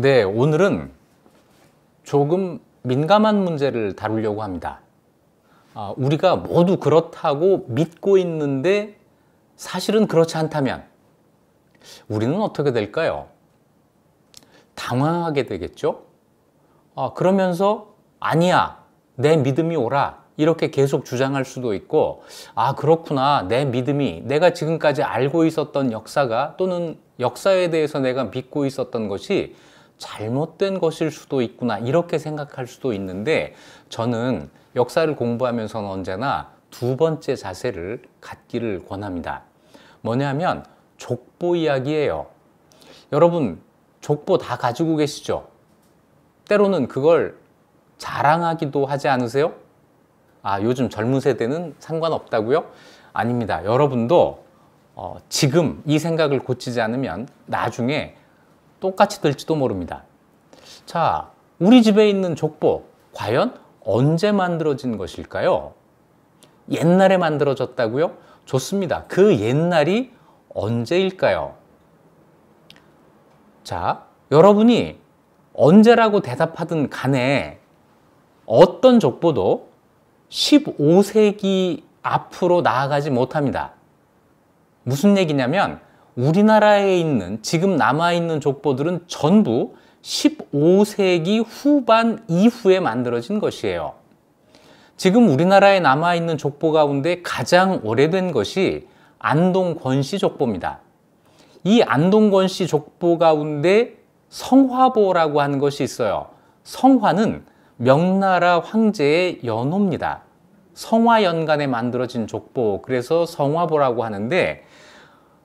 네, 오늘은 조금 민감한 문제를 다루려고 합니다. 아, 우리가 모두 그렇다고 믿고 있는데 사실은 그렇지 않다면 우리는 어떻게 될까요? 당황하게 되겠죠? 아, 그러면서 아니야, 내 믿음이 오라. 이렇게 계속 주장할 수도 있고, 아, 그렇구나. 내 믿음이, 내가 지금까지 알고 있었던 역사가 또는 역사에 대해서 내가 믿고 있었던 것이 잘못된 것일 수도 있구나 이렇게 생각할 수도 있는데 저는 역사를 공부하면서는 언제나 두 번째 자세를 갖기를 권합니다. 뭐냐면 족보 이야기예요. 여러분 족보 다 가지고 계시죠? 때로는 그걸 자랑하기도 하지 않으세요? 아 요즘 젊은 세대는 상관없다고요? 아닙니다. 여러분도 어, 지금 이 생각을 고치지 않으면 나중에 똑같이 될지도 모릅니다. 자, 우리 집에 있는 족보, 과연 언제 만들어진 것일까요? 옛날에 만들어졌다고요? 좋습니다. 그 옛날이 언제일까요? 자, 여러분이 언제라고 대답하든 간에 어떤 족보도 15세기 앞으로 나아가지 못합니다. 무슨 얘기냐면 우리나라에 있는 지금 남아있는 족보들은 전부 15세기 후반 이후에 만들어진 것이에요. 지금 우리나라에 남아있는 족보 가운데 가장 오래된 것이 안동 권씨 족보입니다. 이 안동 권씨 족보 가운데 성화보라고 하는 것이 있어요. 성화는 명나라 황제의 연호입니다. 성화연간에 만들어진 족보, 그래서 성화보라고 하는데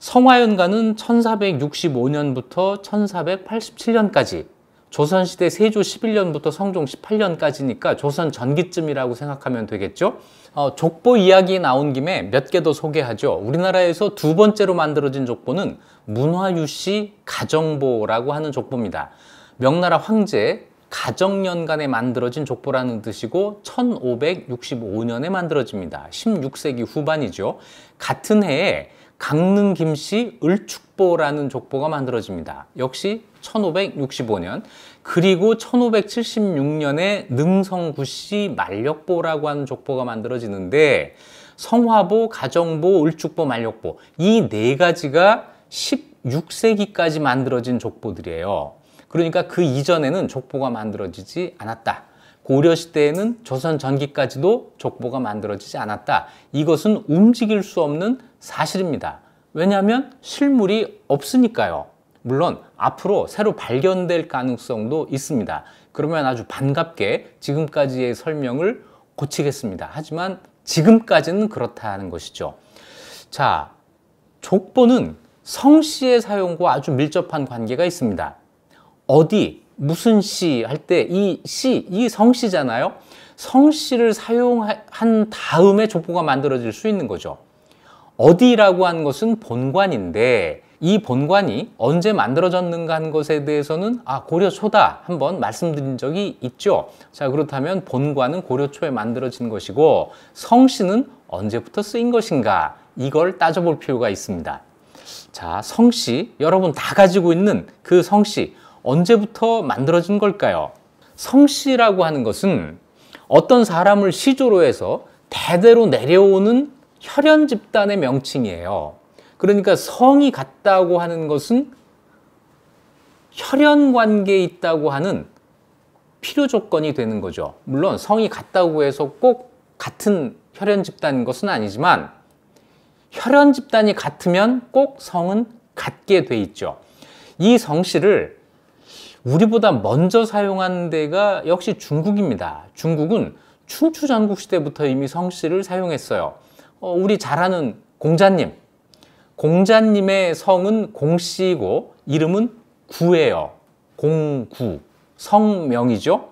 성화연가는 1465년부터 1487년까지 조선시대 세조 11년부터 성종 18년까지니까 조선 전기쯤이라고 생각하면 되겠죠. 어, 족보 이야기 나온 김에 몇 개 더 소개하죠. 우리나라에서 두 번째로 만들어진 족보는 문화유씨 가정보라고 하는 족보입니다. 명나라 황제 가정년간에 만들어진 족보라는 뜻이고 1565년에 만들어집니다. 16세기 후반이죠. 같은 해에 강릉 김씨 을축보라는 족보가 만들어집니다. 역시 1565년 그리고 1576년에 능성구씨 말력보라고 하는 족보가 만들어지는데 성화보, 가정보, 을축보, 말력보 이 네 가지가 16세기까지 만들어진 족보들이에요. 그러니까 그 이전에는 족보가 만들어지지 않았다. 고려시대에는 조선 전기까지도 족보가 만들어지지 않았다. 이것은 움직일 수 없는 사실입니다. 왜냐하면 실물이 없으니까요. 물론 앞으로 새로 발견될 가능성도 있습니다. 그러면 아주 반갑게 지금까지의 설명을 고치겠습니다. 하지만 지금까지는 그렇다는 것이죠. 자, 족보는 성씨의 사용과 아주 밀접한 관계가 있습니다. 어디, 무슨 씨 할 때 이 씨, 이 성씨잖아요. 성씨를 사용한 다음에 조보가 만들어질 수 있는 거죠. 어디라고 하는 것은 본관인데 이 본관이 언제 만들어졌는가 하는 것에 대해서는 아 고려 초다 한번 말씀드린 적이 있죠. 자 그렇다면 본관은 고려 초에 만들어진 것이고 성씨는 언제부터 쓰인 것인가 이걸 따져볼 필요가 있습니다. 자 성씨 여러분 다 가지고 있는 그 성씨 언제부터 만들어진 걸까요? 성씨라고 하는 것은 어떤 사람을 시조로 해서 대대로 내려오는 혈연 집단의 명칭이에요. 그러니까 성이 같다고 하는 것은 혈연 관계에 있다고 하는 필요 조건이 되는 거죠. 물론 성이 같다고 해서 꼭 같은 혈연 집단인 것은 아니지만 혈연 집단이 같으면 꼭 성은 같게 돼 있죠. 이 성씨를 우리보다 먼저 사용한 데가 역시 중국입니다. 중국은 춘추 전국 시대부터 이미 성씨를 사용했어요. 어, 우리 잘 아는 공자님. 공자님의 성은 공씨고 이름은 구예요. 공구. 성명이죠.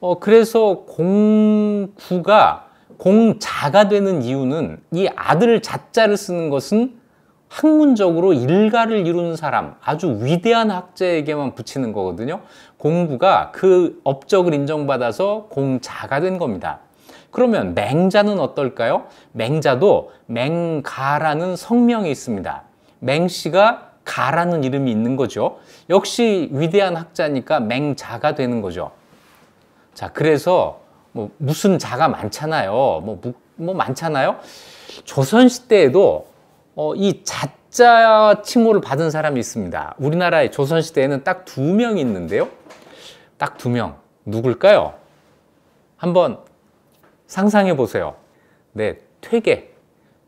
어, 그래서 공구가 공자가 되는 이유는 이 아들 자자를 쓰는 것은 학문적으로 일가를 이룬 사람, 아주 위대한 학자에게만 붙이는 거거든요. 공부가 그 업적을 인정받아서 공자가 된 겁니다. 그러면 맹자는 어떨까요? 맹자도 맹가라는 성명이 있습니다. 맹씨가 가라는 이름이 있는 거죠. 역시 위대한 학자니까 맹자가 되는 거죠. 자, 그래서 뭐 무슨 자가 많잖아요. 뭐, 뭐 많잖아요. 조선시대에도 어, 이 자자 칭호를 받은 사람이 있습니다. 우리나라의 조선시대에는 딱 두명 있는데요. 딱 두 명. 누굴까요? 한번 상상해 보세요. 네, 퇴계.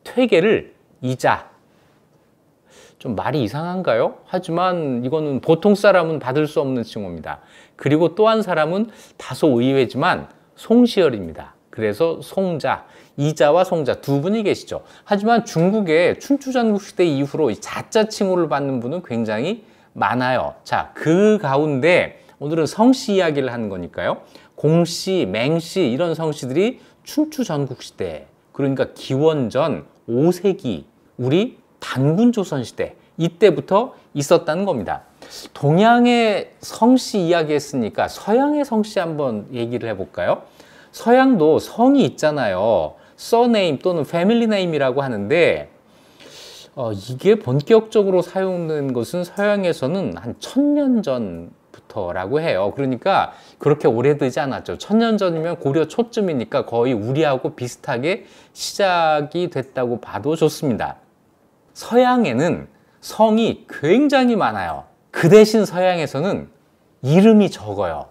퇴계를 이자. 좀 말이 이상한가요? 하지만 이거는 보통 사람은 받을 수 없는 칭호입니다. 그리고 또 한 사람은 다소 의외지만 송시열입니다. 그래서 송자. 이자와 송자 두 분이 계시죠. 하지만 중국의 춘추전국 시대 이후로 자자 칭호를 받는 분은 굉장히 많아요. 자, 그 가운데 오늘은 성씨 이야기를 하는 거니까요. 공씨, 맹씨 이런 성씨들이 춘추전국 시대 그러니까 기원전 5세기 우리 단군 조선 시대 이때부터 있었다는 겁니다. 동양의 성씨 이야기했으니까 서양의 성씨 한번 얘기를 해볼까요? 서양도 성이 있잖아요. 서네임 또는 패밀리 네임이라고 하는데 어, 이게 본격적으로 사용된 것은 서양에서는 한 천년 전부터라고 해요. 그러니까 그렇게 오래되지 않았죠. 천년 전이면 고려 초쯤이니까 거의 우리하고 비슷하게 시작이 됐다고 봐도 좋습니다. 서양에는 성이 굉장히 많아요. 그 대신 서양에서는 이름이 적어요.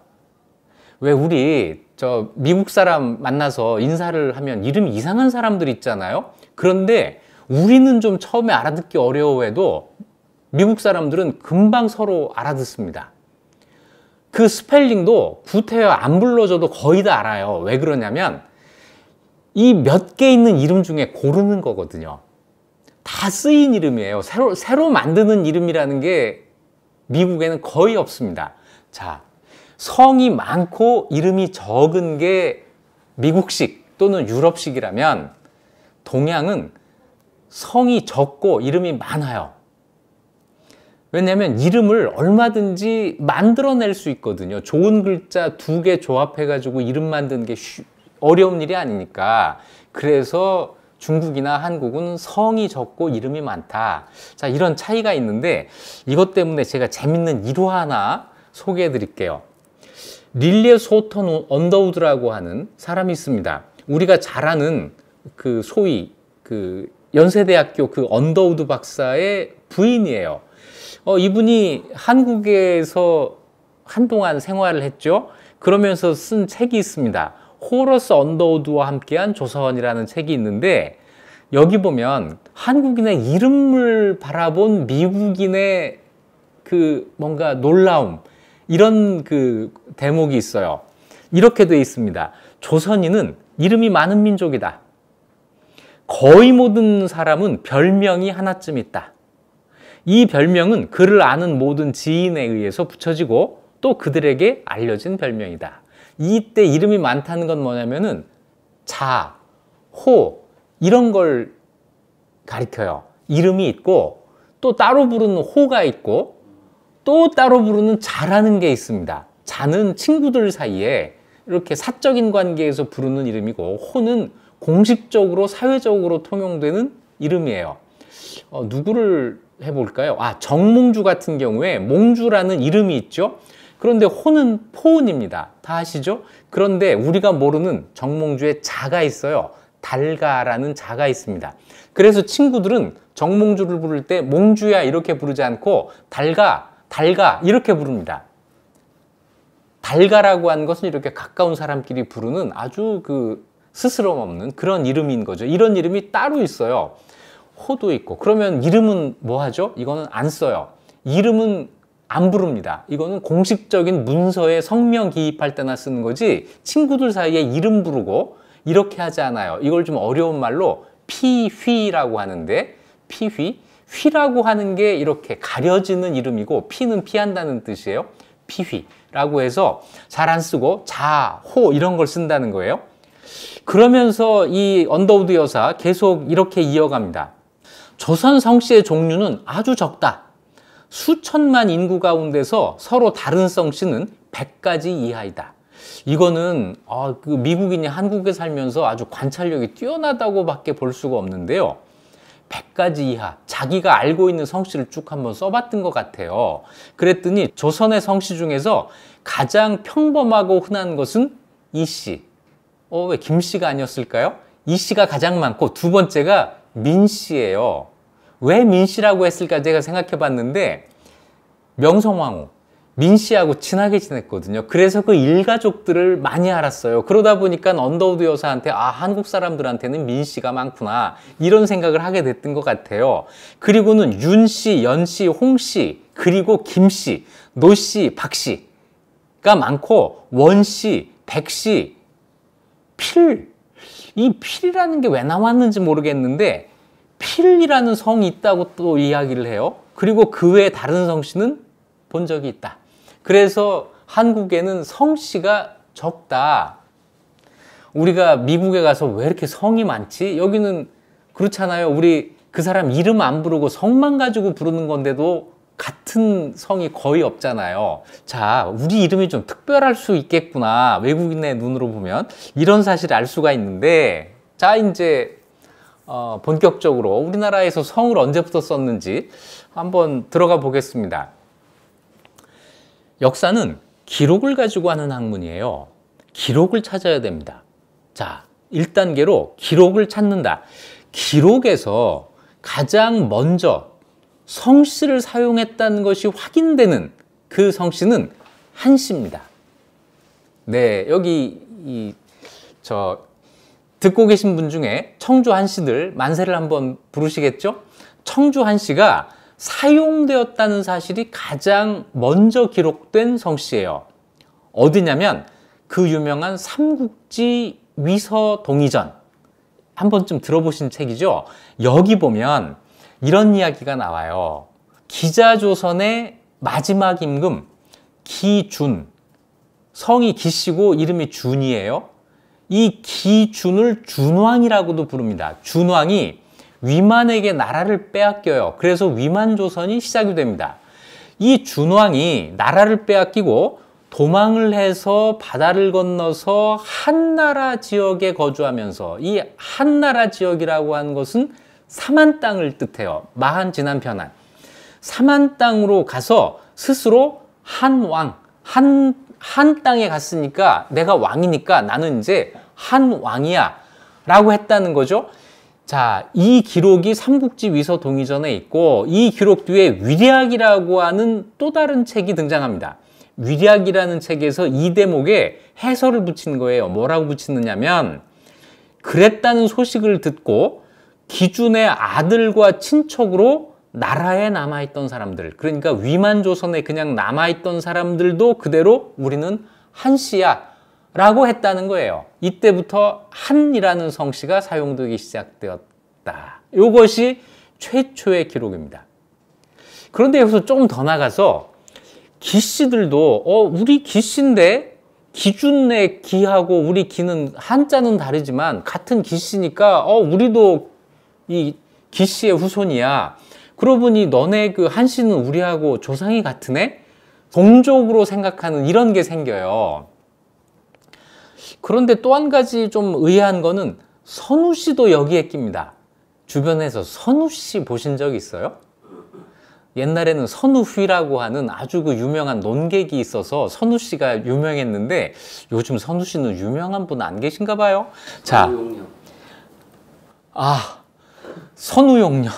왜 우리 저 미국 사람 만나서 인사를 하면 이름 이상한 사람들 있잖아요. 그런데 우리는 좀 처음에 알아듣기 어려워해도 미국 사람들은 금방 서로 알아듣습니다. 그 스펠링도 구태여 안 불러줘도 거의 다 알아요. 왜 그러냐면 이 몇 개 있는 이름 중에 고르는 거거든요. 다 쓰인 이름이에요. 새로, 새로 만드는 이름이라는 게 미국에는 거의 없습니다. 자, 성이 많고 이름이 적은 게 미국식 또는 유럽식이라면 동양은 성이 적고 이름이 많아요. 왜냐하면 이름을 얼마든지 만들어낼 수 있거든요. 좋은 글자 두 개 조합해가지고 이름 만드는 게 쉬, 어려운 일이 아니니까. 그래서 중국이나 한국은 성이 적고 이름이 많다. 자, 이런 차이가 있는데 이것 때문에 제가 재밌는 일화 하나 소개해 드릴게요. 릴리에 소턴 언더우드라고 하는 사람이 있습니다. 우리가 잘 아는 그 소위 그 연세대학교 그 언더우드 박사의 부인이에요. 어, 이분이 한국에서 한동안 생활을 했죠. 그러면서 쓴 책이 있습니다. 호러스 언더우드와 함께한 조선이라는 책이 있는데 여기 보면 한국인의 이름을 바라본 미국인의 그 뭔가 놀라움 이런 그 대목이 있어요. 이렇게 돼 있습니다. 조선인은 이름이 많은 민족이다. 거의 모든 사람은 별명이 하나쯤 있다. 이 별명은 그를 아는 모든 지인에 의해서 붙여지고 또 그들에게 알려진 별명이다. 이때 이름이 많다는 건 뭐냐면은 자, 호 이런 걸 가리켜요. 이름이 있고 또 따로 부르는 호가 있고 또 따로 부르는 자라는 게 있습니다. 자는 친구들 사이에 이렇게 사적인 관계에서 부르는 이름이고 호는 공식적으로 사회적으로 통용되는 이름이에요. 어, 누구를 해볼까요? 아 정몽주 같은 경우에 몽주라는 이름이 있죠. 그런데 호는 포은입니다. 다 아시죠? 그런데 우리가 모르는 정몽주의 자가 있어요. 달가라는 자가 있습니다. 그래서 친구들은 정몽주를 부를 때 몽주야 이렇게 부르지 않고 달가, 달가 이렇게 부릅니다. 달가라고 하는 것은 이렇게 가까운 사람끼리 부르는 아주 그 스스럼 없는 그런 이름인 거죠. 이런 이름이 따로 있어요. 호도 있고. 그러면 이름은 뭐 하죠? 이거는 안 써요. 이름은 안 부릅니다. 이거는 공식적인 문서에 성명 기입할 때나 쓰는 거지 친구들 사이에 이름 부르고 이렇게 하지 않아요. 이걸 좀 어려운 말로 피휘라고 하는데 피휘? 휘라고 하는 게 이렇게 가려지는 이름이고 피는 피한다는 뜻이에요. 피휘. 라고 해서 잘 안 쓰고 자, 호 이런 걸 쓴다는 거예요. 그러면서 이 언더우드 여사 계속 이렇게 이어갑니다. 조선 성씨의 종류는 아주 적다. 수천만 인구 가운데서 서로 다른 성씨는 100가지 이하이다. 이거는 아, 그 미국인이 한국에 살면서 아주 관찰력이 뛰어나다고밖에 볼 수가 없는데요. 100가지 이하 자기가 알고 있는 성씨를 쭉 한번 써봤던 것 같아요. 그랬더니 조선의 성씨 중에서 가장 평범하고 흔한 것은 이씨. 어, 왜 김씨가 아니었을까요? 이씨가 가장 많고 두 번째가 민씨예요. 왜 민씨라고 했을까 제가 생각해 봤는데 명성황후 민 씨하고 친하게 지냈거든요. 그래서 그 일가족들을 많이 알았어요. 그러다 보니까 언더우드 여사한테 아 한국 사람들한테는 민 씨가 많구나 이런 생각을 하게 됐던 것 같아요. 그리고는 윤 씨, 연 씨, 홍 씨, 그리고 김 씨, 노 씨, 박 씨가 많고 원 씨, 백 씨, 필. 이 필이라는 게 왜 나왔는지 모르겠는데 필이라는 성이 있다고 또 이야기를 해요. 그리고 그 외에 다른 성씨는 본 적이 있다. 그래서 한국에는 성씨가 적다. 우리가 미국에 가서 왜 이렇게 성이 많지? 여기는 그렇잖아요. 우리 그 사람 이름 안 부르고 성만 가지고 부르는 건데도 같은 성이 거의 없잖아요. 자, 우리 이름이 좀 특별할 수 있겠구나. 외국인의 눈으로 보면. 이런 사실을 알 수가 있는데, 자, 이제, 어, 본격적으로 우리나라에서 성을 언제부터 썼는지 한번 들어가 보겠습니다. 역사는 기록을 가지고 하는 학문이에요. 기록을 찾아야 됩니다. 자, 1단계로 기록을 찾는다. 기록에서 가장 먼저 성씨를 사용했다는 것이 확인되는 그 성씨는 한씨입니다. 네, 여기 이 저 듣고 계신 분 중에 청주 한씨들 만세를 한번 부르시겠죠? 청주 한씨가 사용되었다는 사실이 가장 먼저 기록된 성씨예요. 어디냐면 그 유명한 삼국지 위서 동의전 한 번쯤 들어보신 책이죠. 여기 보면 이런 이야기가 나와요. 기자조선의 마지막 임금 기준 성이 기씨고 이름이 준이에요. 이 기준을 준왕이라고도 부릅니다. 준왕이 위만에게 나라를 빼앗겨요. 그래서 위만 조선이 시작이 됩니다. 이 준왕이 나라를 빼앗기고 도망을 해서 바다를 건너서 한나라 지역에 거주하면서 이 한나라 지역이라고 한 것은 사만 땅을 뜻해요. 마한 지난 편한. 사만 땅으로 가서 스스로 한 왕, 한, 한 땅에 갔으니까 내가 왕이니까 나는 이제 한 왕이야 라고 했다는 거죠. 자, 이 기록이 삼국지 위서 동이전에 있고 이 기록 뒤에 위학이라고 하는 또 다른 책이 등장합니다. 위학이라는 책에서 이 대목에 해설을 붙인 거예요. 뭐라고 붙이느냐면 그랬다는 소식을 듣고 기준의 아들과 친척으로 나라에 남아있던 사람들 그러니까 위만조선에 그냥 남아있던 사람들도 그대로 우리는 한씨야 라고 했다는 거예요. 이때부터 한이라는 성씨가 사용되기 시작되었다. 이것이 최초의 기록입니다. 그런데 여기서 좀더 나가서 기씨들도 어 우리 기씨인데 기준 내 기하고 우리 기는 한자는 다르지만 같은 기씨니까 어 우리도 이 기씨의 후손이야. 그러 보니 너네 그 한씨는 우리하고 조상이 같으네? 동족으로 생각하는 이런 게 생겨요. 그런데 또 한 가지 좀 의아한 거는 선우 씨도 여기에 낍니다. 주변에서 선우 씨 보신 적 있어요? 옛날에는 선우휘라고 하는 아주 그 유명한 논객이 있어서 선우 씨가 유명했는데 요즘 선우 씨는 유명한 분 안 계신가 봐요. 자. 아. 선우 용녀.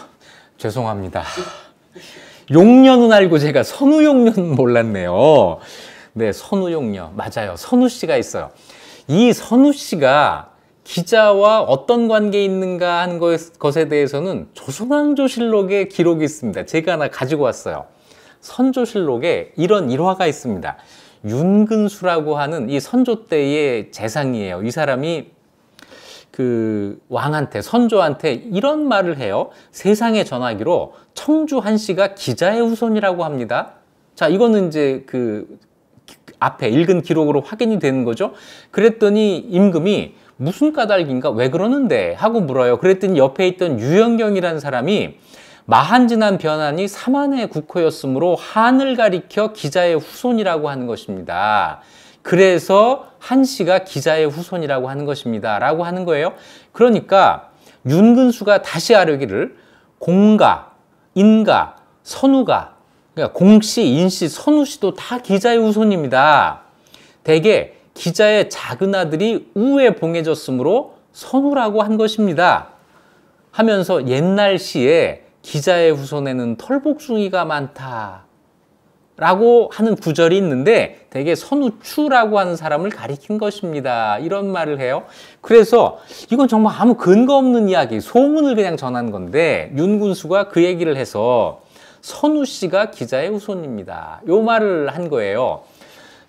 죄송합니다. 용녀는 알고 제가 선우 용녀는 몰랐네요. 네, 선우 용녀. 맞아요. 선우 씨가 있어요. 이 선우 씨가 기자와 어떤 관계 있는가 하는 것에 대해서는 조선왕조실록에 기록이 있습니다. 제가 하나 가지고 왔어요. 선조실록에 이런 일화가 있습니다. 윤근수라고 하는 이 선조 때의 재상이에요. 이 사람이 그 왕한테 선조한테 이런 말을 해요. 세상의 전화기로 청주 한씨가 기자의 후손이라고 합니다. 자, 이거는 이제 그 앞에 읽은 기록으로 확인이 되는 거죠. 그랬더니 임금이 무슨 까닭인가 왜 그러는데 하고 물어요. 그랬더니 옆에 있던 유영경이라는 사람이 마한 진한 변환이 사만의 국호였으므로 한을 가리켜 기자의 후손이라고 하는 것입니다. 그래서 한씨가 기자의 후손이라고 하는 것입니다. 라고 하는 거예요. 그러니까 윤근수가 다시 아뢰기를 공가, 인가, 선우가 그러니까 공씨, 인씨, 선우씨도 다 기자의 후손입니다. 대개 기자의 작은 아들이 우에 봉해졌으므로 선우라고 한 것입니다. 하면서 옛날 시에 기자의 후손에는 털복숭이가 많다. 라고 하는 구절이 있는데 대개 선우추라고 하는 사람을 가리킨 것입니다. 이런 말을 해요. 그래서 이건 정말 아무 근거 없는 이야기, 소문을 그냥 전한 건데 윤군수가 그 얘기를 해서 선우 씨가 기자의 후손입니다. 요 말을 한 거예요.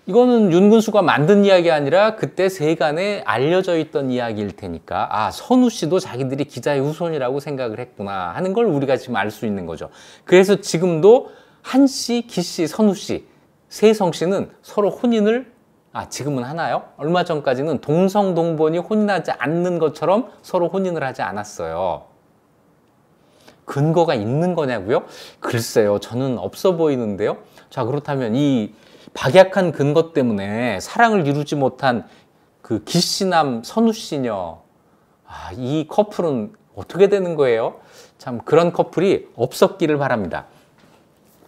이거는 윤근수가 만든 이야기 아니라 그때 세간에 알려져 있던 이야기일 테니까 아 선우 씨도 자기들이 기자의 후손이라고 생각을 했구나 하는 걸 우리가 지금 알 수 있는 거죠. 그래서 지금도 한 씨, 기 씨, 선우 씨, 세성 씨는 서로 혼인을 아 지금은 하나요? 얼마 전까지는 동성 동본이 혼인하지 않는 것처럼 서로 혼인을 하지 않았어요. 근거가 있는 거냐고요? 글쎄요. 저는 없어 보이는데요. 자, 그렇다면 이 박약한 근거 때문에 사랑을 이루지 못한 그 기씨남 선우 씨녀 아, 이 커플은 어떻게 되는 거예요? 참 그런 커플이 없었기를 바랍니다.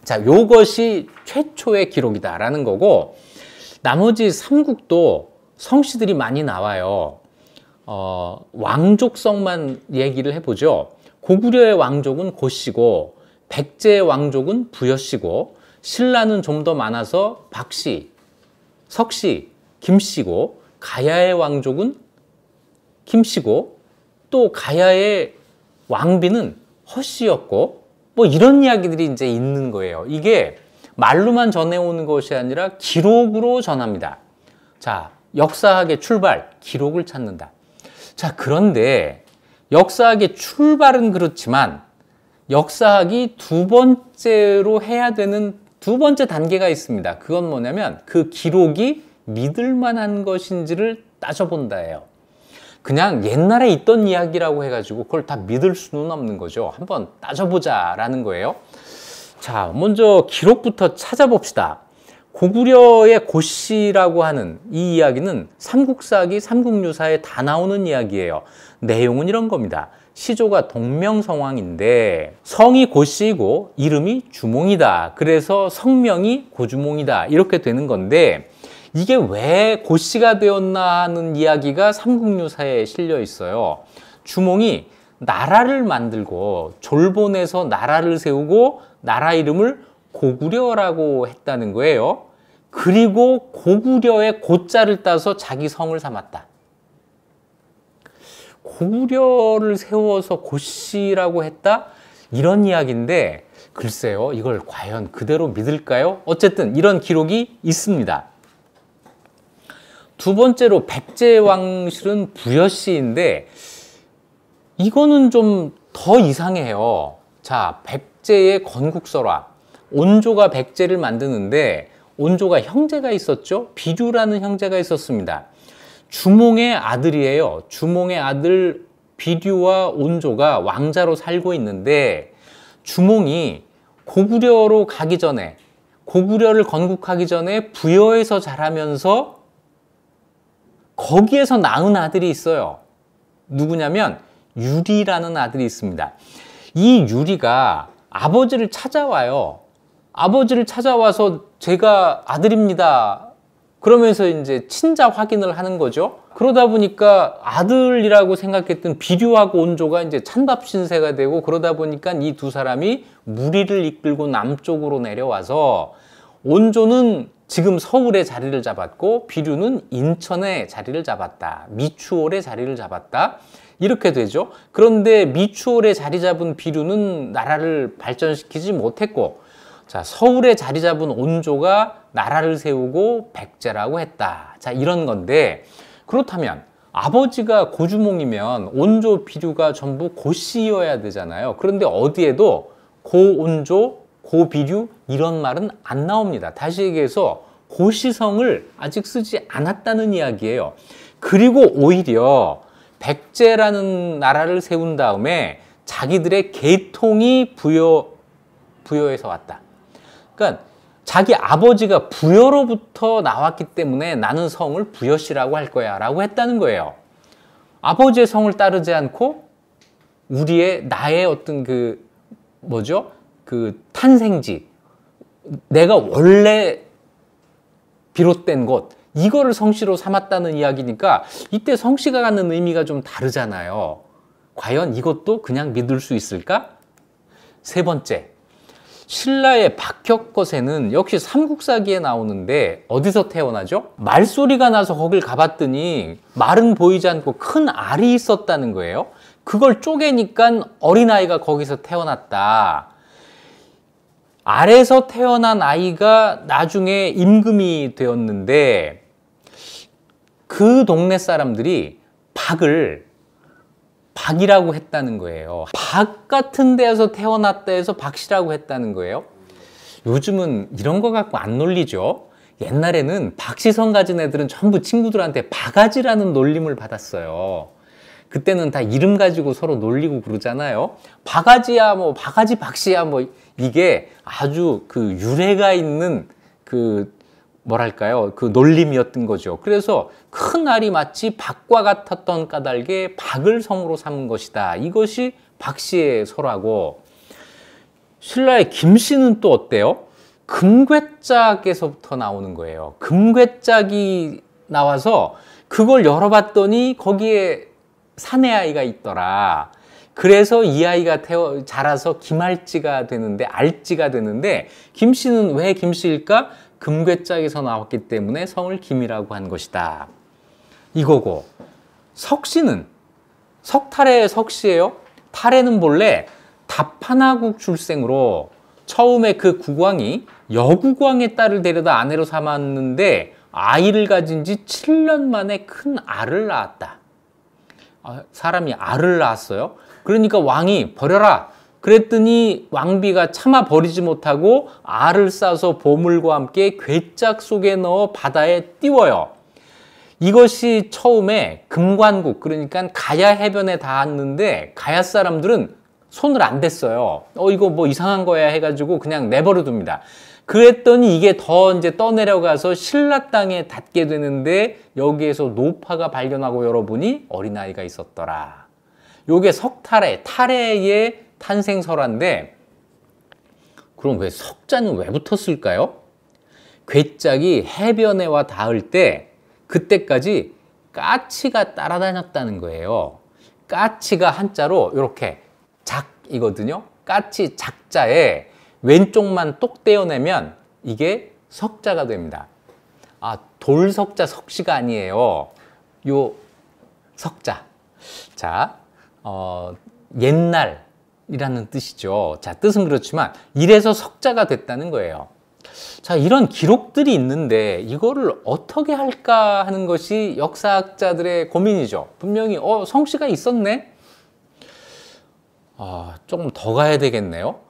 자, 요것이 최초의 기록이다라는 거고 나머지 삼국도 성씨들이 많이 나와요. 어, 왕족성만 얘기를 해보죠. 고구려의 왕족은 고씨고 백제의 왕족은 부여씨고 신라는 좀 더 많아서 박씨, 석씨, 김씨고 가야의 왕족은 김씨고 또 가야의 왕비는 허씨였고 뭐 이런 이야기들이 이제 있는 거예요. 이게 말로만 전해오는 것이 아니라 기록으로 전합니다. 자, 역사학의 출발, 기록을 찾는다. 자, 그런데 역사학의 출발은 그렇지만 역사학이 두 번째로 해야 되는 두 번째 단계가 있습니다. 그건 뭐냐면 그 기록이 믿을 만한 것인지를 따져본다예요. 그냥 옛날에 있던 이야기라고 해가지고 그걸 다 믿을 수는 없는 거죠. 한번 따져보자 라는 거예요. 자, 먼저 기록부터 찾아봅시다. 고구려의 고씨라고 하는 이 이야기는 삼국사기, 삼국유사에 다 나오는 이야기예요. 내용은 이런 겁니다. 시조가 동명성왕인데 성이 고씨이고 이름이 주몽이다. 그래서 성명이 고주몽이다. 이렇게 되는 건데 이게 왜 고씨가 되었나 하는 이야기가 삼국유사에 실려 있어요. 주몽이 나라를 만들고 졸본에서 나라를 세우고 나라 이름을 고구려라고 했다는 거예요. 그리고 고구려의 고자를 따서 자기 성을 삼았다. 고구려를 세워서 고씨라고 했다? 이런 이야기인데 글쎄요 이걸 과연 그대로 믿을까요? 어쨌든 이런 기록이 있습니다. 두 번째로 백제 왕실은 부여씨인데 이거는 좀 더 이상해요. 자, 백제의 건국설화. 온조가 백제를 만드는데 온조가 형제가 있었죠? 비류라는 형제가 있었습니다. 주몽의 아들이에요. 주몽의 아들 비류와 온조가 왕자로 살고 있는데 주몽이 고구려로 가기 전에 고구려를 건국하기 전에 부여에서 자라면서 거기에서 낳은 아들이 있어요. 누구냐면 유리라는 아들이 있습니다. 이 유리가 아버지를 찾아와요. 아버지를 찾아와서 제가 아들입니다. 그러면서 이제 친자 확인을 하는 거죠. 그러다 보니까 아들이라고 생각했던 비류하고 온조가 이제 찬밥 신세가 되고 그러다 보니까 이 두 사람이 무리를 이끌고 남쪽으로 내려와서 온조는 지금 서울에 자리를 잡았고 비류는 인천에 자리를 잡았다. 미추홀에 자리를 잡았다. 이렇게 되죠. 그런데 미추홀에 자리 잡은 비류는 나라를 발전시키지 못했고 자, 서울에 자리 잡은 온조가 나라를 세우고 백제라고 했다. 자, 이런 건데 그렇다면 아버지가 고주몽이면 온조 비류가 전부 고씨여야 되잖아요. 그런데 어디에도 고온조, 고비류 이런 말은 안 나옵니다. 다시 얘기해서 고시성을 아직 쓰지 않았다는 이야기예요. 그리고 오히려 백제라는 나라를 세운 다음에 자기들의 계통이 부여 부여해서 왔다. 그러니까 자기 아버지가 부여로부터 나왔기 때문에 나는 성을 부여씨라고 할 거야 라고 했다는 거예요. 아버지의 성을 따르지 않고 우리의 나의 어떤 그 뭐죠? 그 탄생지 내가 원래 비롯된 곳 이거를 성씨로 삼았다는 이야기니까 이때 성씨가 갖는 의미가 좀 다르잖아요. 과연 이것도 그냥 믿을 수 있을까? 세 번째, 신라의 박혁거세는 역시 삼국사기에 나오는데 어디서 태어나죠? 말소리가 나서 거길 가봤더니 말은 보이지 않고 큰 알이 있었다는 거예요. 그걸 쪼개니까 어린아이가 거기서 태어났다. 알에서 태어난 아이가 나중에 임금이 되었는데 그 동네 사람들이 박을 박이라고 했다는 거예요. 박 같은 데서 태어났다 해서 박씨라고 했다는 거예요. 요즘은 이런 거 갖고 안 놀리죠. 옛날에는 박시성 가진 애들은 전부 친구들한테 바가지라는 놀림을 받았어요. 그때는 다 이름 가지고 서로 놀리고 그러잖아요. 바가지야, 뭐, 바가지 박씨야, 뭐, 이게 아주 그 유래가 있는 그 뭐랄까요 그 놀림이었던 거죠. 그래서 큰 알이 마치 박과 같았던 까닭에 박을 성으로 삼은 것이다. 이것이 박씨의 소라고 신라의 김씨는 또 어때요? 금괴짝에서부터 나오는 거예요. 금괴짝이 나와서 그걸 열어봤더니 거기에 사내 아이가 있더라. 그래서 이 아이가 태어 자라서 김알지가 되는데 알지가 되는데 김씨는 왜 김씨일까? 금괴짝에서 나왔기 때문에 성을 김이라고 한 것이다. 이거고 석씨는 석탈의 석씨예요. 탈에는 본래 다파나국 출생으로 처음에 그 국왕이 여국왕의 딸을 데려다 아내로 삼았는데 아이를 가진 지 7년 만에 큰 알을 낳았다. 아, 사람이 알을 낳았어요. 그러니까 왕이 버려라. 그랬더니 왕비가 참아 버리지 못하고 알을 싸서 보물과 함께 괴짝 속에 넣어 바다에 띄워요. 이것이 처음에 금관국 그러니까 가야 해변에 닿았는데 가야 사람들은 손을 안 댔어요. 어 이거 뭐 이상한 거야 해가지고 그냥 내버려 둡니다. 그랬더니 이게 더 이제 떠내려가서 신라 땅에 닿게 되는데 여기에서 노파가 발견하고 여러분이 어린아이가 있었더라. 요게 석탈의 탈의의 탄생설화인데 그럼 왜 석자는 왜 붙었을까요? 괴짝이 해변에 와 닿을 때 그때까지 까치가 따라다녔다는 거예요. 까치가 한자로 이렇게 작이거든요. 까치 작자에 왼쪽만 똑 떼어내면 이게 석자가 됩니다. 아, 돌석자 석시가 아니에요. 요 석자. 자, 어, 옛날 이라는 뜻이죠. 자, 뜻은 그렇지만 이래서 석자가 됐다는 거예요. 자, 이런 기록들이 있는데 이거를 어떻게 할까 하는 것이 역사학자들의 고민이죠. 분명히 어, 성씨가 있었네. 아, 조금 더 가야 되겠네요.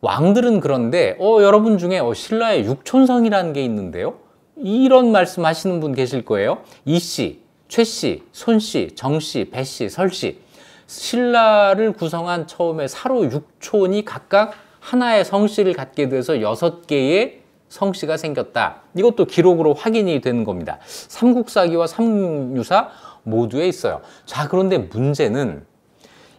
왕들은 그런데 어, 여러분 중에 어, 신라의 육촌성이라는 게 있는데요. 이런 말씀 하시는 분 계실 거예요. 이 씨, 최 씨, 손 씨, 정 씨, 배 씨, 설 씨. 신라를 구성한 처음에 사로 육촌이 각각 하나의 성씨를 갖게 돼서 여섯 개의 성씨가 생겼다. 이것도 기록으로 확인이 되는 겁니다. 삼국사기와 삼유사 모두에 있어요. 자, 그런데 문제는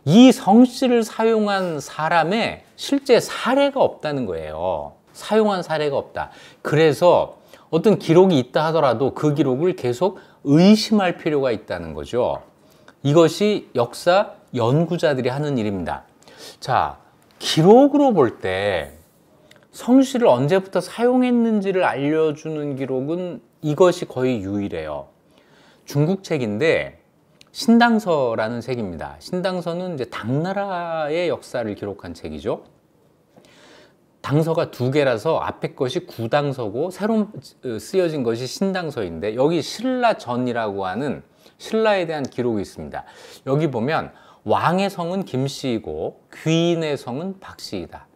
이 성씨를 사용한 사람의 실제 사례가 없다는 거예요. 사용한 사례가 없다. 그래서 어떤 기록이 있다 하더라도 그 기록을 계속 의심할 필요가 있다는 거죠. 이것이 역사 연구자들이 하는 일입니다. 자, 기록으로 볼 때 성씨를 언제부터 사용했는지를 알려주는 기록은 이것이 거의 유일해요. 중국 책인데 신당서라는 책입니다. 신당서는 이제 당나라의 역사를 기록한 책이죠. 당서가 두 개라서 앞에 것이 구당서고 새로 쓰여진 것이 신당서인데 여기 신라 전이라고 하는 신라에 대한 기록이 있습니다. 여기 보면 왕의 성은 김씨이고 귀인의 성은 박씨이다.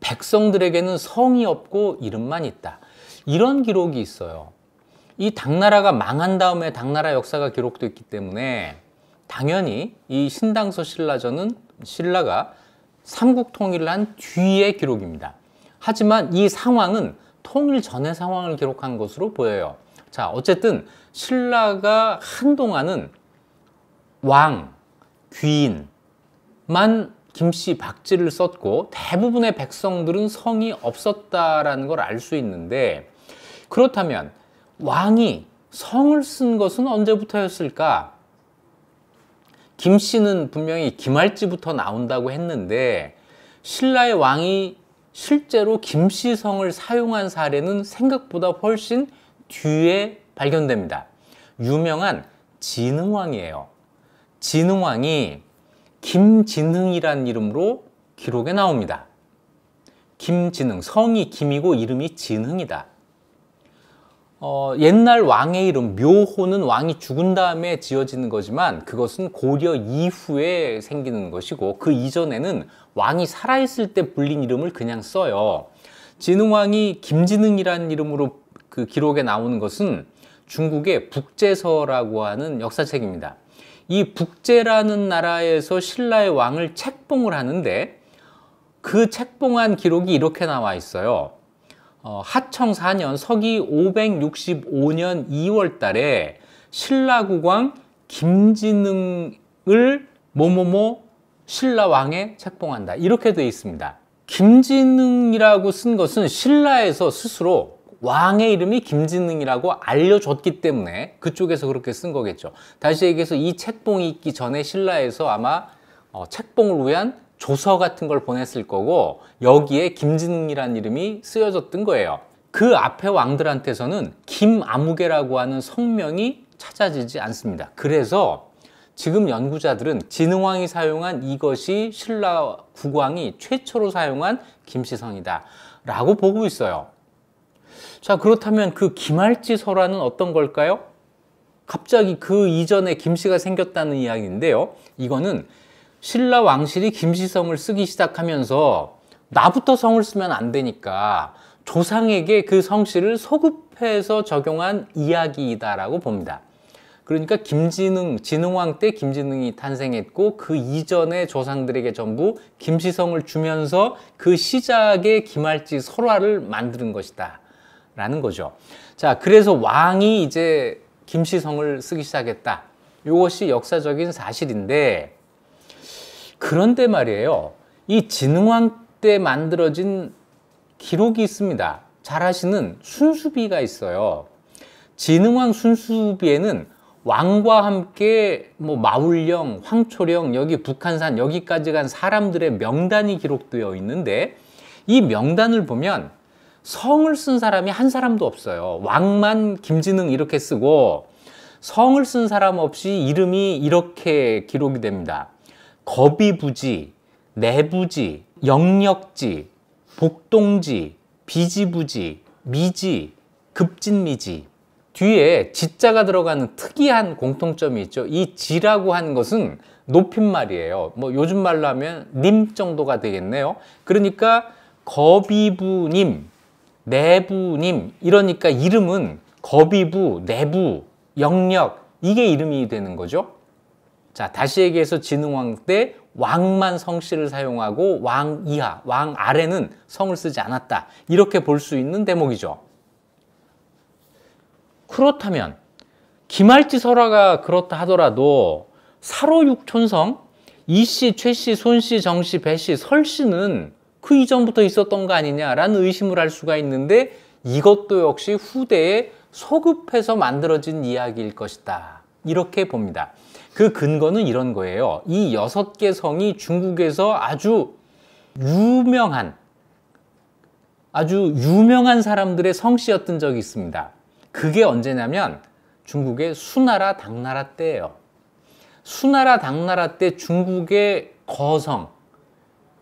백성들에게는 성이 없고 이름만 있다. 이런 기록이 있어요. 이 당나라가 망한 다음에 당나라 역사가 기록됐기 때문에 당연히 이 신당서 신라전은 신라가 삼국 통일을 한 뒤의 기록입니다. 하지만 이 상황은 통일 전의 상황을 기록한 것으로 보여요. 자, 어쨌든 신라가 한동안은 왕, 귀인만 김씨 박씨를 썼고 대부분의 백성들은 성이 없었다라는 걸 알 수 있는데 그렇다면 왕이 성을 쓴 것은 언제부터였을까? 김씨는 분명히 김할지부터 나온다고 했는데 신라의 왕이 실제로 김씨 성을 사용한 사례는 생각보다 훨씬 뒤에 발견됩니다. 유명한 진흥왕이에요. 진흥왕이 김진흥이란 이름으로 기록에 나옵니다. 김진흥, 성이 김이고 이름이 진흥이다. 어, 옛날 왕의 이름 묘호는 왕이 죽은 다음에 지어지는 거지만 그것은 고려 이후에 생기는 것이고 그 이전에는 왕이 살아있을 때 불린 이름을 그냥 써요. 진흥왕이 김진흥이라는 이름으로 그 기록에 나오는 것은 중국의 북제서라고 하는 역사책입니다. 이 북제라는 나라에서 신라의 왕을 책봉을 하는데 그 책봉한 기록이 이렇게 나와 있어요. 어, 하청 4년 서기 565년 2월 달에 신라국왕 김진흥을 모모모 신라왕에 책봉한다. 이렇게 되어 있습니다. 김진흥이라고 쓴 것은 신라에서 스스로 왕의 이름이 김진능이라고 알려줬기 때문에 그쪽에서 그렇게 쓴 거겠죠. 다시 얘기해서 이 책봉이 있기 전에 신라에서 아마 어, 책봉을 위한 조서 같은 걸 보냈을 거고 여기에 김진능이라는 이름이 쓰여졌던 거예요. 그 앞에 왕들한테서는 김아무개라고 하는 성명이 찾아지지 않습니다. 그래서 지금 연구자들은 진흥왕이 사용한 이것이 신라 국왕이 최초로 사용한 김씨성이다 라고 보고 있어요. 자, 그렇다면 그 기말지서라는 어떤 걸까요? 갑자기 그 이전에 김씨가 생겼다는 이야기인데요. 이거는 신라 왕실이 김씨성을 쓰기 시작하면서 나부터 성을 쓰면 안 되니까 조상에게 그 성씨를 소급해서 적용한 이야기이다라고 봅니다. 그러니까 김진웅 진흥왕 때김진웅이 탄생했고 그 이전의 조상들에게 전부 김씨성을 주면서 그 시작의 기말지 설화를 만드는 것이다. 라는 거죠. 자, 그래서 왕이 이제 김시성을 쓰기 시작했다. 이것이 역사적인 사실인데 그런데 말이에요. 이 진흥왕 때 만들어진 기록이 있습니다. 잘 아시는 순수비가 있어요. 진흥왕 순수비에는 왕과 함께 뭐 마울령, 황초령, 여기 북한산 여기까지 간 사람들의 명단이 기록되어 있는데 이 명단을 보면 성을 쓴 사람이 한 사람도 없어요. 왕만 김진흥 이렇게 쓰고 성을 쓴 사람 없이 이름이 이렇게 기록이 됩니다. 거비부지, 내부지, 영역지, 복동지, 비지부지, 미지, 급진미지. 뒤에 지자가 들어가는 특이한 공통점이 있죠. 이 지라고 하는 것은 높임말이에요. 뭐 요즘 말로 하면 님 정도가 되겠네요. 그러니까 거비부님, 내부님 이러니까 이름은 거비부, 내부, 영역 이게 이름이 되는 거죠. 자 다시 얘기해서 진흥왕 때 왕만 성씨를 사용하고 왕 이하, 왕 아래는 성을 쓰지 않았다. 이렇게 볼 수 있는 대목이죠. 그렇다면 김할지 설화가 그렇다 하더라도 사로육촌성 이씨, 최씨, 손씨, 정씨, 배씨, 설씨는 그 이전부터 있었던 거 아니냐라는 의심을 할 수가 있는데 이것도 역시 후대에 소급해서 만들어진 이야기일 것이다. 이렇게 봅니다. 그 근거는 이런 거예요. 이 여섯 개 성이 중국에서 아주 유명한 아주 유명한 사람들의 성씨였던 적이 있습니다. 그게 언제냐면 중국의 수나라 당나라 때예요. 수나라 당나라 때 중국의 거성,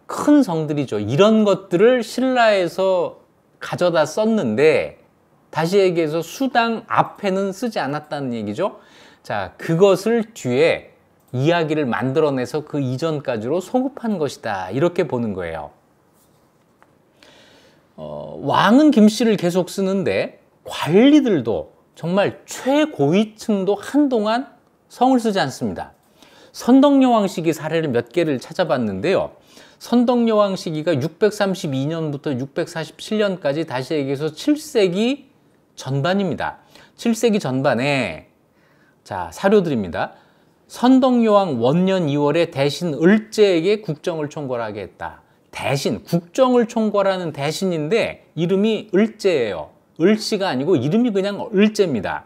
큰 성들이죠. 이런 것들을 신라에서 가져다 썼는데 다시 얘기해서 수당 앞에는 쓰지 않았다는 얘기죠. 자, 그것을 뒤에 이야기를 만들어내서 그 이전까지로 소급한 것이다. 이렇게 보는 거예요. 어, 왕은 김씨를 계속 쓰는데 관리들도 정말 최고위층도 한동안 성을 쓰지 않습니다. 선덕여왕 시기 사례를 몇 개를 찾아봤는데요. 선덕여왕 시기가 632년부터 647년까지 다시 얘기해서 7세기 전반입니다. 7세기 전반에 자사료들입니다 선덕여왕 원년 2월에 대신 을제에게 국정을 총괄하게 했다. 대신 국정을 총괄하는 대신인데 이름이 을제예요. 을씨가 아니고 이름이 그냥 을제입니다.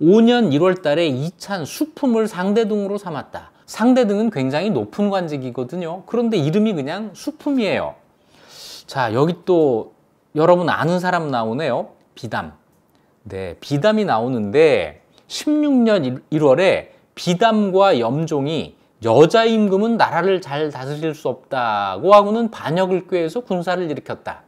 5년 1월 달에 이찬 수품을 상대동으로 삼았다. 상대 등은 굉장히 높은 관직이거든요. 그런데 이름이 그냥 수품이에요. 자, 여기 또 여러분 아는 사람 나오네요. 비담. 네, 비담이 나오는데 16년 1월에 비담과 염종이 여자 임금은 나라를 잘 다스릴 수 없다고 하고는 반역을 꾀해서 군사를 일으켰다.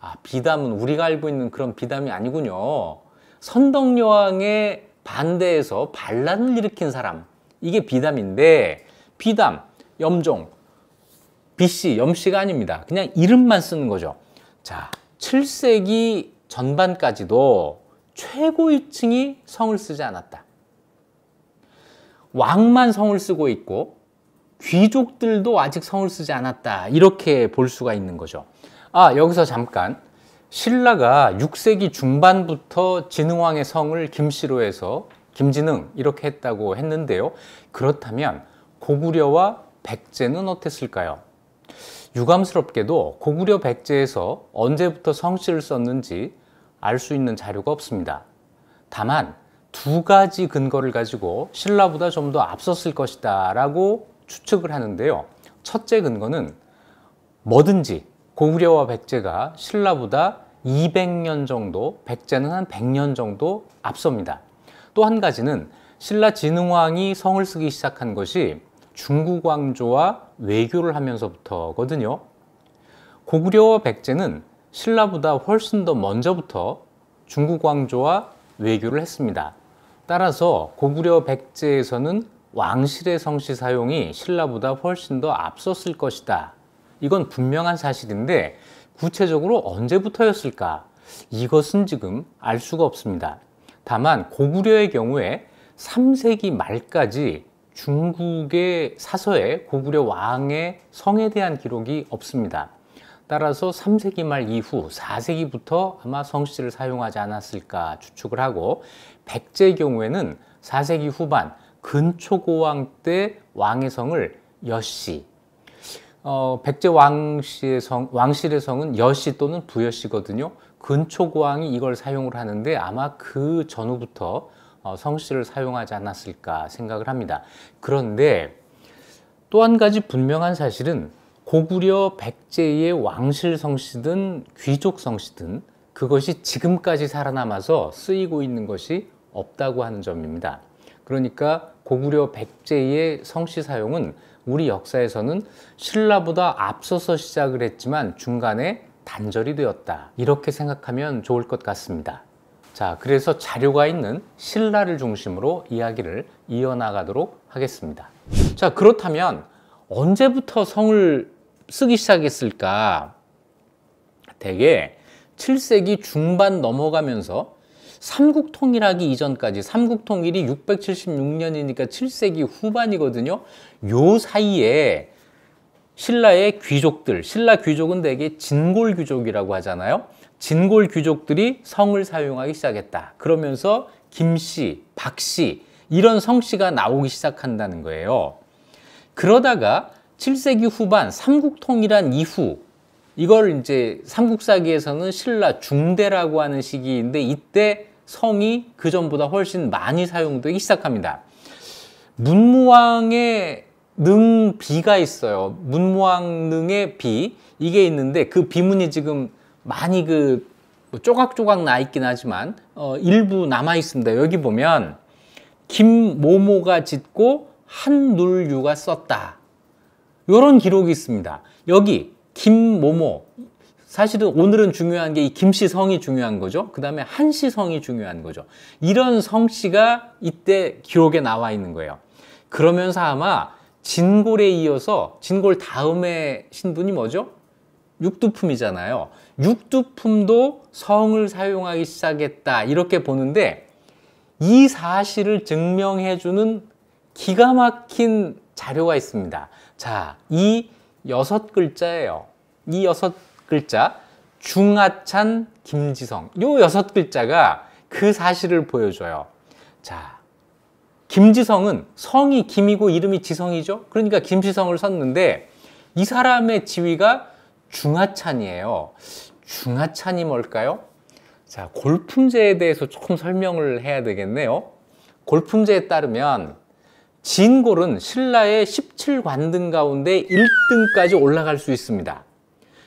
아, 비담은 우리가 알고 있는 그런 비담이 아니군요. 선덕여왕의 반대에서 반란을 일으킨 사람. 이게 비담인데 비담, 염종, BC, 염씨가 아닙니다. 그냥 이름만 쓰는 거죠. 자, 7세기 전반까지도 최고위층이 성을 쓰지 않았다. 왕만 성을 쓰고 있고 귀족들도 아직 성을 쓰지 않았다. 이렇게 볼 수가 있는 거죠. 아, 여기서 잠깐. 신라가 6세기 중반부터 진흥왕의 성을 김씨로 해서 김진흥 이렇게 했다고 했는데요. 그렇다면 고구려와 백제는 어땠을까요? 유감스럽게도 고구려 백제에서 언제부터 성씨를 썼는지 알 수 있는 자료가 없습니다. 다만 두 가지 근거를 가지고 신라보다 좀 더 앞섰을 것이다 라고 추측을 하는데요. 첫째 근거는 뭐든지 고구려와 백제가 신라보다 200년 정도, 백제는 한 100년 정도 앞섭니다. 또한 가지는 신라 진흥왕이 성을 쓰기 시작한 것이 중국 왕조와 외교를 하면서부터거든요. 고구려와 백제는 신라보다 훨씬 더 먼저부터 중국 왕조와 외교를 했습니다. 따라서 고구려 백제에서는 왕실의 성씨 사용이 신라보다 훨씬 더 앞섰을 것이다. 이건 분명한 사실인데 구체적으로 언제부터였을까? 이것은 지금 알 수가 없습니다. 다만 고구려의 경우에 3세기 말까지 중국의 사서에 고구려 왕의 성에 대한 기록이 없습니다. 따라서 3세기 말 이후 4세기부터 아마 성씨를 사용하지 않았을까 추측을 하고 백제의 경우에는 4세기 후반 근초고왕 때 왕의 성을 여씨 어, 백제 왕씨의 성, 왕실의 성은 여씨 또는 부여씨거든요. 근초고왕이 이걸 사용을 하는데 아마 그 전후부터 어, 성씨를 사용하지 않았을까 생각을 합니다. 그런데 또 한 가지 분명한 사실은 고구려 백제의 왕실 성씨든 귀족 성씨든 그것이 지금까지 살아남아서 쓰이고 있는 것이 없다고 하는 점입니다. 그러니까 고구려 백제의 성씨 사용은 우리 역사에서는 신라보다 앞서서 시작을 했지만 중간에 단절이 되었다. 이렇게 생각하면 좋을 것 같습니다. 자, 그래서 자료가 있는 신라를 중심으로 이야기를 이어나가도록 하겠습니다. 자, 그렇다면 언제부터 성을 쓰기 시작했을까? 대개 7세기 중반 넘어가면서 삼국통일하기 이전까지 삼국통일이 676년이니까 7세기 후반이거든요. 요 사이에 신라의 귀족들, 신라 귀족은 대개 진골 귀족이라고 하잖아요. 진골 귀족들이 성을 사용하기 시작했다. 그러면서 김씨, 박씨 이런 성씨가 나오기 시작한다는 거예요. 그러다가 7세기 후반 삼국통일한 이후 이걸 이제 삼국사기에서는 신라 중대라고 하는 시기인데 이때 성이 그전보다 훨씬 많이 사용되기 시작합니다. 문무왕의 능비가 있어요. 문무왕릉의 비 이게 있는데 그 비문이 지금 많이 그 뭐 조각조각 나 있긴 하지만 어, 일부 남아 있습니다. 여기 보면 김모모가 짓고 한눌유가 썼다. 요런 기록이 있습니다. 여기 김모모 사실은 오늘은 중요한 게 이 김씨 성이 중요한 거죠. 그 다음에 한씨 성이 중요한 거죠. 이런 성씨가 이때 기록에 나와 있는 거예요. 그러면서 아마 진골에 이어서 진골 다음에 신분이 뭐죠? 육두품이잖아요. 육두품도 성을 사용하기 시작했다. 이렇게 보는데 이 사실을 증명해 주는 기가 막힌 자료가 있습니다. 자, 이 여섯 글자예요. 이 여섯 글자 중하찬 김지성 요 여섯 글자가 그 사실을 보여줘요. 자, 김지성은 성이 김이고 이름이 지성이죠. 그러니까 김지성을 썼는데 이 사람의 지위가 중하찬이에요. 중하찬이 뭘까요? 자, 골품제에 대해서 조금 설명을 해야 되겠네요. 골품제에 따르면 진골은 신라의 17관등 가운데 1등까지 올라갈 수 있습니다.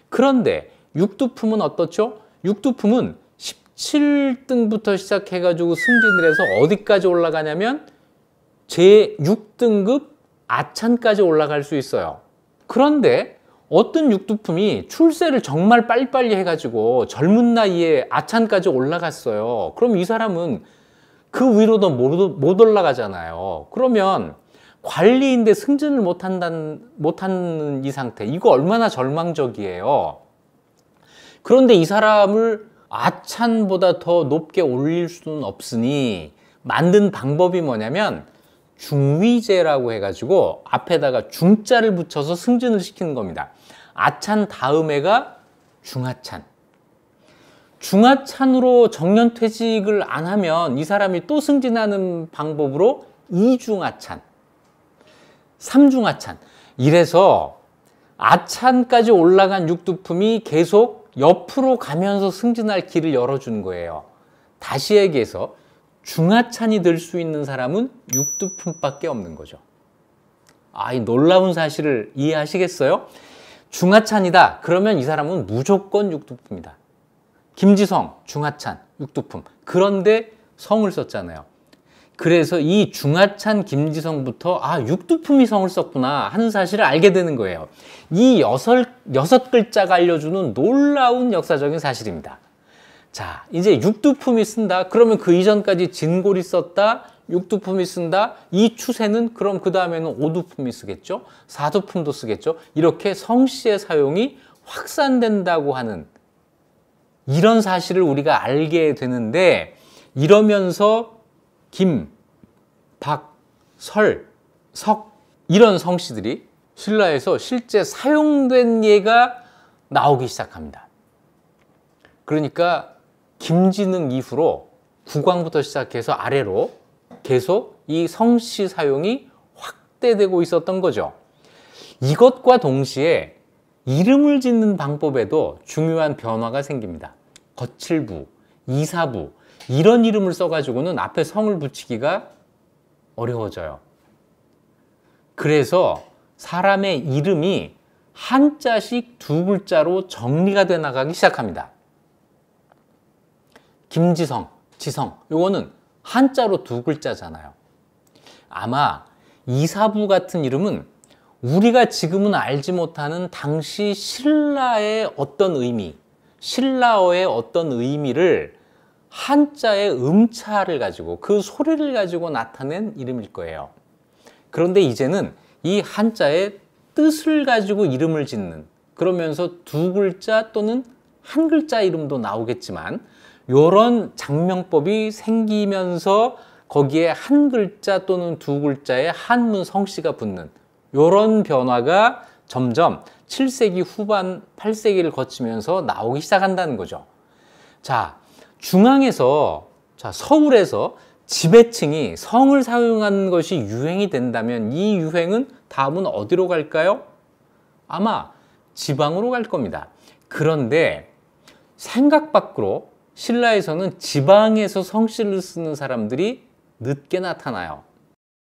그런데 육두품은 어떻죠? 육두품은 17등부터 시작해가지고 승진을 해서 어디까지 올라가냐면 제6등급 아찬까지 올라갈 수 있어요. 그런데 어떤 육두품이 출세를 정말 빨리빨리 해가지고 젊은 나이에 아찬까지 올라갔어요. 그럼 이 사람은 그 위로도 못 올라가잖아요. 그러면 관리인데 승진을 못한다는, 못하는 이 상태, 이거 얼마나 절망적이에요. 그런데 이 사람을 아찬보다 더 높게 올릴 수는 없으니 만든 방법이 뭐냐면 중위제라고 해가지고 앞에다가 중자를 붙여서 승진을 시키는 겁니다. 아찬 다음에가 중하찬. 중하찬으로 정년 퇴직을 안 하면 이 사람이 또 승진하는 방법으로 이중하찬, 삼중하찬. 이래서 아찬까지 올라간 육두품이 계속 옆으로 가면서 승진할 길을 열어준 거예요. 다시 얘기해서 중하찬이 될 수 있는 사람은 육두품밖에 없는 거죠. 아, 이 놀라운 사실을 이해하시겠어요? 중하찬이다. 그러면 이 사람은 무조건 육두품이다. 김지성, 중하찬, 육두품. 그런데 성을 썼잖아요. 그래서 이 중하찬 김지성부터 아 육두품이 성을 썼구나 하는 사실을 알게 되는 거예요. 이 여섯, 여섯 글자가 알려주는 놀라운 역사적인 사실입니다. 자, 이제 육두품이 쓴다. 그러면 그 이전까지 진골이 썼다. 육두품이 쓴다. 이 추세는 그럼 그 다음에는 오두품이 쓰겠죠. 사두품도 쓰겠죠. 이렇게 성씨의 사용이 확산된다고 하는 이런 사실을 우리가 알게 되는데 이러면서 김, 박, 설, 석 이런 성씨들이 신라에서 실제 사용된 예가 나오기 시작합니다. 그러니까 김진흥 이후로 국왕부터 시작해서 아래로 계속 이 성씨 사용이 확대되고 있었던 거죠. 이것과 동시에 이름을 짓는 방법에도 중요한 변화가 생깁니다. 거칠부, 이사부 이런 이름을 써가지고는 앞에 성을 붙이기가 어려워져요. 그래서 사람의 이름이 한자씩 두 글자로 정리가 돼 나가기 시작합니다. 김지성, 지성 요거는 한자로 두 글자잖아요. 아마 이사부 같은 이름은 우리가 지금은 알지 못하는 당시 신라의 어떤 의미, 신라어의 어떤 의미를 한자의 음차를 가지고 그 소리를 가지고 나타낸 이름일 거예요. 그런데 이제는 이 한자의 뜻을 가지고 이름을 짓는 그러면서 두 글자 또는 한 글자 이름도 나오겠지만 이런 장명법이 생기면서 거기에 한 글자 또는 두 글자의 한문 성씨가 붙는 이런 변화가 점점 7세기 후반 8세기를 거치면서 나오기 시작한다는 거죠. 자, 중앙에서 자, 서울에서 지배층이 성을 사용하는 것이 유행이 된다면 이 유행은 다음은 어디로 갈까요? 아마 지방으로 갈 겁니다. 그런데 생각 밖으로 신라에서는 지방에서 성씨를 쓰는 사람들이 늦게 나타나요.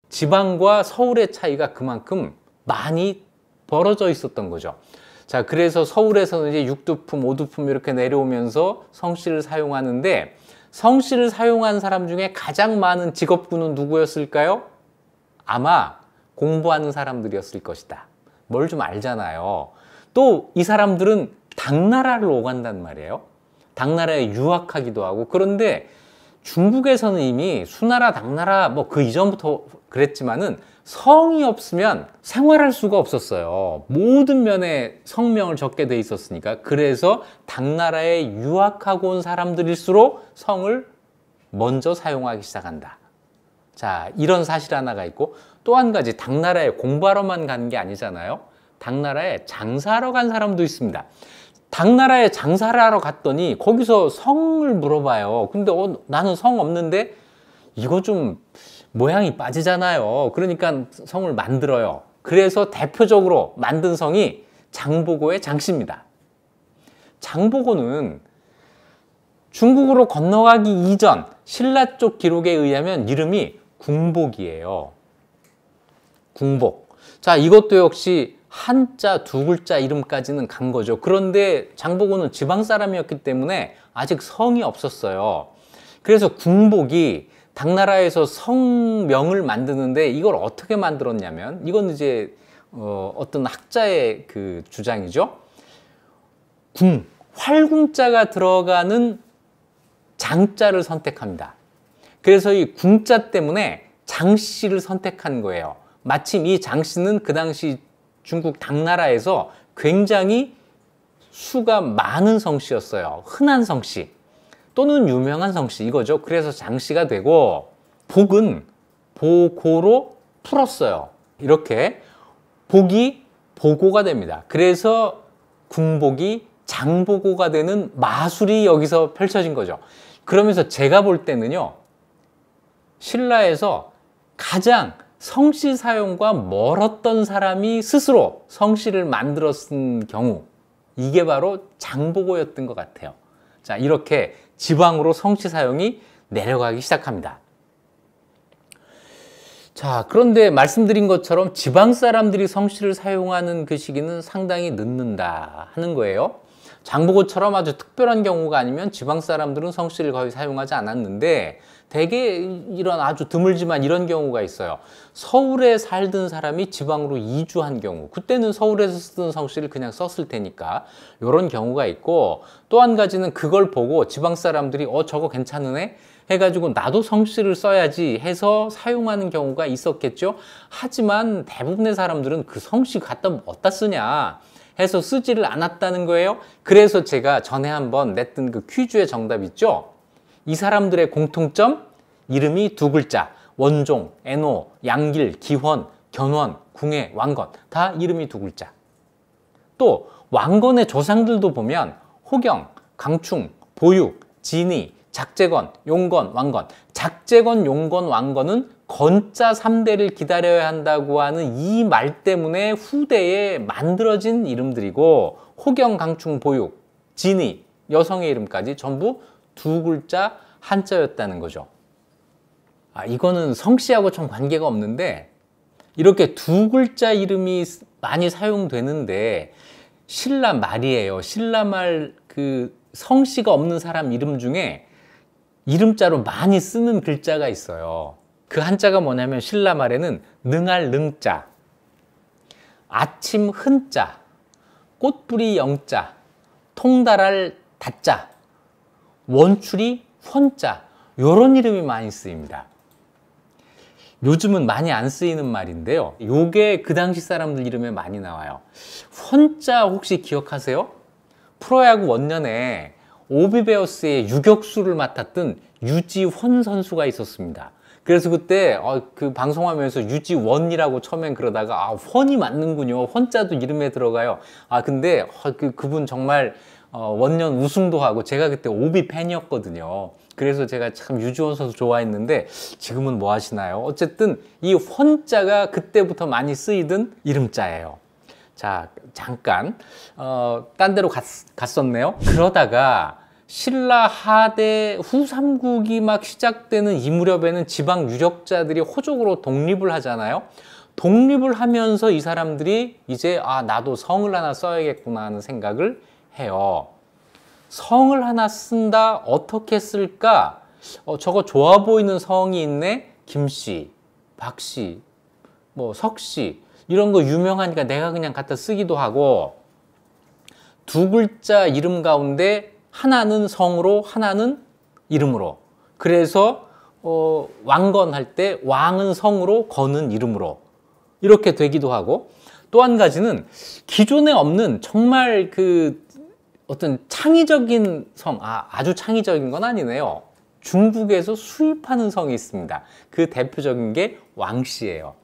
지방과 서울의 차이가 그만큼 많이 벌어져 있었던 거죠. 자, 그래서 서울에서는 이제 육두품, 오두품 이렇게 내려오면서 성씨를 사용하는데 성씨를 사용한 사람 중에 가장 많은 직업군은 누구였을까요? 아마 공부하는 사람들이었을 것이다. 뭘 좀 알잖아요. 또 이 사람들은 당나라를 오간단 말이에요. 당나라에 유학하기도 하고 그런데 중국에서는 이미 수나라, 당나라 뭐 그 이전부터 그랬지만은 성이 없으면 생활할 수가 없었어요. 모든 면에 성명을 적게 돼 있었으니까 그래서 당나라에 유학하고 온 사람들일수록 성을 먼저 사용하기 시작한다. 자, 이런 사실 하나가 있고 또 한 가지 당나라에 공부하러만 가는 게 아니잖아요. 당나라에 장사하러 간 사람도 있습니다. 당나라에 장사를 하러 갔더니 거기서 성을 물어봐요. 근데 어, 나는 성 없는데 이거 좀 모양이 빠지잖아요. 그러니까 성을 만들어요. 그래서 대표적으로 만든 성이 장보고의 장씨입니다. 장보고는 중국으로 건너가기 이전 신라 쪽 기록에 의하면 이름이 궁복이에요. 궁복. 자, 이것도 역시 한자 두 글자 이름까지는 간 거죠. 그런데 장보고는 지방 사람이었기 때문에 아직 성이 없었어요. 그래서 궁복이 당나라에서 성명을 만드는데 이걸 어떻게 만들었냐면 이건 이제 어, 어떤 학자의 그 주장이죠. 궁, 활궁자가 들어가는 장자를 선택합니다. 그래서 이 궁자 때문에 장씨를 선택한 거예요. 마침 이 장씨는 그 당시 중국 당나라에서 굉장히 수가 많은 성씨였어요. 흔한 성씨 또는 유명한 성씨 이거죠. 그래서 장씨가 되고 복은 보고로 풀었어요. 이렇게 복이 보고가 됩니다. 그래서 궁복이 장보고가 되는 마술이 여기서 펼쳐진 거죠. 그러면서 제가 볼 때는요. 신라에서 가장 성씨 사용과 멀었던 사람이 스스로 성씨를 만들어 쓴 경우 이게 바로 장보고였던 것 같아요. 자 이렇게 지방으로 성씨 사용이 내려가기 시작합니다. 자 그런데 말씀드린 것처럼 지방 사람들이 성씨를 사용하는 그 시기는 상당히 늦는다 하는 거예요. 장보고처럼 아주 특별한 경우가 아니면 지방 사람들은 성씨를 거의 사용하지 않았는데 대개 이런 아주 드물지만 이런 경우가 있어요. 서울에 살던 사람이 지방으로 이주한 경우. 그때는 서울에서 쓰던 성씨를 그냥 썼을 테니까 이런 경우가 있고 또 한 가지는 그걸 보고 지방 사람들이 어 저거 괜찮으네 해가지고 나도 성씨를 써야지 해서 사용하는 경우가 있었겠죠. 하지만 대부분의 사람들은 그 성씨 갖다 어디다 쓰냐. 해서 쓰지를 않았다는 거예요. 그래서 제가 전에 한번 냈던 그 퀴즈의 정답 있죠? 이 사람들의 공통점 이름이 두 글자 원종, 애노, 양길, 기원, 견원, 궁예, 왕건 다 이름이 두 글자 또 왕건의 조상들도 보면 호경, 강충, 보육, 진이, 작재건, 용건, 왕건 작재건, 용건, 왕건은 건자 삼대를 기다려야 한다고 하는 이 말 때문에 후대에 만들어진 이름들이고 호경, 강충, 보육, 진이, 여성의 이름까지 전부 두 글자 한자였다는 거죠. 아, 이거는 성씨하고 전 관계가 없는데 이렇게 두 글자 이름이 많이 사용되는데 신라 말이에요. 신라 말 그 성씨가 없는 사람 이름 중에 이름자로 많이 쓰는 글자가 있어요. 그 한자가 뭐냐면 신라 말에는 능할 능자, 아침 흔자, 꽃뿌리 영자, 통달할 다자 원추리, 헌자 이런 이름이 많이 쓰입니다. 요즘은 많이 안 쓰이는 말인데요. 요게 그 당시 사람들 이름에 많이 나와요. 헌자 혹시 기억하세요? 프로야구 원년에 오비베어스의 유격수를 맡았던 유지헌 선수가 있었습니다. 그래서 그때 어, 그 방송하면서 유지원이라고 처음엔 그러다가 아훤이 맞는군요. 헌자도 이름에 들어가요. 아 근데 어, 그 그분 정말 어, 원년 우승도 하고 제가 그때 오비 팬이었거든요. 그래서 제가 참 유주원 선수 좋아했는데 지금은 뭐 하시나요? 어쨌든 이 헌자가 그때부터 많이 쓰이던 이름자예요. 자, 잠깐 어, 딴 데로 갔, 갔었네요. 그러다가 신라 하대 후삼국이 막 시작되는 이 무렵에는 지방 유력자들이 호족으로 독립을 하잖아요. 독립을 하면서 이 사람들이 이제 아 나도 성을 하나 써야겠구나 하는 생각을 해요. 성을 하나 쓴다 어떻게 쓸까? 어, 저거 좋아 보이는 성이 있네? 김씨, 박씨, 뭐 석씨 이런 거 유명하니까 내가 그냥 갖다 쓰기도 하고 두 글자 이름 가운데 하나는 성으로 하나는 이름으로 그래서 어, 왕건할 때 왕은 성으로 건은 이름으로 이렇게 되기도 하고 또 한 가지는 기존에 없는 정말 그 어떤 창의적인 성, 아, 아주 창의적인 건 아니네요. 중국에서 수입하는 성이 있습니다. 그 대표적인 게 왕씨예요.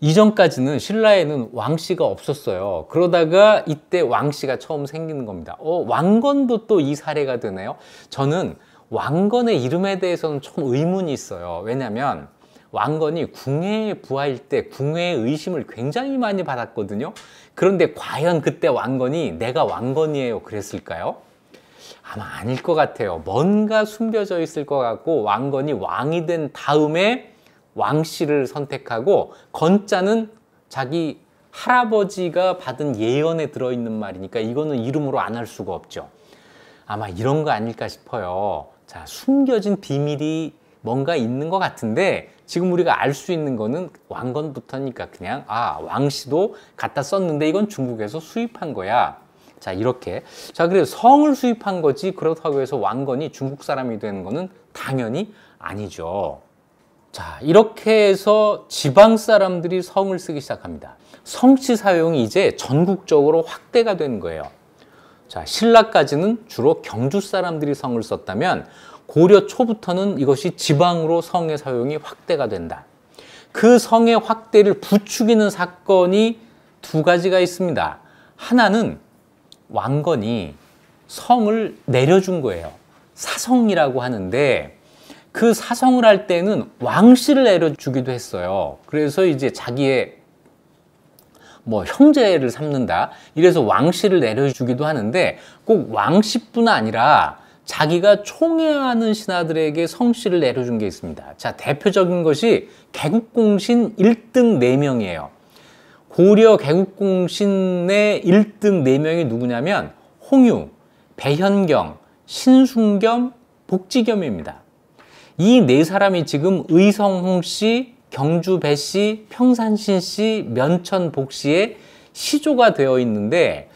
이전까지는 신라에는 왕씨가 없었어요. 그러다가 이때 왕씨가 처음 생기는 겁니다. 어, 왕건도 또 이 사례가 되네요. 저는 왕건의 이름에 대해서는 좀 의문이 있어요. 왜냐하면 왕건이 궁예에 부하일 때 궁예의 의심을 굉장히 많이 받았거든요. 그런데 과연 그때 왕건이 내가 왕건이에요 그랬을까요? 아마 아닐 것 같아요. 뭔가 숨겨져 있을 것 같고 왕건이 왕이 된 다음에 왕씨를 선택하고 건자는 자기 할아버지가 받은 예언에 들어있는 말이니까 이거는 이름으로 안 할 수가 없죠. 아마 이런 거 아닐까 싶어요. 자, 숨겨진 비밀이 뭔가 있는 것 같은데 지금 우리가 알 수 있는 거는 왕건부터니까 그냥 아 왕씨도 갖다 썼는데 이건 중국에서 수입한 거야. 자 이렇게 자 그래서 성을 수입한 거지 그렇다고 해서 왕건이 중국 사람이 되는 거는 당연히 아니죠. 자 이렇게 해서 지방 사람들이 성을 쓰기 시작합니다. 성씨 사용이 이제 전국적으로 확대가 된 거예요. 자 신라까지는 주로 경주 사람들이 성을 썼다면 고려 초부터는 이것이 지방으로 성의 사용이 확대가 된다. 그 성의 확대를 부추기는 사건이 두 가지가 있습니다. 하나는 왕건이 성을 내려준 거예요. 사성이라고 하는데 그 사성을 할 때는 왕씨를 내려주기도 했어요. 그래서 이제 자기의 뭐 형제를 삼는다. 이래서 왕씨를 내려주기도 하는데 꼭 왕씨뿐 아니라 자기가 총애하는 신하들에게 성씨를 내려준 게 있습니다. 자, 대표적인 것이 개국공신 1등 4명이에요. 고려 개국공신의 1등 4명이 누구냐면 홍유, 배현경, 신순겸, 복지겸입니다. 이 네 사람이 지금 의성홍 씨, 경주 배 씨, 평산신 씨, 면천 복 씨의 시조가 되어 있는데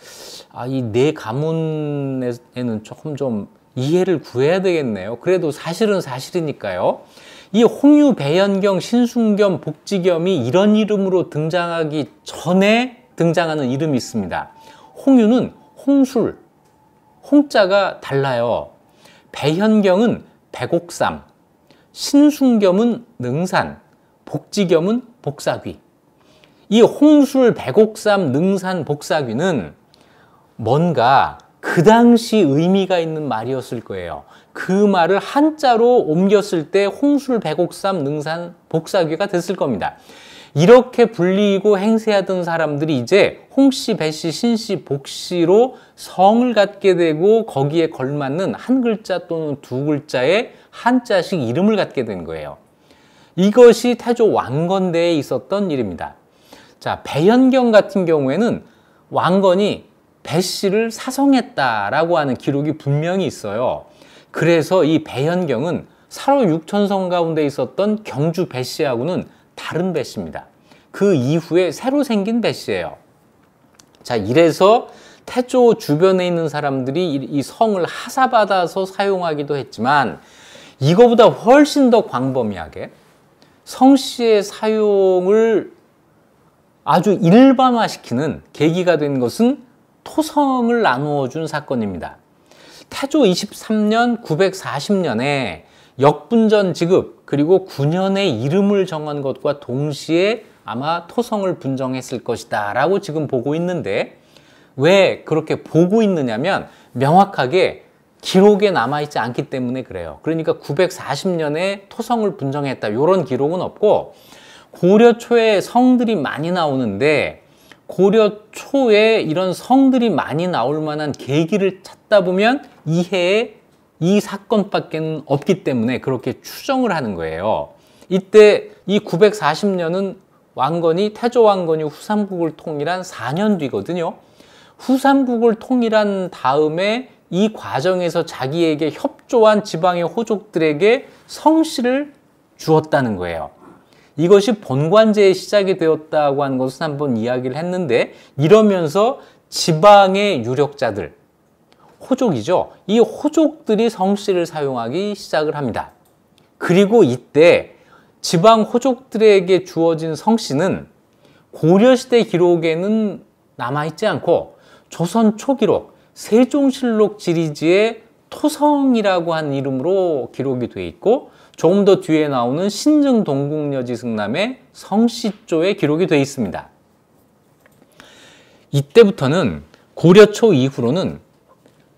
아, 이 네 가문에는 조금 좀 이해를 구해야 되겠네요. 그래도 사실은 사실이니까요. 이 홍유, 배연경, 신순겸, 복지겸이 이런 이름으로 등장하기 전에 등장하는 이름이 있습니다. 홍유는 홍술, 홍자가 달라요. 배현경은 백옥삼, 신순겸은 능산, 복지겸은 복사귀. 이 홍술, 백옥삼, 능산, 복사귀는 뭔가 그 당시 의미가 있는 말이었을 거예요. 그 말을 한자로 옮겼을 때 홍술, 백옥삼, 능산, 복사귀가 됐을 겁니다. 이렇게 불리고 행세하던 사람들이 이제 홍씨, 배씨, 신씨, 복씨로 성을 갖게 되고 거기에 걸맞는 한 글자 또는 두 글자의 한자식 이름을 갖게 된 거예요. 이것이 태조 왕건대에 있었던 일입니다. 자, 배현경 같은 경우에는 왕건이 배 씨를 사성했다라고 하는 기록이 분명히 있어요. 그래서 이 배현경은 사로 육천성 가운데 있었던 경주 배 씨하고는 다른 배 씨입니다. 그 이후에 새로 생긴 배 씨예요. 자, 이래서 태조 주변에 있는 사람들이 이 성을 하사받아서 사용하기도 했지만 이거보다 훨씬 더 광범위하게 성씨의 사용을 아주 일반화시키는 계기가 된 것은 토성을 나누어 준 사건입니다. 태조 23년 940년에 역분전 지급 그리고 9년의 이름을 정한 것과 동시에 아마 토성을 분정했을 것이다 라고 지금 보고 있는데 왜 그렇게 보고 있느냐면 명확하게 기록에 남아있지 않기 때문에 그래요. 그러니까 940년에 토성을 분정했다 이런 기록은 없고 고려 초에 성들이 많이 나오는데 고려 초에 이런 성들이 많이 나올 만한 계기를 찾다 보면 이해에 이 사건밖에는 없기 때문에 그렇게 추정을 하는 거예요. 이때 이 940년은 왕건이 태조 왕건이 후삼국을 통일한 4년 뒤거든요. 후삼국을 통일한 다음에 이 과정에서 자기에게 협조한 지방의 호족들에게 성씨를 주었다는 거예요. 이것이 본관제의 시작이 되었다고 하는 것을 한번 이야기를 했는데 이러면서 지방의 유력자들, 호족이죠. 이 호족들이 성씨를 사용하기 시작을 합니다. 그리고 이때 지방 호족들에게 주어진 성씨는 고려시대 기록에는 남아있지 않고 조선 초기록, 세종실록 지리지의 토성이라고 한 이름으로 기록이 돼 있고 조금 더 뒤에 나오는 신증 동국여지 승람의 성씨조에 기록이 되어 있습니다. 이때부터는 고려 초 이후로는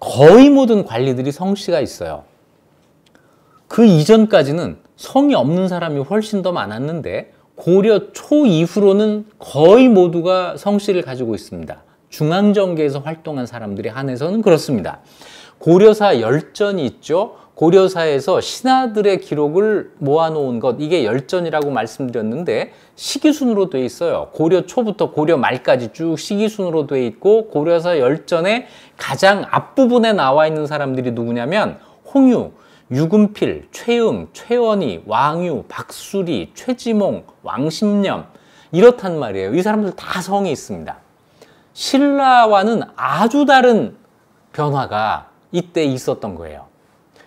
거의 모든 관리들이 성씨가 있어요. 그 이전까지는 성이 없는 사람이 훨씬 더 많았는데 고려 초 이후로는 거의 모두가 성씨를 가지고 있습니다. 중앙정계에서 활동한 사람들이 한해서는 그렇습니다. 고려사 열전이 있죠. 고려사에서 신하들의 기록을 모아놓은 것 이게 열전이라고 말씀드렸는데 시기순으로 돼 있어요. 고려 초부터 고려 말까지 쭉 시기순으로 돼 있고 고려사 열전의 가장 앞부분에 나와 있는 사람들이 누구냐면 홍유, 유금필, 최음 최원희, 왕유, 박수리, 최지몽, 왕십념 이렇단 말이에요. 이 사람들 다 성이 있습니다. 신라와는 아주 다른 변화가 이때 있었던 거예요.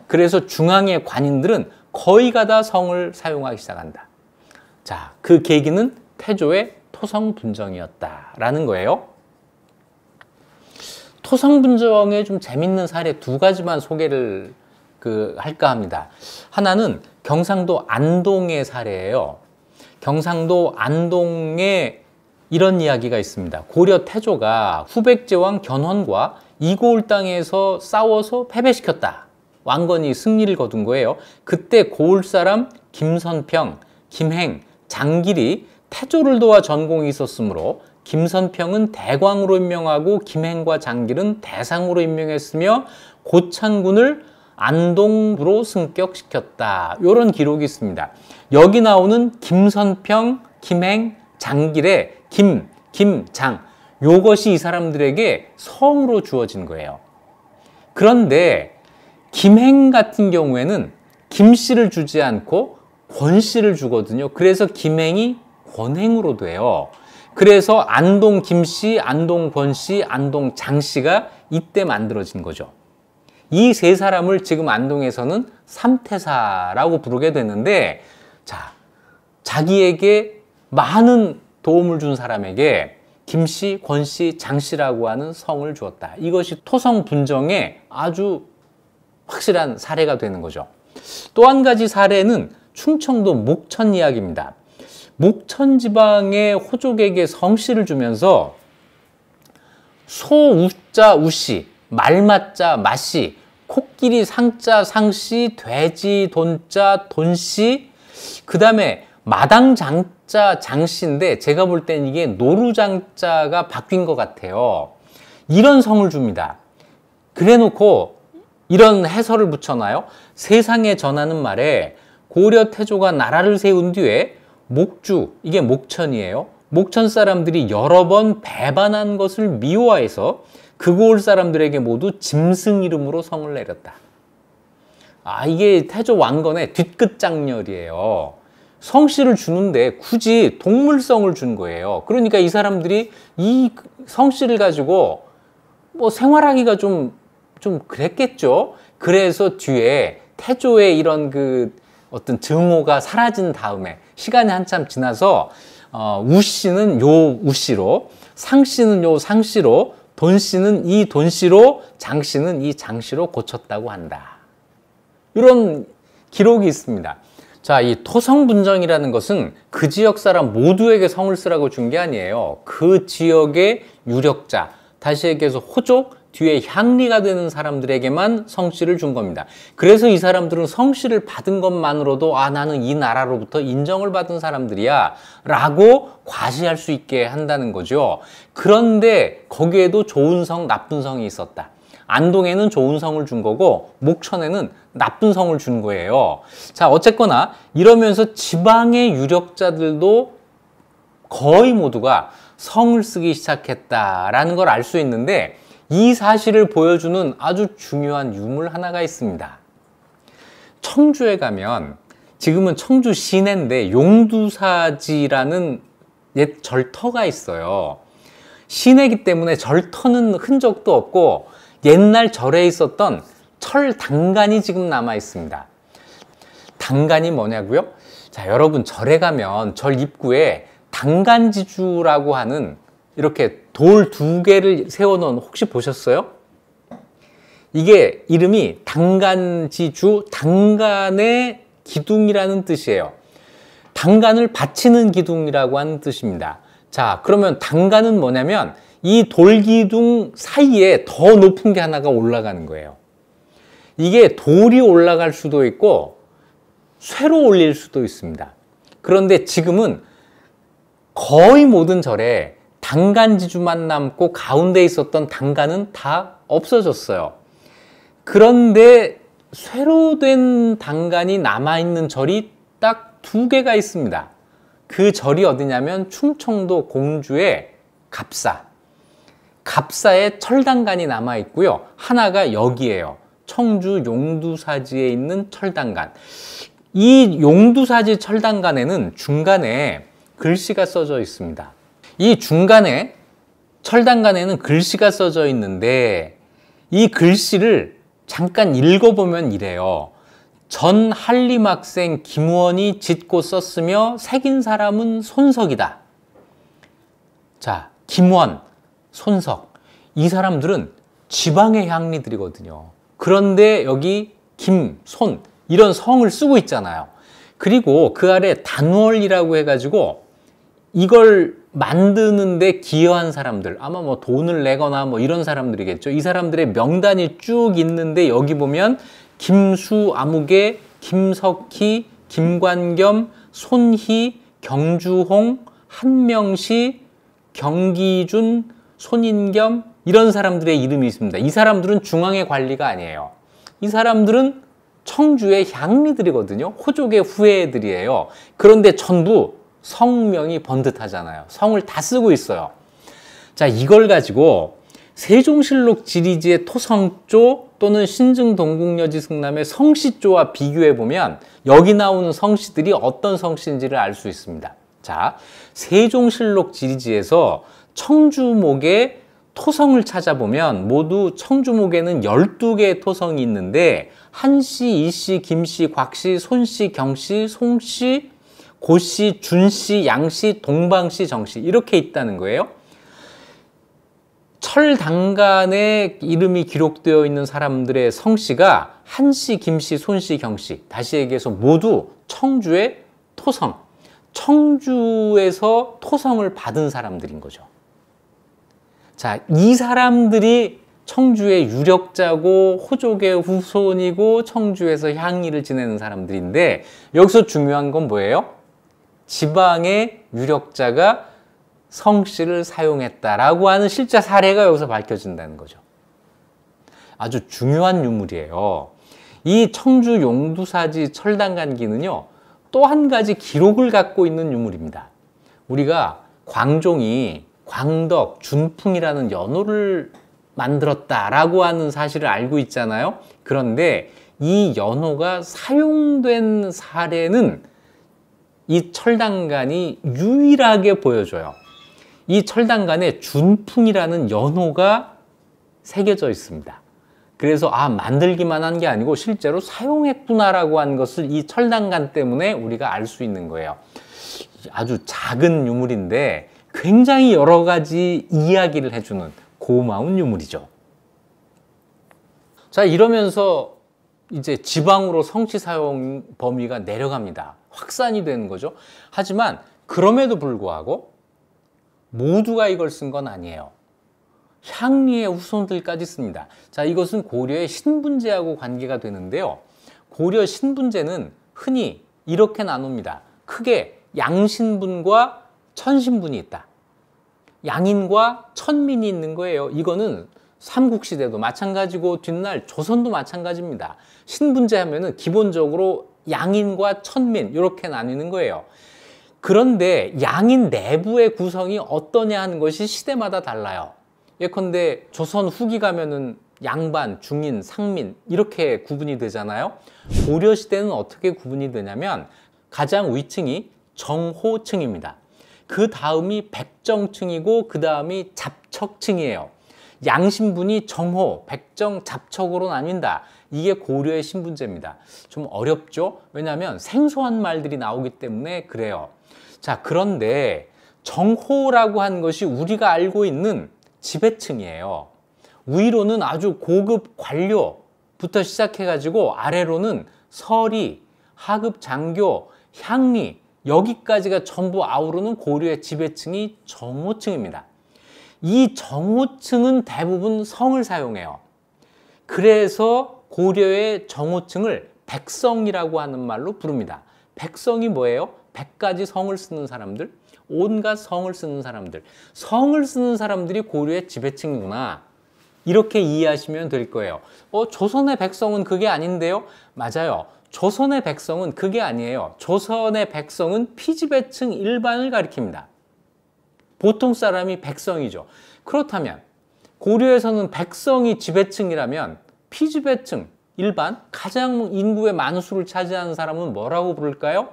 그래서 중앙의 관인들은 거의가 다 성을 사용하기 시작한다. 자, 그 계기는 태조의 토성 분정이었다라는 거예요. 토성 분정의 좀 재밌는 사례 두 가지만 소개를 그 할까 합니다. 하나는 경상도 안동의 사례예요. 경상도 안동에 이런 이야기가 있습니다. 고려 태조가 후백제왕 견훤과 이고을 땅에서 싸워서 패배시켰다. 왕건이 승리를 거둔 거예요. 그때 고을 사람 김선평, 김행, 장길이 태조를 도와 전공이 있었으므로 김선평은 대광으로 임명하고 김행과 장길은 대상으로 임명했으며 고창군을 안동으로 승격시켰다. 이런 기록이 있습니다. 여기 나오는 김선평, 김행, 장길의 김, 김, 장 요것이 이 사람들에게 성으로 주어진 거예요. 그런데 김행 같은 경우에는 김 씨를 주지 않고 권 씨를 주거든요. 그래서 김행이 권행으로 돼요. 그래서 안동 김 씨, 안동 권 씨, 안동 장 씨가 이때 만들어진 거죠. 이 세 사람을 지금 안동에서는 삼태사라고 부르게 되는데 자, 자기에게 많은 도움을 준 사람에게 김씨, 권씨, 장씨라고 하는 성을 주었다. 이것이 토성 분정에 아주 확실한 사례가 되는 거죠. 또 한 가지 사례는 충청도 목천 이야기입니다. 목천 지방의 호족에게 성씨를 주면서 소우자 우씨, 말맞자 마씨, 코끼리 상자 상씨, 돼지 돈자 돈씨, 그 다음에 마당장자 장씨인데 제가 볼 땐 이게 노루장자가 바뀐 것 같아요. 이런 성을 줍니다. 그래놓고 이런 해설을 붙여놔요. 세상에 전하는 말에 고려 태조가 나라를 세운 뒤에 목주, 이게 목천이에요. 목천 사람들이 여러 번 배반한 것을 미워해서그고 사람들에게 모두 짐승 이름으로 성을 내렸다. 아, 이게 태조 왕건의 뒤끝 장렬이에요. 성씨를 주는데 굳이 동물성을 준 거예요. 그러니까 이 사람들이 이 성씨를 가지고 뭐 생활하기가 좀좀 그랬겠죠. 그래서 뒤에 태조의 이런 그 어떤 증오가 사라진 다음에 시간이 한참 지나서 어, 우 씨는 요우 씨로 상 씨는 요상 씨로 돈 씨는 이돈 씨로 장 씨는 이장 씨로 고쳤다고 한다. 이런 기록이 있습니다. 자, 이 토성 분정이라는 것은 그 지역 사람 모두에게 성을 쓰라고 준 게 아니에요. 그 지역의 유력자, 다시 얘기해서 호족, 뒤에 향리가 되는 사람들에게만 성씨를 준 겁니다. 그래서 이 사람들은 성씨를 받은 것만으로도 아 나는 이 나라로부터 인정을 받은 사람들이야 라고 과시할 수 있게 한다는 거죠. 그런데 거기에도 좋은 성 나쁜 성이 있었다. 안동에는 좋은 성을 준 거고 목천에는 나쁜 성을 준 거예요. 자 어쨌거나 이러면서 지방의 유력자들도 거의 모두가 성을 쓰기 시작했다라는 걸 알 수 있는데 이 사실을 보여주는 아주 중요한 유물 하나가 있습니다. 청주에 가면 지금은 청주 시내인데 용두사지라는 옛 절터가 있어요. 시내기 때문에 절터는 흔적도 없고 옛날 절에 있었던 철 당간이 지금 남아 있습니다. 당간이 뭐냐고요? 자, 여러분 절에 가면 절 입구에 당간지주라고 하는 이렇게 돌 두 개를 세워놓은 혹시 보셨어요? 이게 이름이 당간지주 당간의 기둥이라는 뜻이에요. 당간을 바치는 기둥이라고 하는 뜻입니다. 자, 그러면 당간은 뭐냐면 이 돌기둥 사이에 더 높은 게 하나가 올라가는 거예요. 이게 돌이 올라갈 수도 있고 쇠로 올릴 수도 있습니다. 그런데 지금은 거의 모든 절에 당간지주만 남고 가운데 있었던 당간은 다 없어졌어요. 그런데 쇠로 된 당간이 남아있는 절이 딱 두 개가 있습니다. 그 절이 어디냐면 충청도 공주의 갑사. 갑사의 철당간이 남아있고요. 하나가 여기에요. 청주 용두사지에 있는 철당간. 이 용두사지 철당간에는 중간에 글씨가 써져 있습니다. 이 중간에 철단간에는 글씨가 써져 있는데 이 글씨를 잠깐 읽어보면 이래요. 전 한림 학생 김원이 우 짓고 썼으며 새긴 사람은 손석이다. 자, 김원, 우 손석. 이 사람들은 지방의 향리들이거든요. 그런데 여기 김, 손 이런 성을 쓰고 있잖아요. 그리고 그 아래 단월이라고 해가지고 이걸 만드는데 기여한 사람들 아마 뭐 돈을 내거나 뭐 이런 사람들이겠죠 이 사람들의 명단이 쭉 있는데 여기 보면 김수 아무개 김석희 김관겸 손희 경주홍 한명시 경기준 손인겸 이런 사람들의 이름이 있습니다 이 사람들은 중앙의 관리가 아니에요 이 사람들은 청주의 향리들이거든요 호족의 후예들이에요 그런데 전부 성명이 번듯하잖아요. 성을 다 쓰고 있어요. 자, 이걸 가지고 세종실록 지리지의 토성조 또는 신증동국여지 승남의 성씨조와 비교해 보면 여기 나오는 성씨들이 어떤 성씨인지를 알 수 있습니다. 자, 세종실록 지리지에서 청주목의 토성을 찾아보면 모두 청주목에는 12개의 토성이 있는데 한씨, 이씨, 김씨, 곽씨, 손씨, 경씨, 송씨, 고씨, 준씨, 양씨, 동방씨, 정씨 이렇게 있다는 거예요. 철당간에 이름이 기록되어 있는 사람들의 성씨가 한씨, 김씨, 손씨, 경씨 다시 얘기해서 모두 청주의 토성 청주에서 토성을 받은 사람들인 거죠. 자, 이 사람들이 청주의 유력자고 호족의 후손이고 청주에서 향리를 지내는 사람들인데 여기서 중요한 건 뭐예요? 지방의 유력자가 성씨를 사용했다라고 하는 실제 사례가 여기서 밝혀진다는 거죠. 아주 중요한 유물이에요. 이 청주 용두사지 철당간기는요. 또 한 가지 기록을 갖고 있는 유물입니다. 우리가 광종이 광덕, 준풍이라는 연호를 만들었다라고 하는 사실을 알고 있잖아요. 그런데 이 연호가 사용된 사례는 이철당간이 유일하게 보여줘요. 이 철단간에 준풍이라는 연호가 새겨져 있습니다. 그래서 아 만들기만 한 게 아니고 실제로 사용했구나라고 한 것을 이 철단간 때문에 우리가 알 수 있는 거예요. 아주 작은 유물인데 굉장히 여러 가지 이야기를 해주는 고마운 유물이죠. 자 이러면서 이제 지방으로 성치 사용 범위가 내려갑니다. 확산이 되는 거죠. 하지만 그럼에도 불구하고 모두가 이걸 쓴 건 아니에요. 향리의 후손들까지 씁니다. 자, 이것은 고려의 신분제하고 관계가 되는데요. 고려 신분제는 흔히 이렇게 나눕니다. 크게 양신분과 천신분이 있다. 양인과 천민이 있는 거예요. 이거는 삼국시대도 마찬가지고 뒷날 조선도 마찬가지입니다. 신분제 하면은 기본적으로 양인과 천민 이렇게 나뉘는 거예요. 그런데 양인 내부의 구성이 어떠냐 하는 것이 시대마다 달라요. 예컨대 조선 후기 가면은 양반, 중인, 상민 이렇게 구분이 되잖아요. 고려 시대는 어떻게 구분이 되냐면 가장 위층이 정호층입니다. 그 다음이 백정층이고 그 다음이 잡척층이에요. 양신분이 정호, 백정, 잡척으로 나뉜다. 이게 고려의 신분제입니다. 좀 어렵죠? 왜냐하면 생소한 말들이 나오기 때문에 그래요. 자, 그런데 정호라고 하는 것이 우리가 알고 있는 지배층이에요. 위로는 아주 고급 관료부터 시작해가지고 아래로는 서리, 하급 장교, 향리 여기까지가 전부 아우르는 고려의 지배층이 정호층입니다. 이 정호층은 대부분 성을 사용해요. 그래서 고려의 정호층을 백성이라고 하는 말로 부릅니다. 백성이 뭐예요? 백가지 성을 쓰는 사람들, 온갖 성을 쓰는 사람들. 성을 쓰는 사람들이 고려의 지배층이구나. 이렇게 이해하시면 될 거예요. 어, 조선의 백성은 그게 아닌데요? 맞아요. 조선의 백성은 그게 아니에요. 조선의 백성은 피지배층 일반을 가리킵니다. 보통 사람이 백성이죠. 그렇다면 고려에서는 백성이 지배층이라면 피지배층, 일반 가장 인구의 만수를 차지하는 사람은 뭐라고 부를까요?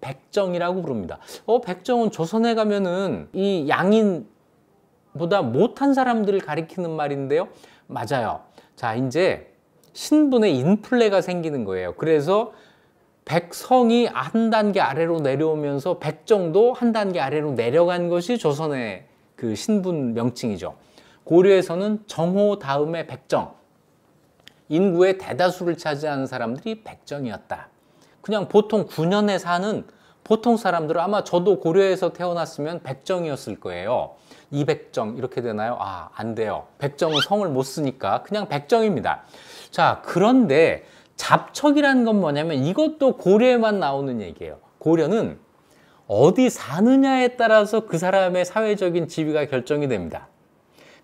백정이라고 부릅니다. 어, 백정은 조선에 가면은 이 양인보다 못한 사람들을 가리키는 말인데요. 맞아요. 자, 이제 신분의 인플레가 생기는 거예요. 그래서 백성이 한 단계 아래로 내려오면서 백정도 한 단계 아래로 내려간 것이 조선의 그 신분 명칭이죠. 고려에서는 정호 다음에 백정, 인구의 대다수를 차지하는 사람들이 백정이었다. 그냥 보통 9년에 사는 보통 사람들은 아마 저도 고려에서 태어났으면 백정이었을 거예요. 이백정 이렇게 되나요? 아, 안 돼요. 백정은 성을 못 쓰니까 그냥 백정입니다. 자, 그런데 잡척이라는 건 뭐냐면 이것도 고려에만 나오는 얘기예요. 고려는 어디 사느냐에 따라서 그 사람의 사회적인 지위가 결정이 됩니다.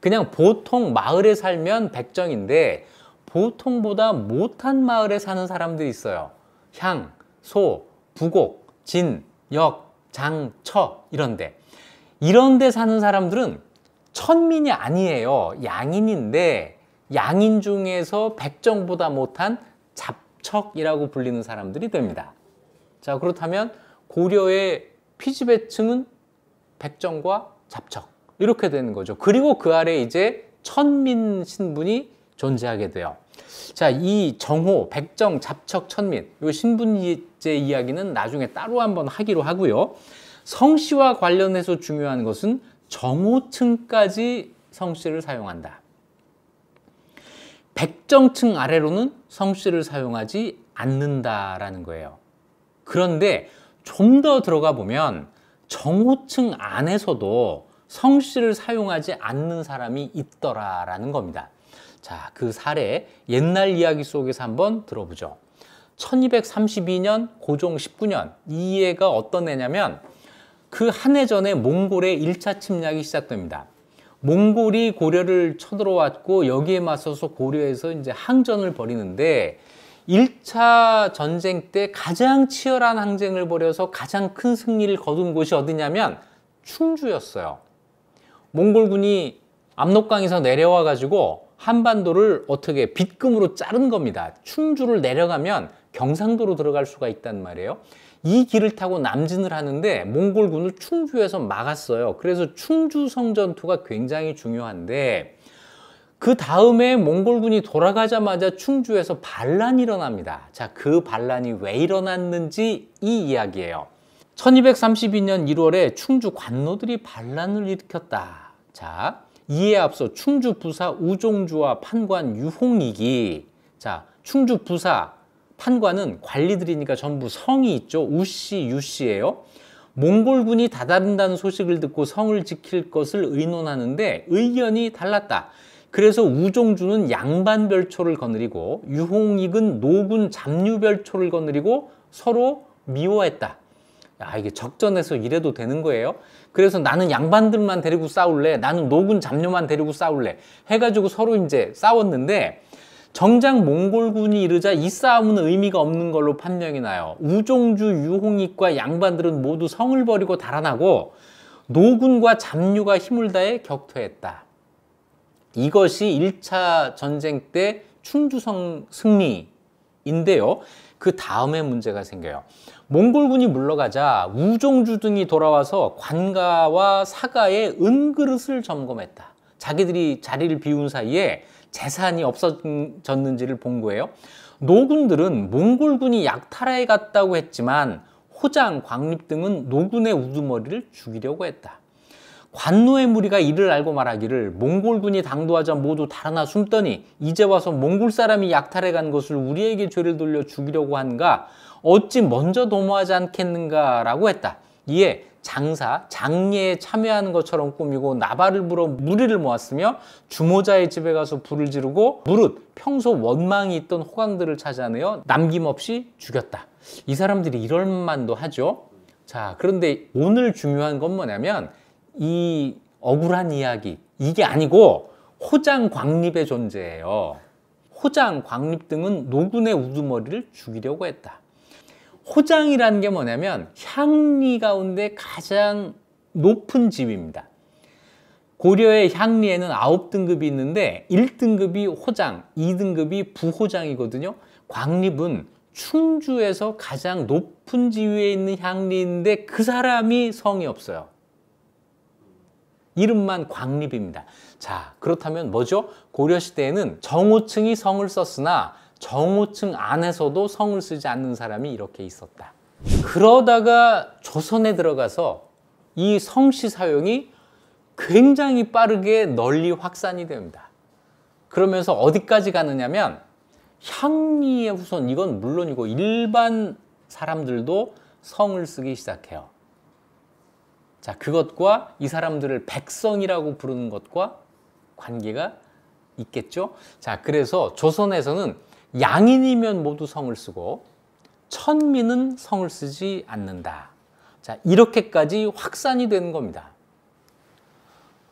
그냥 보통 마을에 살면 백정인데 보통보다 못한 마을에 사는 사람들이 있어요. 향, 소, 부곡, 진, 역, 장, 처 이런데 이런데 사는 사람들은 천민이 아니에요. 양인인데 양인 중에서 백정보다 못한 잡척이라고 불리는 사람들이 됩니다. 자 그렇다면 고려의 피지배층은 백정과 잡척 이렇게 되는 거죠. 그리고 그 아래 이제 천민 신분이 존재하게 돼요. 자, 이 정호, 백정, 잡척, 천민, 이 신분제 이야기는 나중에 따로 한번 하기로 하고요. 성씨와 관련해서 중요한 것은 정호층까지 성씨를 사용한다. 백정층 아래로는 성씨를 사용하지 않는다라는 거예요. 그런데 좀 더 들어가 보면 정호층 안에서도 성씨를 사용하지 않는 사람이 있더라라는 겁니다. 자, 그 사례 옛날 이야기 속에서 한번 들어보죠. 1232년 고종 19년 이 해가 어떤 해냐면 그 한 해 전에 몽골의 1차 침략이 시작됩니다. 몽골이 고려를 쳐들어왔고 여기에 맞서서 고려에서 이제 항전을 벌이는데 1차 전쟁 때 가장 치열한 항쟁을 벌여서 가장 큰 승리를 거둔 곳이 어디냐면 충주였어요. 몽골군이 압록강에서 내려와 가지고 한반도를 어떻게 빗금으로 자른 겁니다. 충주를 내려가면 경상도로 들어갈 수가 있단 말이에요. 이 길을 타고 남진을 하는데 몽골군을 충주에서 막았어요. 그래서 충주성 전투가 굉장히 중요한데 그 다음에 몽골군이 돌아가자마자 충주에서 반란이 일어납니다. 자, 그 반란이 왜 일어났는지 이 이야기예요. 1232년 1월에 충주 관노들이 반란을 일으켰다. 자, 이에 앞서 충주 부사 우종주와 판관 유홍익이 자 충주 부사 판관은 관리들이니까 전부 성이 있죠. 우씨 유씨예요. 몽골군이 다다른다는 소식을 듣고 성을 지킬 것을 의논하는데 의견이 달랐다. 그래서 우종주는 양반별초를 거느리고 유홍익은 노군 잡류별초를 거느리고 서로 미워했다. 야, 이게 적전에서 이래도 되는 거예요. 그래서 나는 양반들만 데리고 싸울래. 나는 노군 잡녀만 데리고 싸울래. 해가지고 서로 이제 싸웠는데 정작 몽골군이 이르자 이 싸움은 의미가 없는 걸로 판명이 나요. 우종주 유홍익과 양반들은 모두 성을 버리고 달아나고 노군과 잡류가 힘을 다해 격퇴했다. 이것이 1차 전쟁 때 충주성 승리인데요. 그 다음에 문제가 생겨요. 몽골군이 물러가자 우종주 등이 돌아와서 관가와 사가의 은그릇을 점검했다. 자기들이 자리를 비운 사이에 재산이 없어졌는지를 본 거예요. 노군들은 몽골군이 약탈해 갔다고 했지만 호장, 광립 등은 노군의 우두머리를 죽이려고 했다. 관노의 무리가 이를 알고 말하기를 몽골군이 당도하자 모두 달아나 숨더니 이제 와서 몽골 사람이 약탈해 간 것을 우리에게 죄를 돌려 죽이려고 한가 어찌 먼저 도모하지 않겠는가라고 했다. 이에 장사, 장례에 참여하는 것처럼 꾸미고 나발을 불어 무리를 모았으며 주모자의 집에 가서 불을 지르고 무릇 평소 원망이 있던 호강들을 찾아내어 남김없이 죽였다. 이 사람들이 이럴 만도 하죠. 자, 그런데 오늘 중요한 건 뭐냐면 이 억울한 이야기 이게 아니고 호장 광립의 존재예요. 호장 광립 등은 노군의 우두머리를 죽이려고 했다. 호장이라는 게 뭐냐면 향리 가운데 가장 높은 지입니다 고려의 향리에는 9등급이 있는데 1등급이 호장, 2등급이 부호장이거든요. 광립은 충주에서 가장 높은 지위에 있는 향리인데 그 사람이 성이 없어요. 이름만 광립입니다. 자, 그렇다면 뭐죠? 고려시대에는 정호층이 성을 썼으나 정호층 안에서도 성을 쓰지 않는 사람이 이렇게 있었다. 그러다가 조선에 들어가서 이 성씨 사용이 굉장히 빠르게 널리 확산이 됩니다. 그러면서 어디까지 가느냐면 향리의 후손 이건 물론이고 일반 사람들도 성을 쓰기 시작해요. 자, 그것과 이 사람들을 백성이라고 부르는 것과 관계가 있겠죠. 자, 그래서 조선에서는 양인이면 모두 성을 쓰고 천민은 성을 쓰지 않는다. 자, 이렇게까지 확산이 되는 겁니다.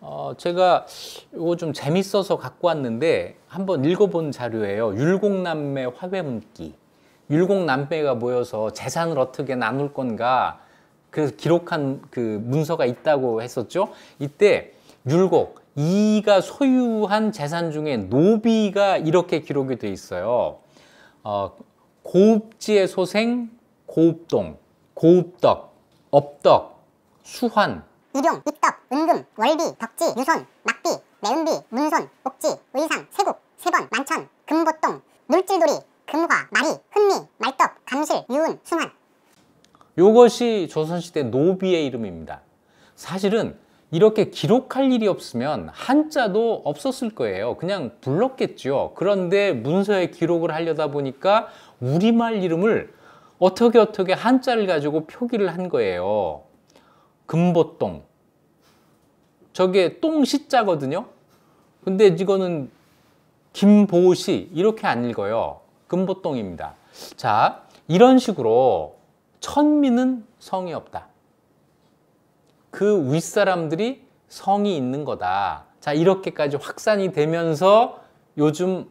어, 제가 이거 좀 재밌어서 갖고 왔는데 한번 읽어본 자료예요. 율곡남매 화훼문기. 율곡남매가 모여서 재산을 어떻게 나눌 건가 그래서 기록한 그 문서가 있다고 했었죠. 이때 율곡 이가 소유한 재산 중에 노비가 이렇게 기록이 돼 있어요. 어, 고읍지의 소생, 고읍동, 고읍덕, 업덕, 수환, 유령, 입덕, 은금, 월비, 덕지, 유손, 낙비 매운비, 문손, 옥지, 의상, 세국, 세번, 만천, 금보똥, 물질돌이, 금화, 마리, 흔미, 말떡, 감실, 유은, 순환 이것이 조선시대 노비의 이름입니다. 사실은 이렇게 기록할 일이 없으면 한자도 없었을 거예요. 그냥 불렀겠죠. 그런데 문서에 기록을 하려다 보니까 우리말 이름을 어떻게 어떻게 한자를 가지고 표기를 한 거예요. 금보똥. 저게 똥시자거든요. 근데 이거는 김보시 이렇게 안 읽어요. 금보똥입니다. 자, 이런 식으로 천민은 성이 없다. 그 윗사람들이 성이 있는 거다. 자, 이렇게까지 확산이 되면서 요즘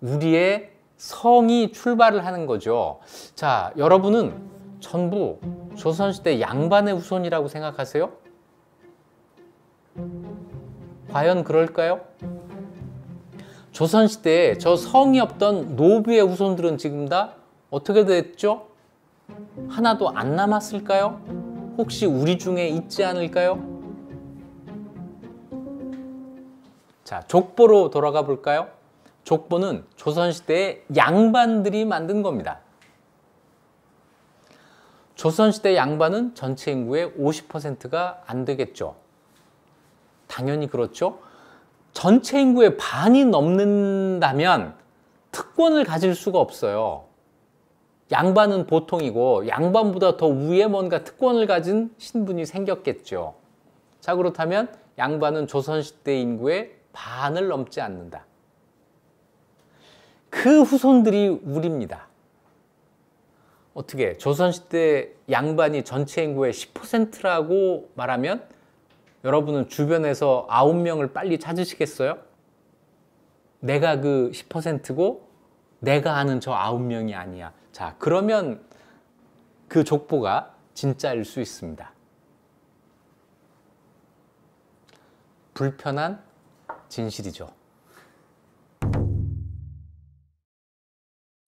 우리의 성이 출발을 하는 거죠. 자, 여러분은 전부 조선시대 양반의 후손이라고 생각하세요? 과연 그럴까요? 조선시대에 저 성이 없던 노비의 후손들은 지금 다 어떻게 됐죠? 하나도 안 남았을까요? 혹시 우리 중에 있지 않을까요? 자, 족보로 돌아가 볼까요? 족보는 조선시대의 양반들이 만든 겁니다. 조선시대 양반은 전체 인구의 50%가 안 되겠죠. 당연히 그렇죠. 전체 인구의 반이 넘는다면 특권을 가질 수가 없어요. 양반은 보통이고 양반보다 더 위에 뭔가 특권을 가진 신분이 생겼겠죠. 자 그렇다면 양반은 조선시대 인구의 반을 넘지 않는다. 그 후손들이 우리입니다. 어떻게 조선시대 양반이 전체 인구의 10%라고 말하면 여러분은 주변에서 9명을 빨리 찾으시겠어요? 내가 그 10%고 내가 아는 저 9명이 아니야. 자, 그러면 그 족보가 진짜일 수 있습니다. 불편한 진실이죠.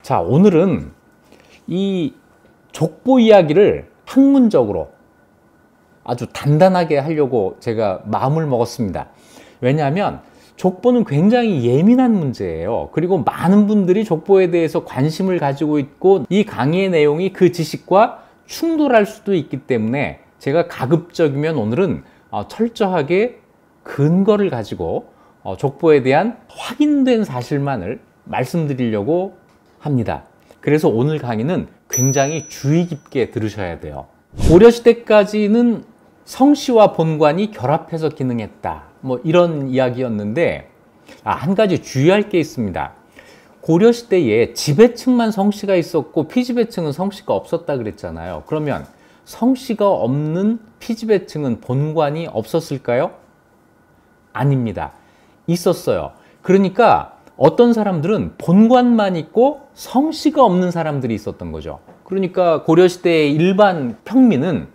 자, 오늘은 이 족보 이야기를 학문적으로 아주 단단하게 하려고 제가 마음을 먹었습니다. 왜냐하면 족보는 굉장히 예민한 문제예요. 그리고 많은 분들이 족보에 대해서 관심을 가지고 있고 이 강의의 내용이 그 지식과 충돌할 수도 있기 때문에 제가 가급적이면 오늘은 어, 철저하게 근거를 가지고 어, 족보에 대한 확인된 사실만을 말씀드리려고 합니다. 그래서 오늘 강의는 굉장히 주의 깊게 들으셔야 돼요. 고려시대까지는 성씨와 본관이 결합해서 기능했다. 뭐 이런 이야기였는데 아, 한 가지 주의할 게 있습니다. 고려 시대에 지배층만 성씨가 있었고 피지배층은 성씨가 없었다 그랬잖아요. 그러면 성씨가 없는 피지배층은 본관이 없었을까요? 아닙니다. 있었어요. 그러니까 어떤 사람들은 본관만 있고 성씨가 없는 사람들이 있었던 거죠. 그러니까 고려시대의 일반 평민은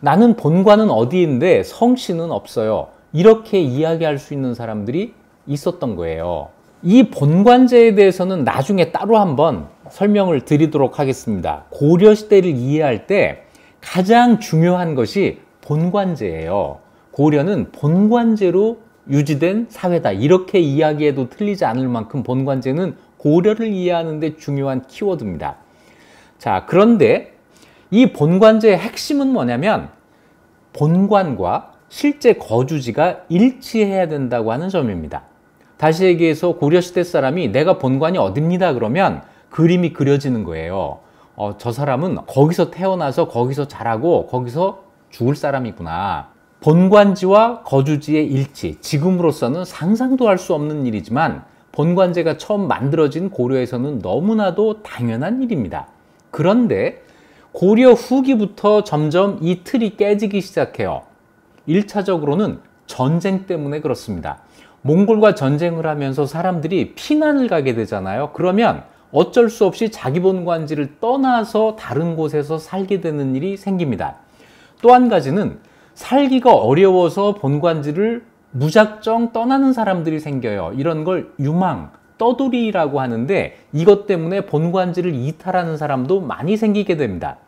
나는 본관은 어디인데 성씨는 없어요. 이렇게 이야기할 수 있는 사람들이 있었던 거예요. 이 본관제에 대해서는 나중에 따로 한번 설명을 드리도록 하겠습니다. 고려시대를 이해할 때 가장 중요한 것이 본관제예요. 고려는 본관제로 유지된 사회다. 이렇게 이야기해도 틀리지 않을 만큼 본관제는 고려를 이해하는데 중요한 키워드입니다. 자, 그런데 이 본관제의 핵심은 뭐냐면 본관과 실제 거주지가 일치해야 된다고 하는 점입니다. 다시 얘기해서 고려시대 사람이 내가 본관이 어딥니다 그러면 그림이 그려지는 거예요. 어, 저 사람은 거기서 태어나서 거기서 자라고 거기서 죽을 사람이구나. 본관지와 거주지의 일치, 지금으로서는 상상도 할 수 없는 일이지만 본관제가 처음 만들어진 고려에서는 너무나도 당연한 일입니다. 그런데 고려 후기부터 점점 이 틀이 깨지기 시작해요. 1차적으로는 전쟁 때문에 그렇습니다. 몽골과 전쟁을 하면서 사람들이 피난을 가게 되잖아요. 그러면 어쩔 수 없이 자기 본관지를 떠나서 다른 곳에서 살게 되는 일이 생깁니다. 또 한 가지는 살기가 어려워서 본관지를 무작정 떠나는 사람들이 생겨요. 이런 걸 유망, 떠돌이라고 하는데 이것 때문에 본관지를 이탈하는 사람도 많이 생기게 됩니다.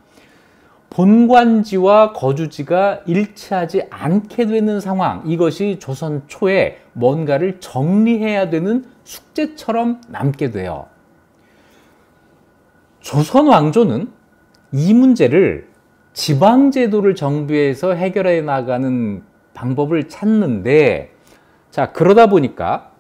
본관지와 거주지가 일치하지 않게 되는 상황 이것이 조선 초에 뭔가를 정리해야 되는 숙제처럼 남게 돼요. 조선 왕조는 이 문제를 지방제도를 정비해서 해결해 나가는 방법을 찾는데 자 그러다 보니까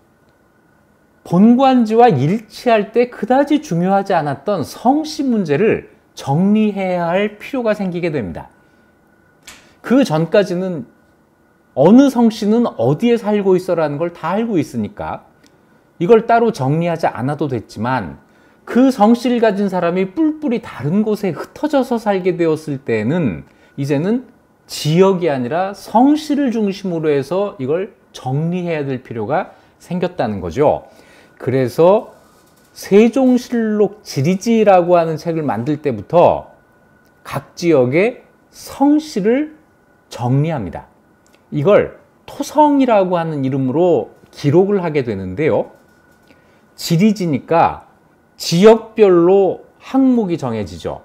본관지와 일치할 때 그다지 중요하지 않았던 성씨 문제를 정리해야 할 필요가 생기게 됩니다. 그 전까지는 어느 성씨는 어디에 살고 있어라는 걸 다 알고 있으니까 이걸 따로 정리하지 않아도 됐지만 그 성씨를 가진 사람이 뿔뿔이 다른 곳에 흩어져서 살게 되었을 때는 이제는 지역이 아니라 성씨를 중심으로 해서 이걸 정리해야 될 필요가 생겼다는 거죠. 그래서 세종실록 지리지라고 하는 책을 만들 때부터 각 지역의 성씨를 정리합니다. 이걸 토성이라고 하는 이름으로 기록을 하게 되는데요. 지리지니까 지역별로 항목이 정해지죠.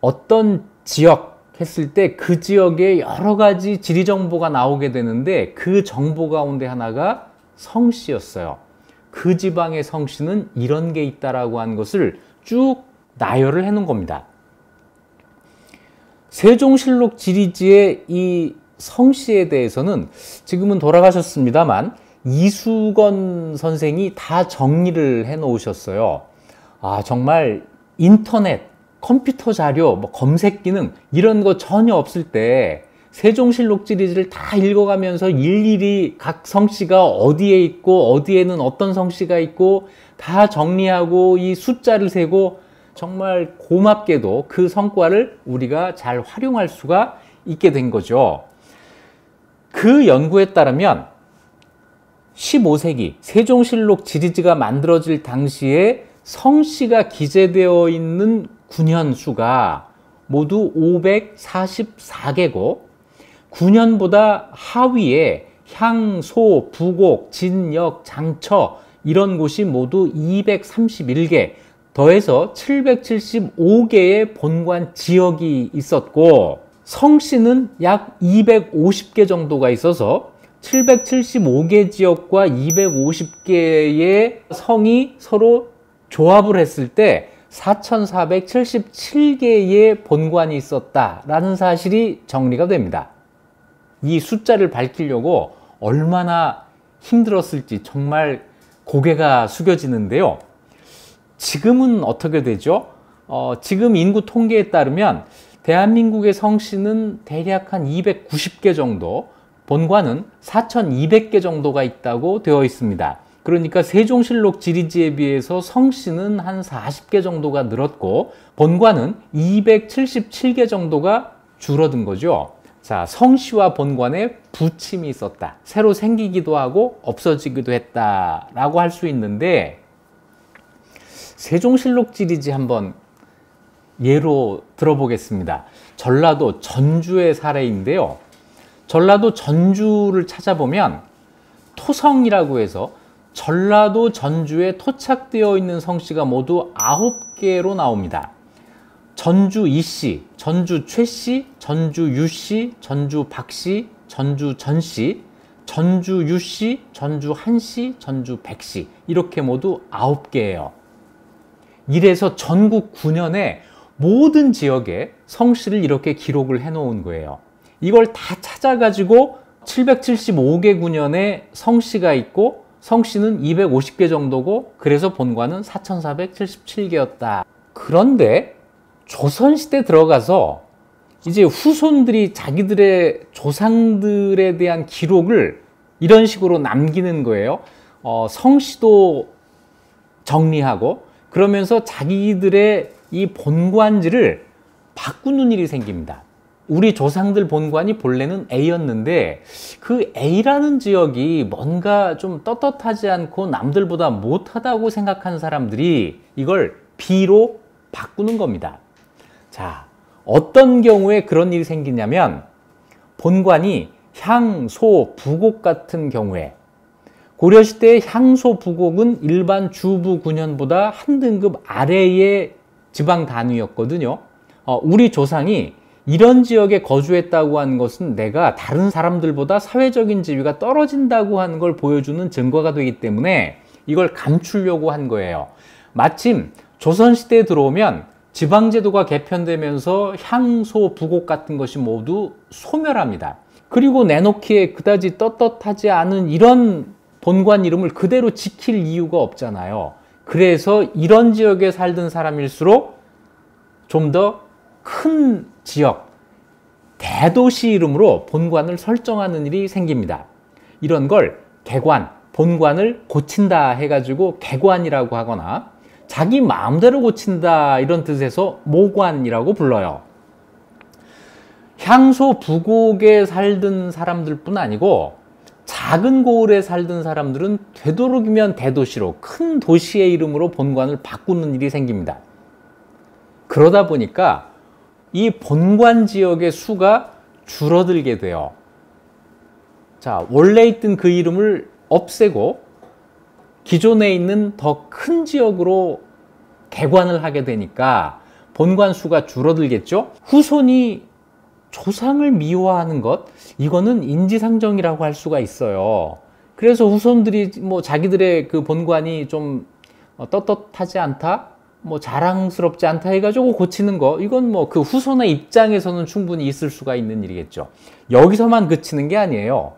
어떤 지역 했을 때 그 지역에 여러 가지 지리 정보가 나오게 되는데 그 정보 가운데 하나가 성씨였어요. 그 지방의 성씨는 이런 게 있다라고 한 것을 쭉 나열을 해놓은 겁니다. 세종실록 지리지의 이 성씨에 대해서는 지금은 돌아가셨습니다만 이수건 선생이 다 정리를 해 놓으셨어요. 아, 정말 인터넷, 컴퓨터 자료, 뭐 검색 기능 이런 거 전혀 없을 때 세종실록 지리를 다 읽어가면서 일일이 각 성씨가 어디에 있고 어디에는 어떤 성씨가 있고 다 정리하고 이 숫자를 세고 정말 고맙게도 그 성과를 우리가 잘 활용할 수가 있게 된 거죠. 그 연구에 따르면 15세기 세종실록 지리지가 만들어질 당시에 성씨가 기재되어 있는 군현수가 모두 544개고 9년보다 하위에 향소, 부곡, 진역, 장처 이런 곳이 모두 231개 더해서 775개의 본관 지역이 있었고 성씨는 약 250개 정도가 있어서 775개 지역과 250개의 성이 서로 조합을 했을 때 4,477개의 본관이 있었다라는 사실이 정리가 됩니다. 이 숫자를 밝히려고 얼마나 힘들었을지 정말 고개가 숙여지는데요. 지금은 어떻게 되죠? 어, 지금 인구 통계에 따르면 대한민국의 성씨는 대략 한 290개 정도, 본관은 4,200개 정도가 있다고 되어 있습니다. 그러니까 세종실록 지리지에 비해서 성씨는 한 40개 정도가 늘었고 본관은 277개 정도가 줄어든 거죠. 자, 성씨와 본관에 부침이 있었다. 새로 생기기도 하고 없어지기도 했다라고 할 수 있는데 세종실록 지리지 한번 예로 들어보겠습니다. 전라도 전주의 사례인데요. 전라도 전주를 찾아보면 토성이라고 해서 전라도 전주에 토착되어 있는 성씨가 모두 9 개로 나옵니다. 전주 이씨, 전주 최씨, 전주 유씨, 전주 박씨, 전주 전씨, 전주 유씨, 전주 한씨, 전주 백씨 이렇게 모두 아홉 개예요. 이래서 전국 9년에 모든 지역에 성씨를 이렇게 기록을 해놓은 거예요. 이걸 다 찾아가지고 775개 9년에 성씨가 있고 성씨는 250개 정도고 그래서 본관은 4477개였다. 그런데 조선시대 들어가서 이제 후손들이 자기들의 조상들에 대한 기록을 이런 식으로 남기는 거예요. 어, 성씨도 정리하고 그러면서 자기들의 이 본관지를 바꾸는 일이 생깁니다. 우리 조상들 본관이 본래는 A였는데 그 A라는 지역이 뭔가 좀 떳떳하지 않고 남들보다 못하다고 생각하는 사람들이 이걸 B로 바꾸는 겁니다. 자, 어떤 경우에 그런 일이 생기냐면 본관이 향소, 부곡 같은 경우에 고려시대의 향소, 부곡은 일반 주부 군현보다 한 등급 아래의 지방 단위였거든요. 어, 우리 조상이 이런 지역에 거주했다고 하는 것은 내가 다른 사람들보다 사회적인 지위가 떨어진다고 하는 걸 보여주는 증거가 되기 때문에 이걸 감추려고 한 거예요. 마침 조선시대에 들어오면 지방제도가 개편되면서 향소, 부곡 같은 것이 모두 소멸합니다. 그리고 내놓기에 그다지 떳떳하지 않은 이런 본관 이름을 그대로 지킬 이유가 없잖아요. 그래서 이런 지역에 살던 사람일수록 좀 더 큰 지역, 대도시 이름으로 본관을 설정하는 일이 생깁니다. 이런 걸 개관, 본관을 고친다 해가지고 개관이라고 하거나 자기 마음대로 고친다 이런 뜻에서 모관이라고 불러요. 향소 부곡에 살던 사람들뿐 아니고 작은 고을에 살던 사람들은 되도록이면 대도시로 큰 도시의 이름으로 본관을 바꾸는 일이 생깁니다. 그러다 보니까 이 본관 지역의 수가 줄어들게 돼요. 자, 원래 있던 그 이름을 없애고 기존에 있는 더 큰 지역으로 개관을 하게 되니까 본관 수가 줄어들겠죠? 후손이 조상을 미워하는 것, 이거는 인지상정이라고 할 수가 있어요. 그래서 후손들이 뭐 자기들의 그 본관이 좀 어, 떳떳하지 않다? 뭐 자랑스럽지 않다 해가지고 고치는 거, 이건 뭐 그 후손의 입장에서는 충분히 있을 수가 있는 일이겠죠. 여기서만 그치는 게 아니에요.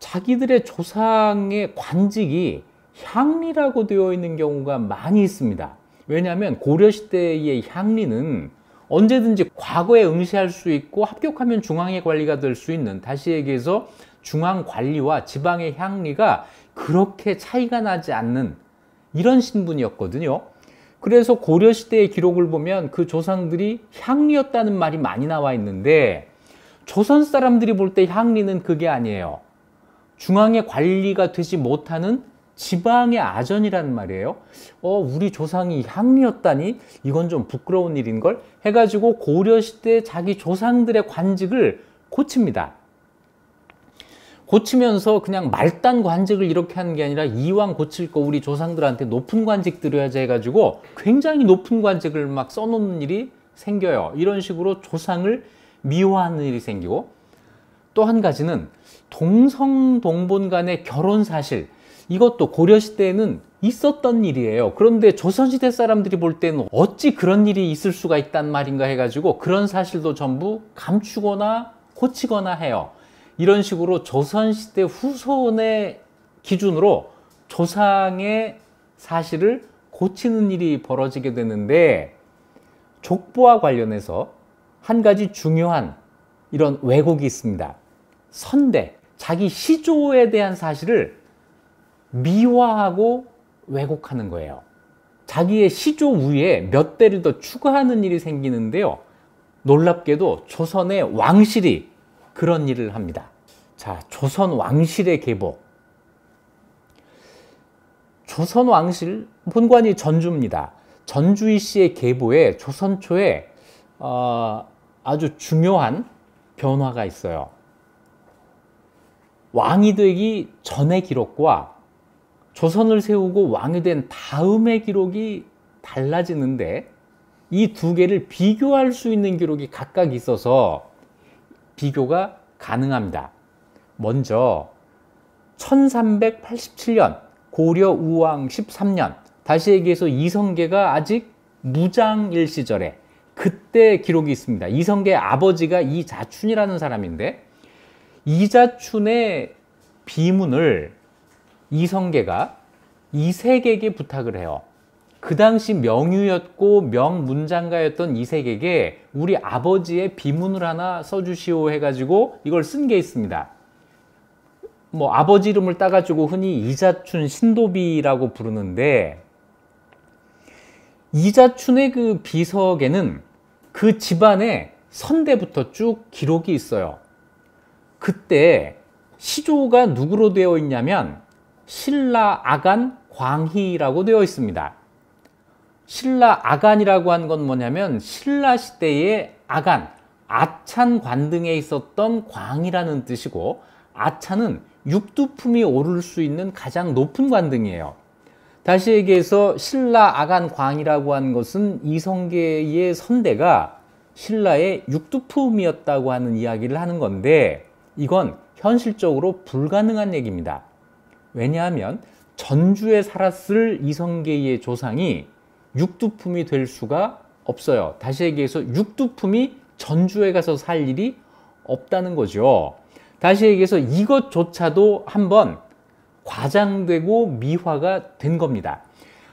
자기들의 조상의 관직이 향리라고 되어 있는 경우가 많이 있습니다. 왜냐하면 고려시대의 향리는 언제든지 과거에 응시할 수 있고 합격하면 중앙의 관리가 될 수 있는 다시 얘기해서 중앙 관리와 지방의 향리가 그렇게 차이가 나지 않는 이런 신분이었거든요. 그래서 고려시대의 기록을 보면 그 조상들이 향리였다는 말이 많이 나와 있는데 조선 사람들이 볼 때 향리는 그게 아니에요. 중앙의 관리가 되지 못하는 지방의 아전이라는 말이에요. 어, 우리 조상이 향리였다니 이건 좀 부끄러운 일인걸 해가지고 고려시대 자기 조상들의 관직을 고칩니다. 고치면서 그냥 말단 관직을 이렇게 하는 게 아니라 이왕 고칠 거 우리 조상들한테 높은 관직 드려야지 해가지고 굉장히 높은 관직을 막 써놓는 일이 생겨요. 이런 식으로 조상을 미워하는 일이 생기고 또 한 가지는 동성 동본 간의 결혼 사실 이것도 고려시대에는 있었던 일이에요. 그런데 조선시대 사람들이 볼 때는 어찌 그런 일이 있을 수가 있단 말인가 해가지고 그런 사실도 전부 감추거나 고치거나 해요. 이런 식으로 조선시대 후손의 기준으로 조상의 사실을 고치는 일이 벌어지게 되는데 족보와 관련해서 한 가지 중요한 이런 왜곡이 있습니다. 선대, 자기 시조에 대한 사실을 미화하고 왜곡하는 거예요. 자기의 시조 위에 몇 대를 더 추가하는 일이 생기는데요. 놀랍게도 조선의 왕실이 그런 일을 합니다. 자, 조선 왕실의 계보. 조선 왕실 본관이 전주입니다. 전주이 씨의 계보에 조선 초에 어, 아주 중요한 변화가 있어요. 왕이 되기 전의 기록과 조선을 세우고 왕이 된 다음의 기록이 달라지는데 이 두 개를 비교할 수 있는 기록이 각각 있어서 비교가 가능합니다. 먼저 1387년 고려 우왕 13년 다시 얘기해서 이성계가 아직 무장일 시절에 그때 기록이 있습니다. 이성계 아버지가 이자춘이라는 사람인데 이자춘의 비문을 이성계가 이색에게 부탁을 해요. 그 당시 명유였고 명문장가였던 이색에게 우리 아버지의 비문을 하나 써주시오 해가지고 이걸 쓴 게 있습니다. 뭐 아버지 이름을 따가지고 흔히 이자춘 신도비라고 부르는데 이자춘의 그 비석에는 그 집안의 선대부터 쭉 기록이 있어요. 그때 시조가 누구로 되어 있냐면 신라 아간 광희라고 되어 있습니다. 신라 아간이라고 한 건 뭐냐면 신라 시대의 아간, 아찬 관등에 있었던 광이라는 뜻이고 아찬은 육두품이 오를 수 있는 가장 높은 관등이에요. 다시 얘기해서 신라 아간 광이라고 한 것은 이성계의 선대가 신라의 육두품이었다고 하는 이야기를 하는 건데 이건 현실적으로 불가능한 얘기입니다. 왜냐하면 전주에 살았을 이성계의 조상이 육두품이 될 수가 없어요. 다시 얘기해서 육두품이 전주에 가서 살 일이 없다는 거죠. 다시 얘기해서 이것조차도 한번 과장되고 미화가 된 겁니다.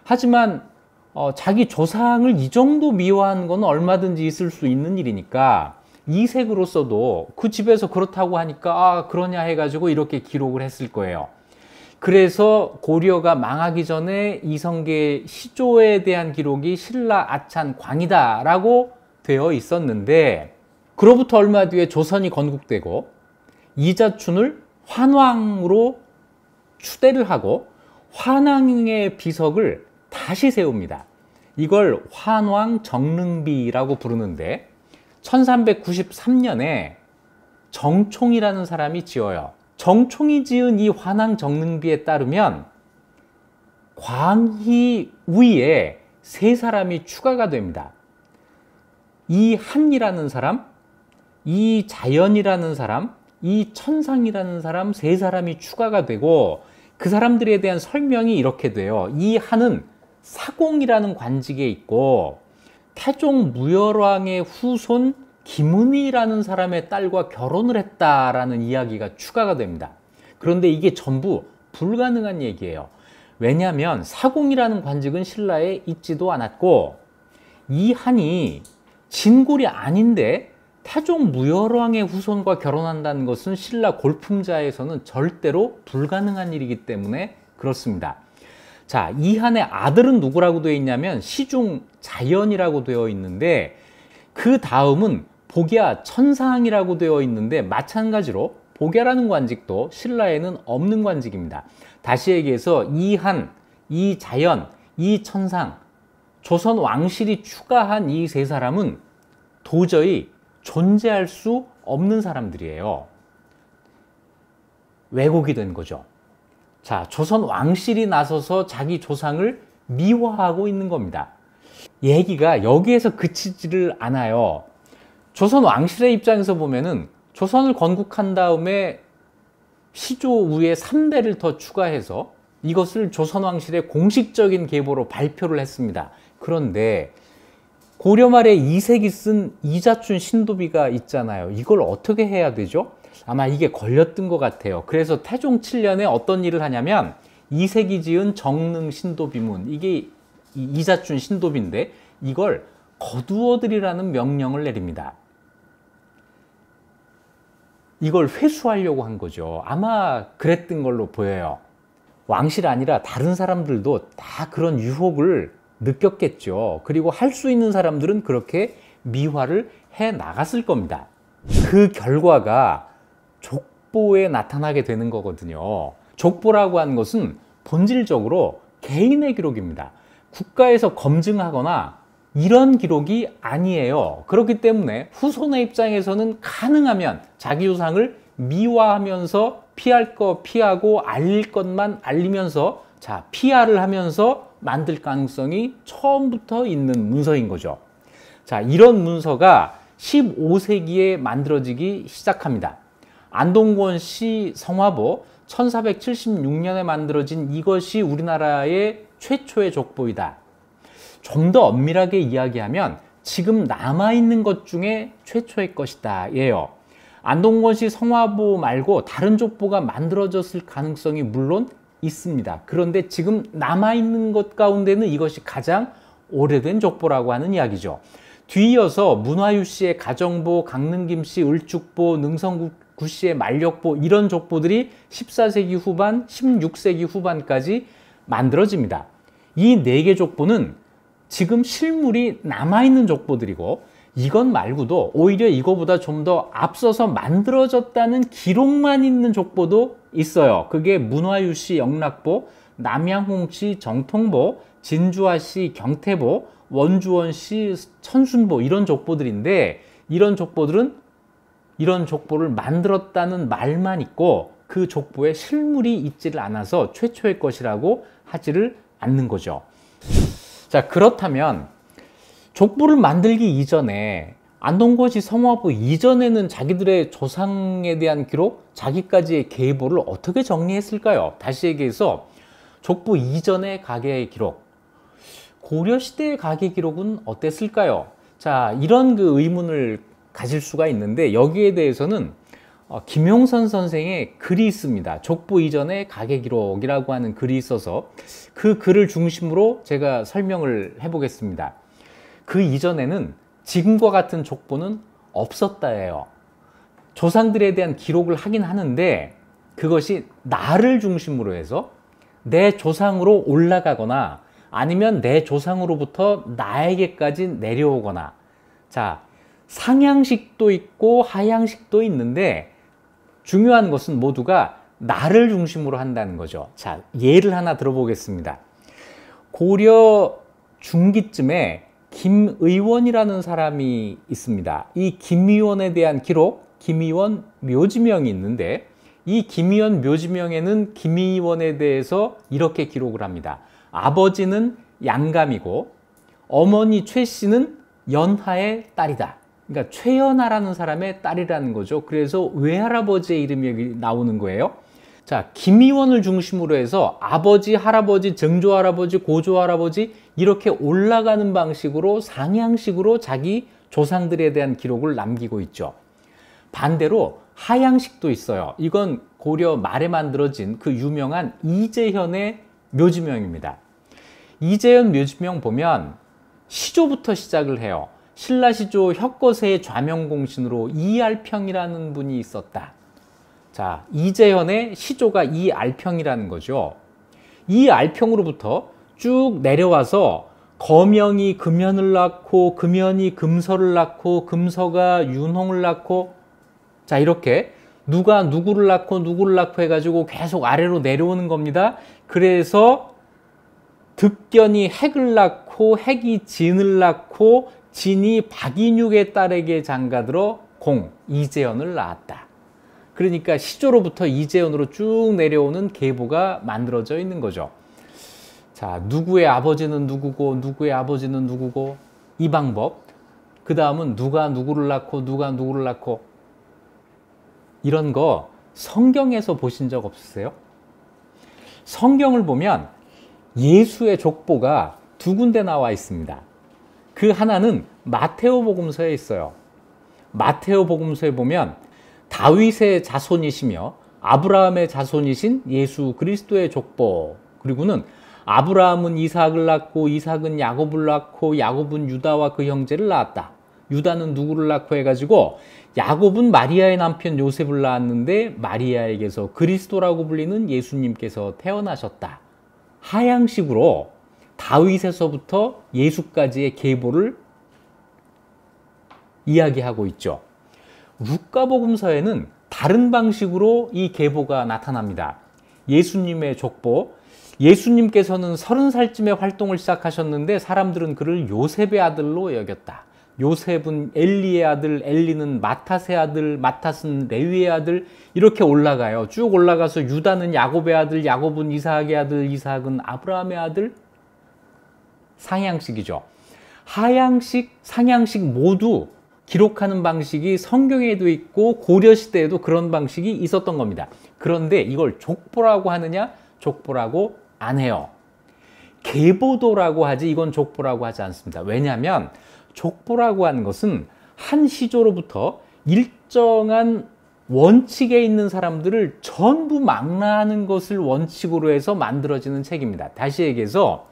하지만 어, 자기 조상을 이 정도 미화하는건 얼마든지 있을 수 있는 일이니까 이색으로서도 그 집에서 그렇다고 하니까 아 그러냐 해가지고 이렇게 기록을 했을 거예요. 그래서 고려가 망하기 전에 이성계 시조에 대한 기록이 신라 아찬 광이다라고 되어 있었는데 그로부터 얼마 뒤에 조선이 건국되고 이자춘을 환왕으로 추대를 하고 환왕의 비석을 다시 세웁니다. 이걸 환왕 정릉비라고 부르는데 1393년에 정총이라는 사람이 지어요. 정총이 지은 이 환항 정릉비에 따르면 광희 위에 세 사람이 추가가 됩니다. 이 한이라는 사람, 이 자연이라는 사람, 이 천상이라는 사람 세 사람이 추가가 되고 그 사람들에 대한 설명이 이렇게 돼요. 이 한은 사공이라는 관직에 있고 태종 무열왕의 후손 김은희라는 사람의 딸과 결혼을 했다라는 이야기가 추가가 됩니다. 그런데 이게 전부 불가능한 얘기예요. 왜냐하면 사공이라는 관직은 신라에 있지도 않았고 이 한이 진골이 아닌데 태종 무열왕의 후손과 결혼한다는 것은 신라 골품자에서는 절대로 불가능한 일이기 때문에 그렇습니다. 자, 이한의 아들은 누구라고 되어 있냐면 시중 자연이라고 되어 있는데 그 다음은 복야 천상이라고 되어 있는데 마찬가지로 복야라는 관직도 신라에는 없는 관직입니다. 다시 얘기해서 이한, 이자연, 이천상, 조선 왕실이 추가한 이 세 사람은 도저히 존재할 수 없는 사람들이에요. 왜곡이 된 거죠. 자, 조선 왕실이 나서서 자기 조상을 미화하고 있는 겁니다. 얘기가 여기에서 그치지를 않아요. 조선 왕실의 입장에서 보면은 조선을 건국한 다음에 시조 우에 3대를 더 추가해서 이것을 조선 왕실의 공식적인 계보로 발표를 했습니다. 그런데 고려 말에 이색이 쓴 이자춘 신도비가 있잖아요. 이걸 어떻게 해야 되죠? 아마 이게 걸렸던 것 같아요. 그래서 태종 7년에 어떤 일을 하냐면 이색이 지은 정릉 신도비문 이게 이자춘 신도비인데 이걸 거두어들이라는 명령을 내립니다. 이걸 회수하려고 한 거죠. 아마 그랬던 걸로 보여요. 왕실 아니라 다른 사람들도 다 그런 유혹을 느꼈겠죠. 그리고 할 수 있는 사람들은 그렇게 미화를 해 나갔을 겁니다. 그 결과가 족보에 나타나게 되는 거거든요. 족보라고 하는 것은 본질적으로 개인의 기록입니다. 국가에서 검증하거나 이런 기록이 아니에요. 그렇기 때문에 후손의 입장에서는 가능하면 자기 조상을 미화하면서 피할 거 피하고 알릴 것만 알리면서 자, 피아를 하면서 만들 가능성이 처음부터 있는 문서인 거죠. 자, 이런 문서가 15세기에 만들어지기 시작합니다. 안동권 씨 성화보 1476년에 만들어진 이것이 우리나라의 최초의 족보이다. 좀더 엄밀하게 이야기하면 지금 남아있는 것 중에 최초의 것이다 예요. 안동권 시 성화보 말고 다른 족보가 만들어졌을 가능성이 물론 있습니다. 그런데 지금 남아있는 것 가운데는 이것이 가장 오래된 족보라고 하는 이야기죠. 뒤이어서 문화유 씨의 가정보, 강릉김 씨, 을축보, 능성구 씨의 만력보 이런 족보들이 14세기 후반, 16세기 후반까지 만들어집니다. 이 네 개 족보는 지금 실물이 남아있는 족보들이고 이것 말고도 오히려 이거보다 좀 더 앞서서 만들어졌다는 기록만 있는 족보도 있어요. 그게 문화유씨 영락보, 남양홍씨 정통보, 진주화씨 경태보, 원주원씨 천순보 이런 족보들인데 이런 족보들은 이런 족보를 만들었다는 말만 있고 그 족보에 실물이 있지를 않아서 최초의 것이라고 하지를 않는 거죠. 자 그렇다면 족보를 만들기 이전에 안동고시 성화부 이전에는 자기들의 조상에 대한 기록, 자기까지의 계보를 어떻게 정리했을까요? 다시 얘기해서 족보 이전의 가계의 기록, 고려시대의 가계 기록은 어땠을까요? 자, 이런 그 의문을 가질 수가 있는데 여기에 대해서는 어, 김용선 선생의 글이 있습니다. 족보 이전의 가계 기록이라고 하는 글이 있어서 그 글을 중심으로 제가 설명을 해보겠습니다. 그 이전에는 지금과 같은 족보는 없었다예요. 조상들에 대한 기록을 하긴 하는데 그것이 나를 중심으로 해서 내 조상으로 올라가거나 아니면 내 조상으로부터 나에게까지 내려오거나 자 상향식도 있고 하향식도 있는데 중요한 것은 모두가 나를 중심으로 한다는 거죠. 자, 예를 하나 들어보겠습니다. 고려 중기쯤에 김 의원이라는 사람이 있습니다. 이김 의원에 대한 기록, 김 의원 묘지명이 있는데 이김 의원 묘지명에는 김 의원에 대해서 이렇게 기록을 합니다. 아버지는 양감이고 어머니 최 씨는 연하의 딸이다. 그러니까 최연아라는 사람의 딸이라는 거죠. 그래서 외할아버지의 이름이 여기 나오는 거예요. 자, 김희원을 중심으로 해서 아버지, 할아버지, 증조할아버지, 고조할아버지 이렇게 올라가는 방식으로 상향식으로 자기 조상들에 대한 기록을 남기고 있죠. 반대로 하향식도 있어요. 이건 고려 말에 만들어진 그 유명한 이재현의 묘지명입니다. 이재현 묘지명 보면 시조부터 시작을 해요. 신라시조 혁거세의 좌명공신으로 이알평이라는 분이 있었다. 자, 이재현의 시조가 이알평이라는 거죠. 이알평으로부터 쭉 내려와서 거명이 금현을 낳고 금현이 금서를 낳고 금서가 윤홍을 낳고 자 이렇게 누가 누구를 낳고 누구를 낳고 해가지고 계속 아래로 내려오는 겁니다. 그래서 득견이 핵을 낳고 핵이 진을 낳고 진이 박인육의 딸에게 장가들어 공, 이재현을 낳았다. 그러니까 시조로부터 이재현으로 쭉 내려오는 계보가 만들어져 있는 거죠. 자, 누구의 아버지는 누구고, 누구의 아버지는 누구고, 이 방법. 그 다음은 누가 누구를 낳고, 누가 누구를 낳고. 이런 거 성경에서 보신 적 없으세요? 성경을 보면 예수의 족보가 두 군데 나와 있습니다. 그 하나는 마테오복음서에 있어요. 마테오복음서에 보면 다윗의 자손이시며 아브라함의 자손이신 예수 그리스도의 족보 그리고는 아브라함은 이삭을 낳고 이삭은 야곱을 낳고 야곱은 유다와 그 형제를 낳았다. 유다는 누구를 낳고 해가지고 야곱은 마리아의 남편 요셉을 낳았는데 마리아에게서 그리스도라고 불리는 예수님께서 태어나셨다. 하향식으로 다윗에서부터 예수까지의 계보를 이야기하고 있죠. 루카복음서에는 다른 방식으로 이 계보가 나타납니다. 예수님의 족보, 예수님께서는 서른 살쯤에 활동을 시작하셨는데 사람들은 그를 요셉의 아들로 여겼다. 요셉은 엘리의 아들, 엘리는 마탓의 아들, 마탓은 레위의 아들 이렇게 올라가요. 쭉 올라가서 유다는 야곱의 아들, 야곱은 이삭의 아들, 이삭은 아브라함의 아들, 상향식이죠. 하향식, 상향식 모두 기록하는 방식이 성경에도 있고 고려시대에도 그런 방식이 있었던 겁니다. 그런데 이걸 족보라고 하느냐? 족보라고 안 해요. 계보도라고 하지 이건 족보라고 하지 않습니다. 왜냐하면 족보라고 하는 것은 한 시조로부터 일정한 원칙에 있는 사람들을 전부 망라하는 것을 원칙으로 해서 만들어지는 책입니다. 다시 얘기해서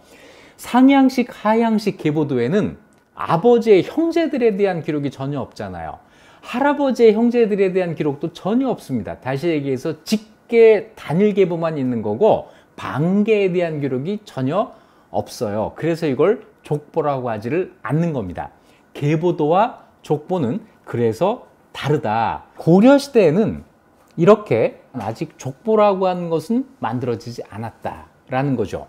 상향식, 하향식 계보도에는 아버지의 형제들에 대한 기록이 전혀 없잖아요. 할아버지의 형제들에 대한 기록도 전혀 없습니다. 다시 얘기해서 직계 단일 계보만 있는 거고 반계에 대한 기록이 전혀 없어요. 그래서 이걸 족보라고 하지를 않는 겁니다. 계보도와 족보는 그래서 다르다. 고려시대에는 이렇게 아직 족보라고 하는 것은 만들어지지 않았다라는 거죠.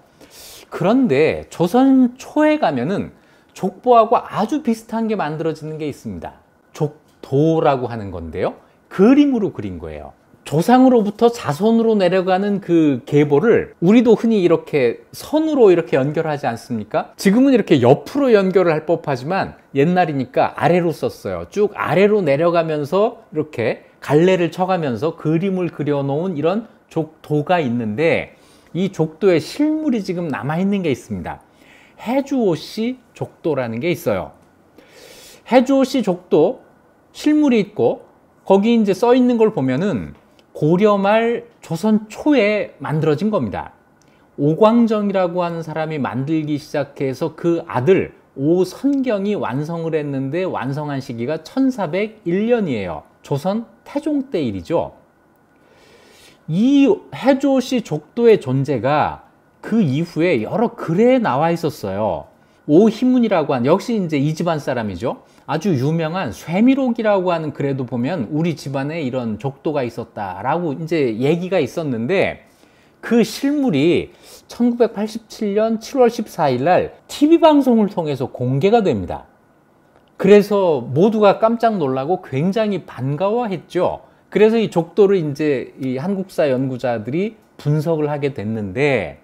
그런데 조선 초에 가면은 족보하고 아주 비슷한 게 만들어지는 게 있습니다. 족도라고 하는 건데요. 그림으로 그린 거예요. 조상으로부터 자손으로 내려가는 그 계보를 우리도 흔히 이렇게 선으로 이렇게 연결하지 않습니까? 지금은 이렇게 옆으로 연결을 할 법하지만 옛날이니까 아래로 썼어요. 쭉 아래로 내려가면서 이렇게 갈래를 쳐가면서 그림을 그려놓은 이런 족도가 있는데 이 족도에 실물이 지금 남아있는 게 있습니다. 해주오씨 족도라는 게 있어요. 해주오씨 족도 실물이 있고 거기 이제 써 있는 걸 보면은 고려 말 조선 초에 만들어진 겁니다. 오광정이라고 하는 사람이 만들기 시작해서 그 아들 오선경이 완성을 했는데 완성한 시기가 1401년이에요. 조선 태종 때 일이죠. 이 해조시 족도의 존재가 그 이후에 여러 글에 나와 있었어요. 오희문이라고 한 역시 이제 이 집안 사람이죠. 아주 유명한 쇠미록이라고 하는 글에도 보면 우리 집안에 이런 족도가 있었다라고 이제 얘기가 있었는데 그 실물이 1987년 7월 14일 날 TV 방송을 통해서 공개가 됩니다. 그래서 모두가 깜짝 놀라고 굉장히 반가워했죠. 그래서 이 족도를 이제 이 한국사 연구자들이 분석을 하게 됐는데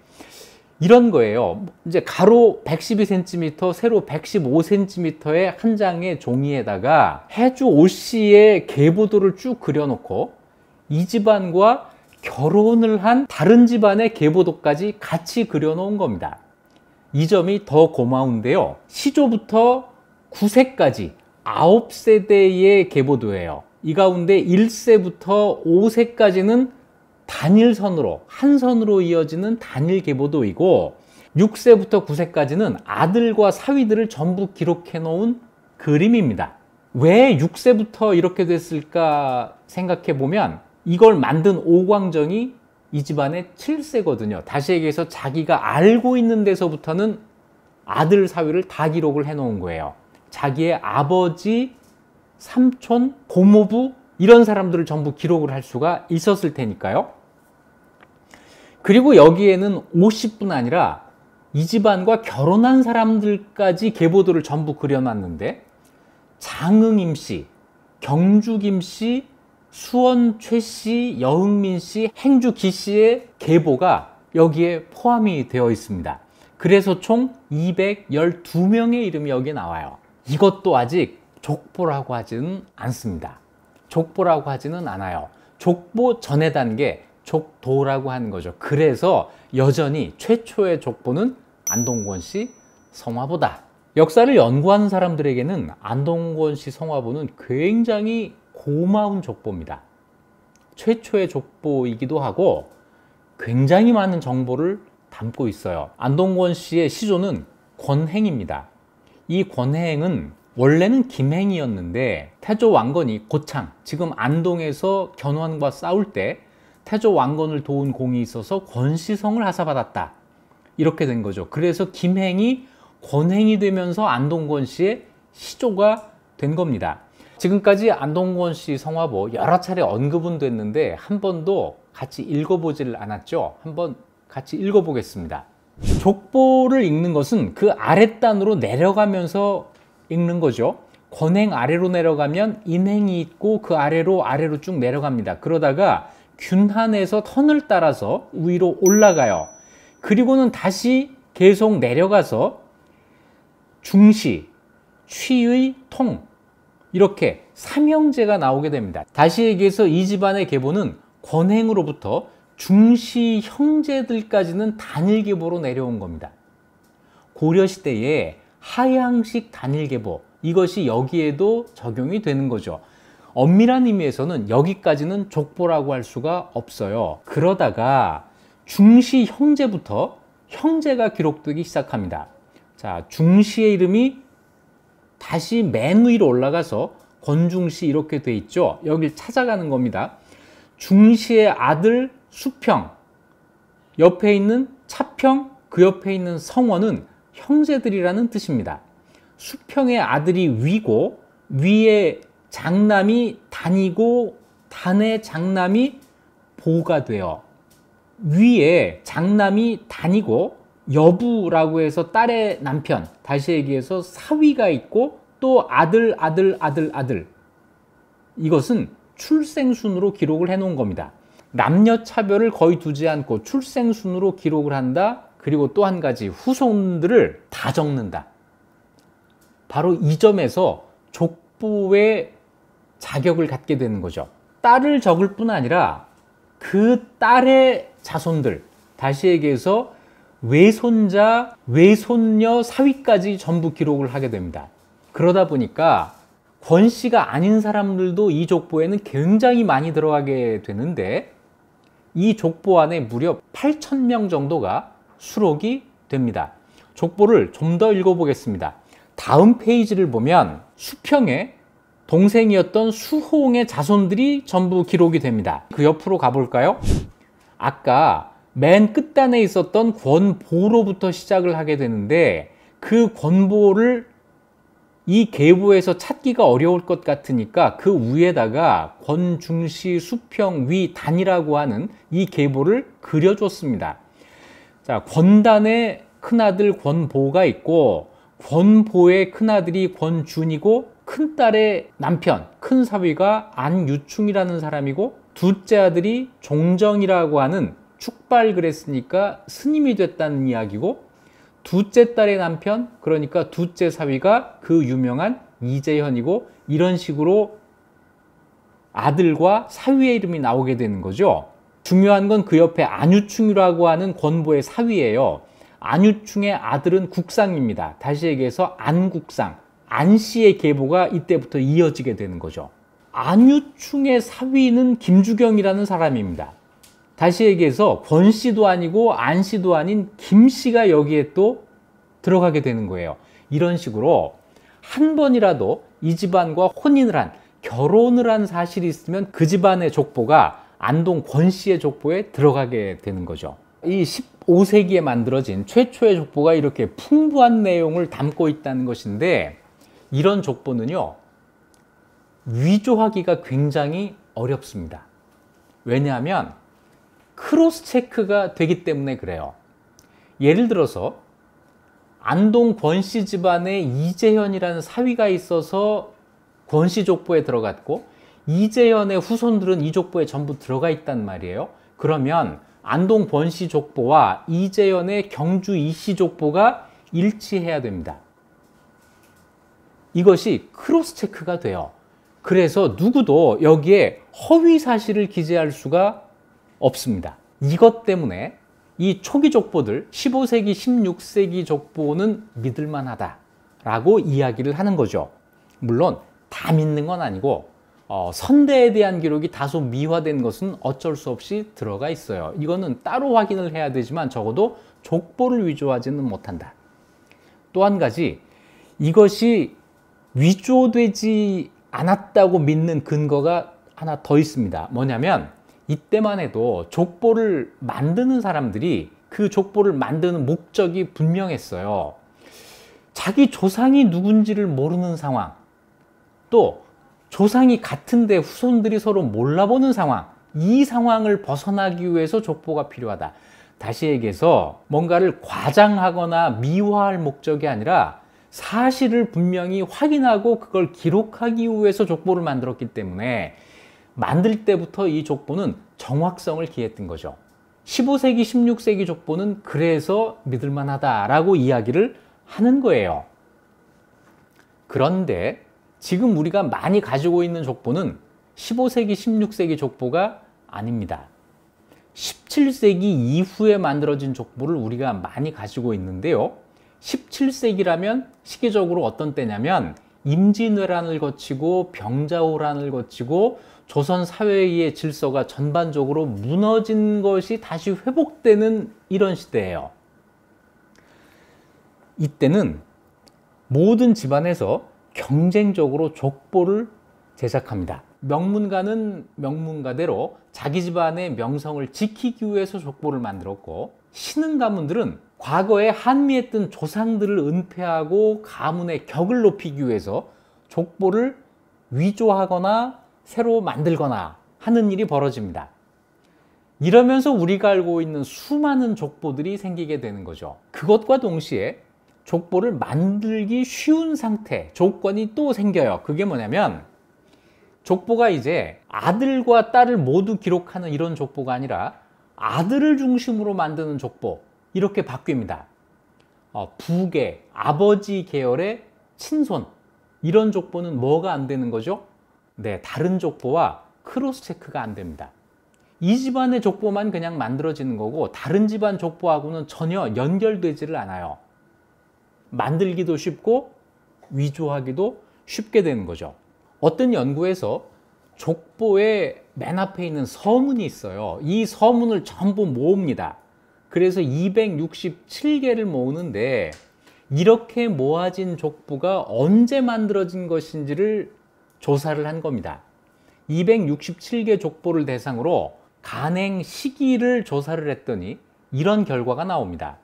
이런 거예요. 이제 가로 112cm, 세로 115cm의 한 장의 종이에다가 해주 오씨의 계보도를 쭉 그려놓고 이 집안과 결혼을 한 다른 집안의 계보도까지 같이 그려놓은 겁니다. 이 점이 더 고마운데요. 시조부터 9세까지 9세대의 계보도예요. 이 가운데 1세부터 5세까지는 단일선으로 한 선으로 이어지는 단일 계보도이고 6세부터 9세까지는 아들과 사위들을 전부 기록해 놓은 그림입니다. 왜 6세부터 이렇게 됐을까 생각해 보면 이걸 만든 오광정이 이 집안의 7세거든요. 다시 얘기해서 자기가 알고 있는 데서부터는 아들 사위를 다 기록을 해 놓은 거예요. 자기의 아버지, 삼촌, 고모부 이런 사람들을 전부 기록을 할 수가 있었을 테니까요. 그리고 여기에는 50뿐 아니라 이 집안과 결혼한 사람들까지 계보도를 전부 그려놨는데 장흥임 씨, 경주김 씨, 수원 최 씨, 여흥민 씨, 행주 기 씨의 계보가 여기에 포함이 되어 있습니다. 그래서 총 212명의 이름이 여기에 나와요. 이것도 아직 족보라고 하지는 않습니다. 족보라고 하지는 않아요. 족보 전의 단계, 족도라고 하는 거죠. 그래서 여전히 최초의 족보는 안동권 씨 성화보다. 역사를 연구하는 사람들에게는 안동권 씨 성화보는 굉장히 고마운 족보입니다. 최초의 족보이기도 하고 굉장히 많은 정보를 담고 있어요. 안동권 씨의 시조는 권행입니다. 이 권행은 원래는 김행이었는데 태조 왕건이 고창 지금 안동에서 견훤과 싸울 때 태조 왕건을 도운 공이 있어서 권시성을 하사받았다 이렇게 된 거죠 그래서 김행이 권행이 되면서 안동권 씨의 시조가 된 겁니다 지금까지 안동권 씨 성화보 여러 차례 언급은 됐는데 한 번도 같이 읽어보지를 않았죠 한 번 같이 읽어보겠습니다 족보를 읽는 것은 그 아랫단으로 내려가면서 읽는 거죠. 권행 아래로 내려가면 인행이 있고 그 아래로 아래로 쭉 내려갑니다. 그러다가 균한에서 턴을 따라서 위로 올라가요. 그리고는 다시 계속 내려가서 중시, 취의, 통 이렇게 삼형제가 나오게 됩니다. 다시 얘기해서 이 집안의 계보는 권행으로부터 중시 형제들까지는 단일 계보로 내려온 겁니다. 고려 시대에 하향식 단일 계보 이것이 여기에도 적용이 되는 거죠. 엄밀한 의미에서는 여기까지는 족보라고 할 수가 없어요. 그러다가 중시 형제부터 형제가 기록되기 시작합니다. 자, 중시의 이름이 다시 맨 위로 올라가서 권중시 이렇게 돼 있죠. 여길 찾아가는 겁니다. 중시의 아들 수평, 옆에 있는 차평, 그 옆에 있는 성원은 형제들이라는 뜻입니다. 수평의 아들이 위고 위의 장남이 단이고 단의 장남이 보가 되어 위에 장남이 단이고 여부라고 해서 딸의 남편 다시 얘기해서 사위가 있고 또 아들 아들 아들 아들 이것은 출생순으로 기록을 해 놓은 겁니다. 남녀 차별을 거의 두지 않고 출생순으로 기록을 한다. 그리고 또 한 가지 후손들을 다 적는다. 바로 이 점에서 족보의 자격을 갖게 되는 거죠. 딸을 적을 뿐 아니라 그 딸의 자손들, 다시 얘기해서 외손자, 외손녀 사위까지 전부 기록을 하게 됩니다. 그러다 보니까 권 씨가 아닌 사람들도 이 족보에는 굉장히 많이 들어가게 되는데 이 족보 안에 무려 8천명 정도가 수록이 됩니다. 족보를 좀 더 읽어보겠습니다. 다음 페이지를 보면 수평에 동생이었던 수홍의 자손들이 전부 기록이 됩니다. 그 옆으로 가볼까요? 아까 맨 끝단에 있었던 권보로부터 시작을 하게 되는데 그 권보를 이 계보에서 찾기가 어려울 것 같으니까 그 위에다가 권중시 수평 위 단이라고 하는 이 계보를 그려줬습니다. 자, 권단의 큰아들 권보가 있고 권보의 큰아들이 권준이고 큰딸의 남편, 큰 사위가 안유충이라는 사람이고 둘째 아들이 종정이라고 하는 축발 그랬으니까 스님이 됐다는 이야기고 둘째 딸의 남편, 그러니까 둘째 사위가 그 유명한 이재현이고 이런 식으로 아들과 사위의 이름이 나오게 되는 거죠. 중요한 건 그 옆에 안유충이라고 하는 권보의 사위예요. 안유충의 아들은 국상입니다. 다시 얘기해서 안국상, 안씨의 계보가 이때부터 이어지게 되는 거죠. 안유충의 사위는 김주경이라는 사람입니다. 다시 얘기해서 권씨도 아니고 안씨도 아닌 김씨가 여기에 또 들어가게 되는 거예요. 이런 식으로 한 번이라도 이 집안과 혼인을 한 결혼을 한 사실이 있으면 그 집안의 족보가 안동 권씨의 족보에 들어가게 되는 거죠. 이 15세기에 만들어진 최초의 족보가 이렇게 풍부한 내용을 담고 있다는 것인데 이런 족보는요 위조하기가 굉장히 어렵습니다. 왜냐하면 크로스 체크가 되기 때문에 그래요. 예를 들어서 안동 권씨 집안에 이재현이라는 사위가 있어서 권씨 족보에 들어갔고 이재현의 후손들은 이 족보에 전부 들어가 있단 말이에요. 그러면 안동 번씨 족보와 이재현의 경주 이씨 족보가 일치해야 됩니다. 이것이 크로스 체크가 돼요. 그래서 누구도 여기에 허위 사실을 기재할 수가 없습니다. 이것 때문에 이 초기 족보들 15세기, 16세기 족보는 믿을만하다라고 이야기를 하는 거죠. 물론 다 믿는 건 아니고 어, 선대에 대한 기록이 다소 미화된 것은 어쩔 수 없이 들어가 있어요. 이거는 따로 확인을 해야 되지만 적어도 족보를 위조하지는 못한다. 또 한 가지 이것이 위조되지 않았다고 믿는 근거가 하나 더 있습니다. 뭐냐면 이때만 해도 족보를 만드는 사람들이 그 족보를 만드는 목적이 분명했어요. 자기 조상이 누군지를 모르는 상황 또 조상이 같은데 후손들이 서로 몰라보는 상황, 이 상황을 벗어나기 위해서 족보가 필요하다. 다시 얘기해서 뭔가를 과장하거나 미화할 목적이 아니라 사실을 분명히 확인하고 그걸 기록하기 위해서 족보를 만들었기 때문에 만들 때부터 이 족보는 정확성을 기했던 거죠. 15세기, 16세기 족보는 그래서 믿을만하다라고 이야기를 하는 거예요. 그런데 지금 우리가 많이 가지고 있는 족보는 15세기, 16세기 족보가 아닙니다. 17세기 이후에 만들어진 족보를 우리가 많이 가지고 있는데요. 17세기라면 시기적으로 어떤 때냐면 임진왜란을 거치고 병자호란을 거치고 조선 사회의 질서가 전반적으로 무너진 것이 다시 회복되는 이런 시대예요. 이때는 모든 집안에서 경쟁적으로 족보를 제작합니다. 명문가는 명문가대로 자기 집안의 명성을 지키기 위해서 족보를 만들었고 신흥 가문들은 과거에 한미했던 조상들을 은폐하고 가문의 격을 높이기 위해서 족보를 위조하거나 새로 만들거나 하는 일이 벌어집니다. 이러면서 우리가 알고 있는 수많은 족보들이 생기게 되는 거죠. 그것과 동시에 족보를 만들기 쉬운 상태, 조건이 또 생겨요. 그게 뭐냐면 족보가 이제 아들과 딸을 모두 기록하는 이런 족보가 아니라 아들을 중심으로 만드는 족보 이렇게 바뀝니다. 어, 부계, 아버지 계열의 친손 이런 족보는 뭐가 안 되는 거죠? 네, 다른 족보와 크로스 체크가 안 됩니다. 이 집안의 족보만 그냥 만들어지는 거고 다른 집안 족보하고는 전혀 연결되지를 않아요. 만들기도 쉽고 위조하기도 쉽게 되는 거죠. 어떤 연구에서 족보의 맨 앞에 있는 서문이 있어요. 이 서문을 전부 모읍니다. 그래서 267개를 모으는데 이렇게 모아진 족보가 언제 만들어진 것인지를 조사를 한 겁니다. 267개 족보를 대상으로 간행 시기를 조사를 했더니 이런 결과가 나옵니다.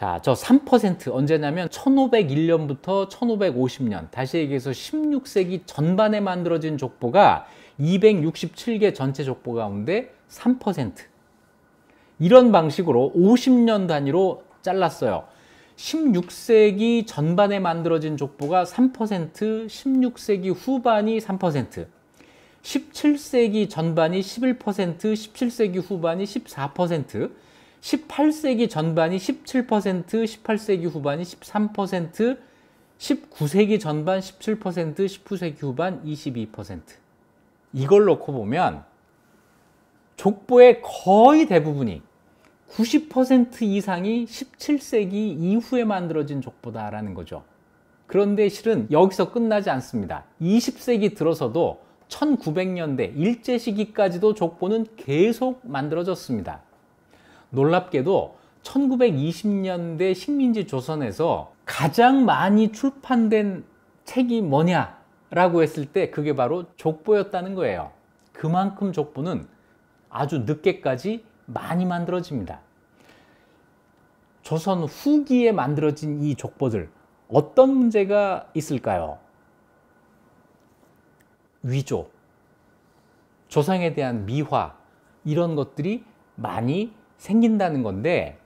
자, 저 3% 언제냐면 1501년부터 1550년, 다시 얘기해서 16세기 전반에 만들어진 족보가 267개 전체 족보 가운데 3% 이런 방식으로 50년 단위로 잘랐어요. 16세기 전반에 만들어진 족보가 3%, 16세기 후반이 3%, 17세기 전반이 11%, 17세기 후반이 14%, 18세기 전반이 17%, 18세기 후반이 13%, 19세기 전반 17%, 19세기 후반 22%. 이걸 놓고 보면 족보의 거의 대부분이 90% 이상이 17세기 이후에 만들어진 족보다라는 거죠. 그런데 실은 여기서 끝나지 않습니다. 20세기 들어서도 1900년대 일제 시기까지도 족보는 계속 만들어졌습니다. 놀랍게도 1920년대 식민지 조선에서 가장 많이 출판된 책이 뭐냐라고 했을 때 그게 바로 족보였다는 거예요. 그만큼 족보는 아주 늦게까지 많이 만들어집니다. 조선 후기에 만들어진 이 족보들 어떤 문제가 있을까요? 위조, 조상에 대한 미화 이런 것들이 많이 생긴다는 건데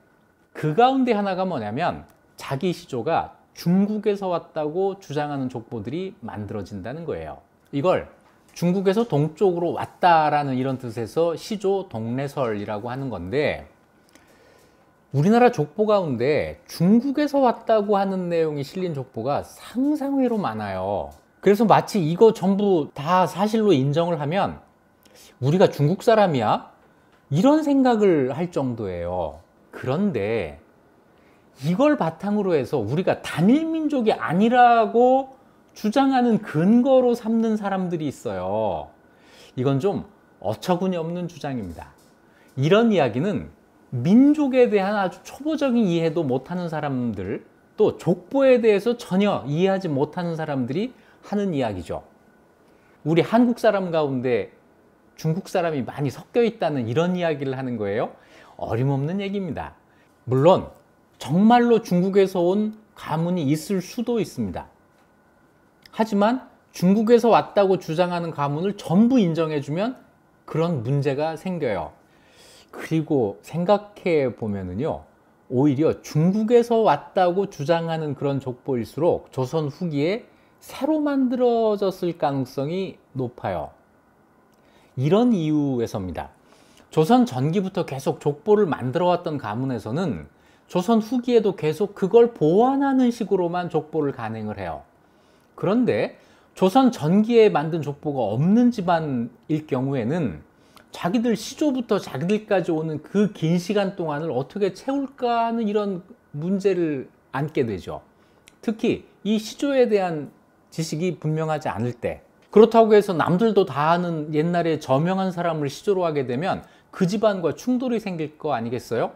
그 가운데 하나가 뭐냐면 자기 시조가 중국에서 왔다고 주장하는 족보들이 만들어진다는 거예요. 이걸 중국에서 동쪽으로 왔다라는 이런 뜻에서 시조 동래설이라고 하는 건데 우리나라 족보 가운데 중국에서 왔다고 하는 내용이 실린 족보가 상상외로 많아요. 그래서 마치 이거 전부 다 사실로 인정을 하면 우리가 중국 사람이야? 이런 생각을 할 정도예요. 그런데 이걸 바탕으로 해서 우리가 단일 민족이 아니라고 주장하는 근거로 삼는 사람들이 있어요. 이건 좀 어처구니 없는 주장입니다. 이런 이야기는 민족에 대한 아주 초보적인 이해도 못하는 사람들, 또 족보에 대해서 전혀 이해하지 못하는 사람들이 하는 이야기죠. 우리 한국 사람 가운데 중국 사람이 많이 섞여 있다는 이런 이야기를 하는 거예요. 어림없는 얘기입니다. 물론 정말로 중국에서 온 가문이 있을 수도 있습니다. 하지만 중국에서 왔다고 주장하는 가문을 전부 인정해주면 그런 문제가 생겨요. 그리고 생각해 보면은요, 오히려 중국에서 왔다고 주장하는 그런 족보일수록 조선 후기에 새로 만들어졌을 가능성이 높아요. 이런 이유에서입니다. 조선 전기부터 계속 족보를 만들어 왔던 가문에서는 조선 후기에도 계속 그걸 보완하는 식으로만 족보를 간행을 해요. 그런데 조선 전기에 만든 족보가 없는 집안일 경우에는 자기들 시조부터 자기들까지 오는 그 긴 시간 동안을 어떻게 채울까 하는 이런 문제를 안게 되죠. 특히 이 시조에 대한 지식이 분명하지 않을 때 그렇다고 해서 남들도 다 아는 옛날에 저명한 사람을 시조로 하게 되면 그 집안과 충돌이 생길 거 아니겠어요?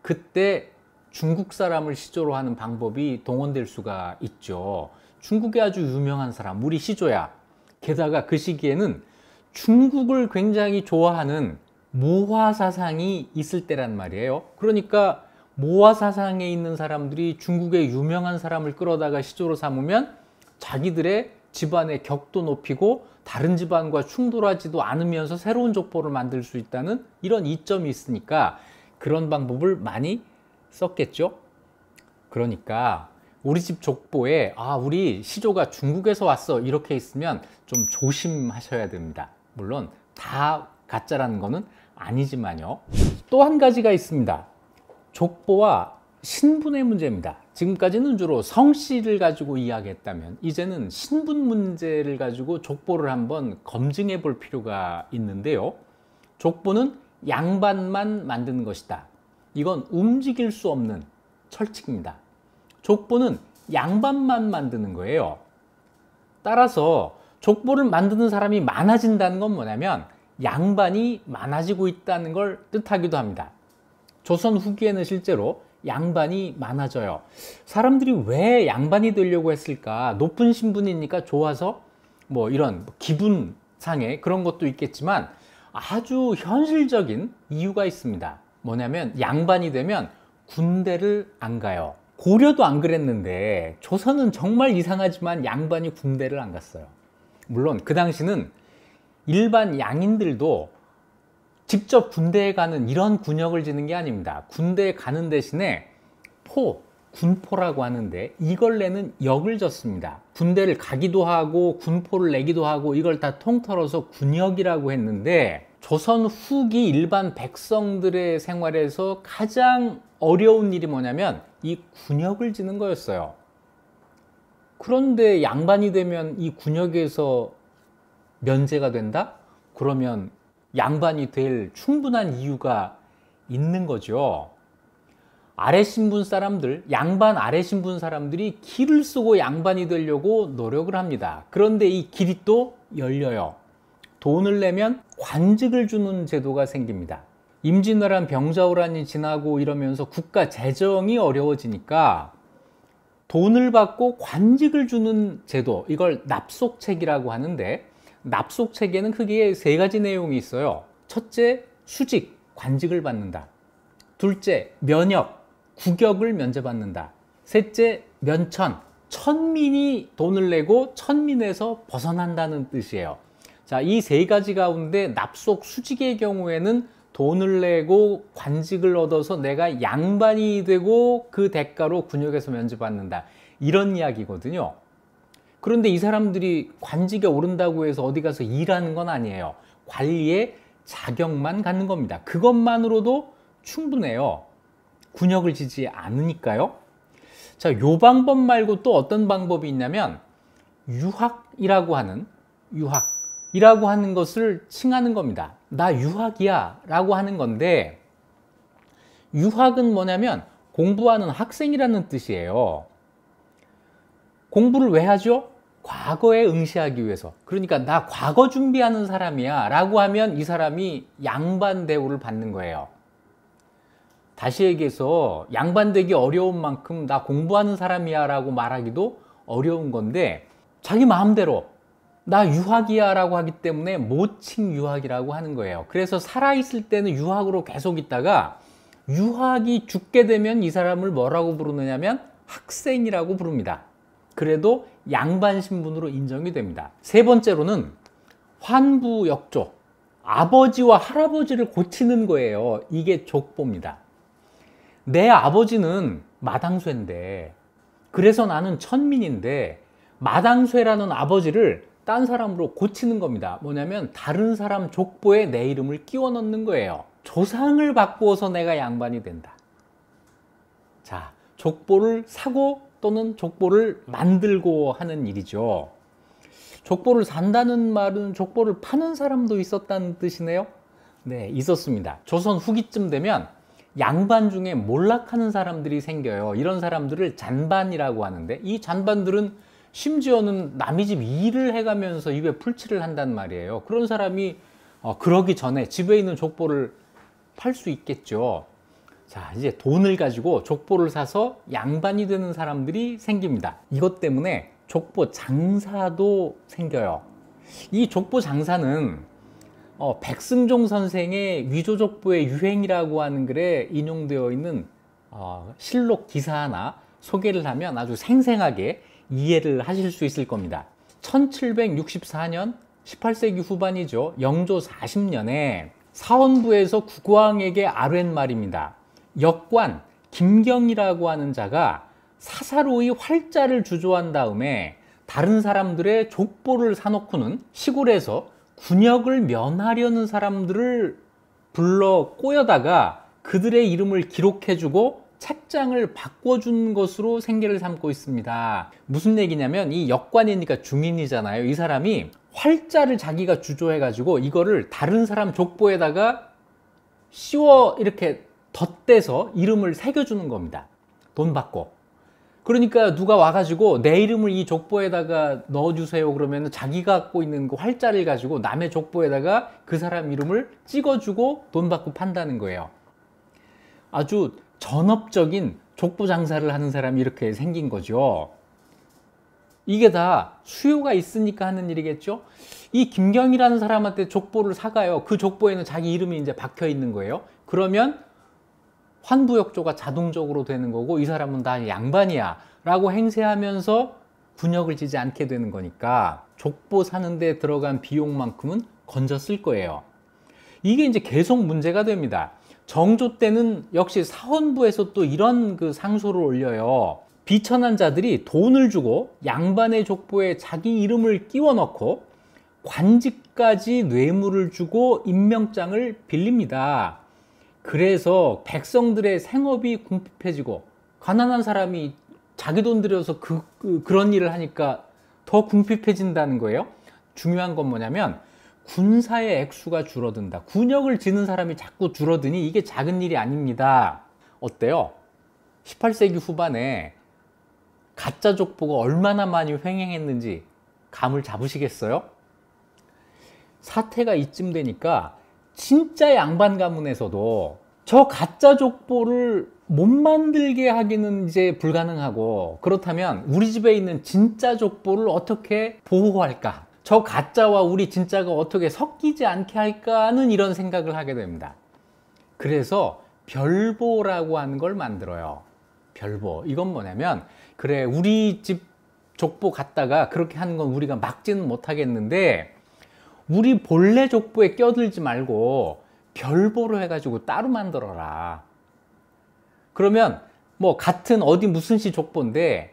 그때 중국 사람을 시조로 하는 방법이 동원될 수가 있죠. 중국의 아주 유명한 사람, 우리 시조야. 게다가 그 시기에는 중국을 굉장히 좋아하는 모화 사상이 있을 때란 말이에요. 그러니까 모화 사상에 있는 사람들이 중국의 유명한 사람을 끌어다가 시조로 삼으면 자기들의 집안의 격도 높이고 다른 집안과 충돌하지도 않으면서 새로운 족보를 만들 수 있다는 이런 이점이 있으니까 그런 방법을 많이 썼겠죠. 그러니까 우리 집 족보에 아 우리 시조가 중국에서 왔어 이렇게 있으면 좀 조심하셔야 됩니다. 물론 다 가짜라는 거는 아니지만요. 또 한 가지가 있습니다. 족보와 신분의 문제입니다. 지금까지는 주로 성씨를 가지고 이야기했다면 이제는 신분 문제를 가지고 족보를 한번 검증해 볼 필요가 있는데요. 족보는 양반만 만든 것이다. 이건 움직일 수 없는 철칙입니다. 족보는 양반만 만드는 거예요. 따라서 족보를 만드는 사람이 많아진다는 건 뭐냐면 양반이 많아지고 있다는 걸 뜻하기도 합니다. 조선 후기에는 실제로 양반이 많아져요. 사람들이 왜 양반이 되려고 했을까? 높은 신분이니까 좋아서 뭐 이런 기분 상해 그런 것도 있겠지만 아주 현실적인 이유가 있습니다. 뭐냐면 양반이 되면 군대를 안 가요. 고려도 안 그랬는데 조선은 정말 이상하지만 양반이 군대를 안 갔어요. 물론 그 당시는 일반 양인들도 직접 군대에 가는 이런 군역을 지는 게 아닙니다. 군대에 가는 대신에 포, 군포라고 하는데 이걸 내는 역을 졌습니다. 군대를 가기도 하고 군포를 내기도 하고 이걸 다 통틀어서 군역이라고 했는데 조선 후기 일반 백성들의 생활에서 가장 어려운 일이 뭐냐면 이 군역을 지는 거였어요. 그런데 양반이 되면 이 군역에서 면제가 된다? 그러면 양반이 될 충분한 이유가 있는 거죠. 아래 신분 사람들, 양반 아래 신분 사람들이 길을 쓰고 양반이 되려고 노력을 합니다. 그런데 이 길이 또 열려요. 돈을 내면 관직을 주는 제도가 생깁니다. 임진왜란 병자호란이 지나고 이러면서 국가 재정이 어려워지니까 돈을 받고 관직을 주는 제도, 이걸 납속책이라고 하는데 납속 체계는 크게 세 가지 내용이 있어요. 첫째, 수직, 관직을 받는다. 둘째, 면역, 구격을 면제받는다. 셋째, 면천, 천민이 돈을 내고 천민에서 벗어난다는 뜻이에요. 자, 이 세 가지 가운데 납속 수직의 경우에는 돈을 내고 관직을 얻어서 내가 양반이 되고 그 대가로 군역에서 면제받는다. 이런 이야기거든요. 그런데 이 사람들이 관직에 오른다고 해서 어디 가서 일하는 건 아니에요. 관리의 자격만 갖는 겁니다. 그것만으로도 충분해요. 군역을 지지 않으니까요. 자, 요 방법 말고 또 어떤 방법이 있냐면 유학이라고 하는 유학이라고 하는 것을 칭하는 겁니다. 나 유학이야 라고 하는 건데 유학은 뭐냐면 공부하는 학생이라는 뜻이에요. 공부를 왜 하죠? 과거에 응시하기 위해서. 그러니까 나 과거 준비하는 사람이야 라고 하면 이 사람이 양반 대우를 받는 거예요. 다시 얘기해서 양반되기 어려운 만큼 나 공부하는 사람이야 라고 말하기도 어려운 건데 자기 마음대로 나 유학이야 라고 하기 때문에 모칭 유학이라고 하는 거예요. 그래서 살아있을 때는 유학으로 계속 있다가 유학이 죽게 되면 이 사람을 뭐라고 부르느냐면 학생이라고 부릅니다. 그래도 양반 신분으로 인정이 됩니다. 세 번째로는 환부역조, 아버지와 할아버지를 고치는 거예요. 이게 족보입니다. 내 아버지는 마당쇠인데 그래서 나는 천민인데 마당쇠라는 아버지를 딴 사람으로 고치는 겁니다. 뭐냐면 다른 사람 족보에 내 이름을 끼워 넣는 거예요. 조상을 바꾸어서 내가 양반이 된다. 자, 족보를 사고 또는 족보를 만들고 하는 일이죠. 족보를 산다는 말은 족보를 파는 사람도 있었다는 뜻이네요. 네, 있었습니다. 조선 후기쯤 되면 양반 중에 몰락하는 사람들이 생겨요. 이런 사람들을 잔반이라고 하는데 이 잔반들은 심지어는 남이 집 일을 해가면서 입에 풀칠을 한단 말이에요. 그런 사람이 어, 그러기 전에 집에 있는 족보를 팔 수 있겠죠. 자, 이제 돈을 가지고 족보를 사서 양반이 되는 사람들이 생깁니다. 이것 때문에 족보 장사도 생겨요. 이 족보 장사는 어, 백승종 선생의 위조족보의 유행이라고 하는 글에 인용되어 있는 어, 실록 기사 하나 소개를 하면 아주 생생하게 이해를 하실 수 있을 겁니다. 1764년 18세기 후반이죠. 영조 40년에 사원부에서 국왕에게 아뢰는 말입니다. 역관 김경이라고 하는 자가 사사로이 활자를 주조한 다음에 다른 사람들의 족보를 사놓고는 시골에서 군역을 면하려는 사람들을 불러 꼬여다가 그들의 이름을 기록해주고 책장을 바꿔준 것으로 생계를 삼고 있습니다. 무슨 얘기냐면 이 역관이니까 중인이잖아요. 이 사람이 활자를 자기가 주조해가지고 이거를 다른 사람 족보에다가 씌워 이렇게 덧대서 이름을 새겨주는 겁니다. 돈 받고. 그러니까 누가 와가지고 내 이름을 이 족보에다가 넣어주세요 그러면 자기가 갖고 있는 그 활자를 가지고 남의 족보에다가 그 사람 이름을 찍어주고 돈 받고 판다는 거예요. 아주 전업적인 족보 장사를 하는 사람이 이렇게 생긴 거죠. 이게 다 수요가 있으니까 하는 일이겠죠? 이 김경이라는 사람한테 족보를 사가요. 그 족보에는 자기 이름이 이제 박혀 있는 거예요. 그러면 환부역조가 자동적으로 되는 거고 이 사람은 다 양반이야 라고 행세하면서 군역을 지지 않게 되는 거니까 족보 사는데 들어간 비용만큼은 건졌을 거예요. 이게 이제 계속 문제가 됩니다. 정조 때는 역시 사헌부에서 또 이런 그 상소를 올려요. 비천한 자들이 돈을 주고 양반의 족보에 자기 이름을 끼워 넣고 관직까지 뇌물을 주고 임명장을 빌립니다. 그래서 백성들의 생업이 궁핍해지고 가난한 사람이 자기 돈 들여서 그, 그, 그런 일을 하니까 더 궁핍해진다는 거예요. 중요한 건 뭐냐면 군사의 액수가 줄어든다. 군역을 지는 사람이 자꾸 줄어드니 이게 작은 일이 아닙니다. 어때요? 18세기 후반에 가짜 족보가 얼마나 많이 횡행했는지 감을 잡으시겠어요? 사태가 이쯤 되니까 진짜 양반 가문에서도 저 가짜 족보를 못 만들게 하기는 이제 불가능하고 그렇다면 우리 집에 있는 진짜 족보를 어떻게 보호할까 저 가짜와 우리 진짜가 어떻게 섞이지 않게 할까 하는 이런 생각을 하게 됩니다 그래서 별보라고 하는 걸 만들어요 별보 이건 뭐냐면 그래 우리 집 족보 갔다가 그렇게 하는 건 우리가 막지는 못하겠는데 우리 본래 족보에 껴들지 말고 별보로 해가지고 따로 만들어라. 그러면 뭐 같은 어디 무슨 시 족보인데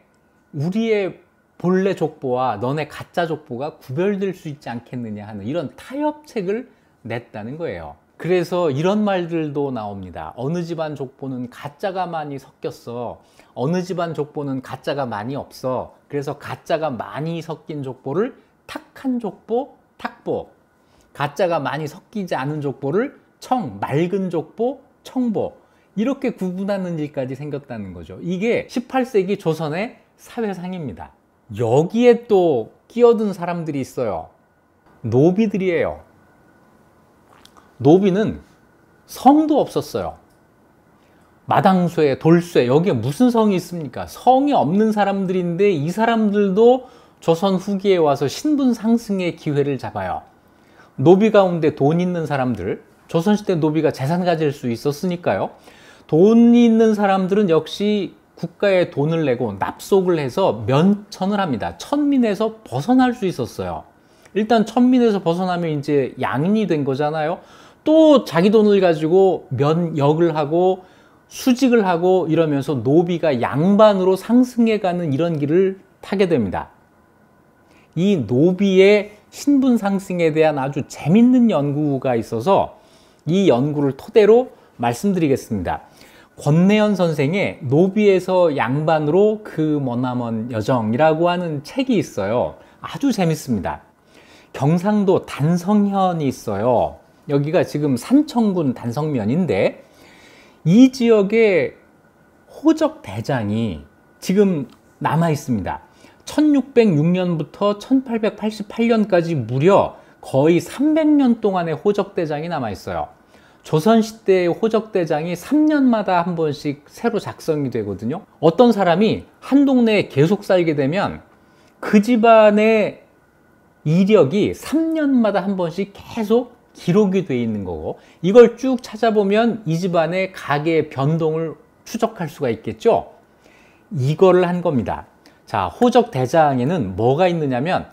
우리의 본래 족보와 너네 가짜 족보가 구별될 수 있지 않겠느냐 하는 이런 타협책을 냈다는 거예요. 그래서 이런 말들도 나옵니다. 어느 집안 족보는 가짜가 많이 섞였어. 어느 집안 족보는 가짜가 많이 없어. 그래서 가짜가 많이 섞인 족보를 탁한 족보, 탁보, 가짜가 많이 섞이지 않은 족보를 청, 맑은 족보, 청보 이렇게 구분하는 일까지 생겼다는 거죠. 이게 18세기 조선의 사회상입니다. 여기에 또 끼어든 사람들이 있어요. 노비들이에요. 노비는 성도 없었어요. 마당쇠, 돌쇠 여기에 무슨 성이 있습니까? 성이 없는 사람들인데 이 사람들도 조선 후기에 와서 신분 상승의 기회를 잡아요. 노비 가운데 돈 있는 사람들, 조선시대 노비가 재산 가질 수 있었으니까요. 돈 있는 사람들은 역시 국가에 돈을 내고 납속을 해서 면천을 합니다. 천민에서 벗어날 수 있었어요. 일단 천민에서 벗어나면 이제 양인이 된 거잖아요. 또 자기 돈을 가지고 면역을 하고 수직을 하고 이러면서 노비가 양반으로 상승해가는 이런 길을 타게 됩니다. 이 노비의 신분 상승에 대한 아주 재밌는 연구가 있어서 이 연구를 토대로 말씀드리겠습니다. 권내현 선생의 노비에서 양반으로 그 머나먼 여정이라고 하는 책이 있어요. 아주 재밌습니다. 경상도 단성현이 있어요. 여기가 지금 산청군 단성면인데 이 지역에 호적 대장이 지금 남아 있습니다. 1606년부터 1888년까지 무려 거의 300년 동안의 호적대장이 남아 있어요. 조선시대의 호적대장이 3년마다 한 번씩 새로 작성이 되거든요. 어떤 사람이 한 동네에 계속 살게 되면 그 집안의 이력이 3년마다 한 번씩 계속 기록이 돼 있는 거고 이걸 쭉 찾아보면 이 집안의 가계의 변동을 추적할 수가 있겠죠. 이거를 한 겁니다. 자, 호적 대장에는 뭐가 있느냐면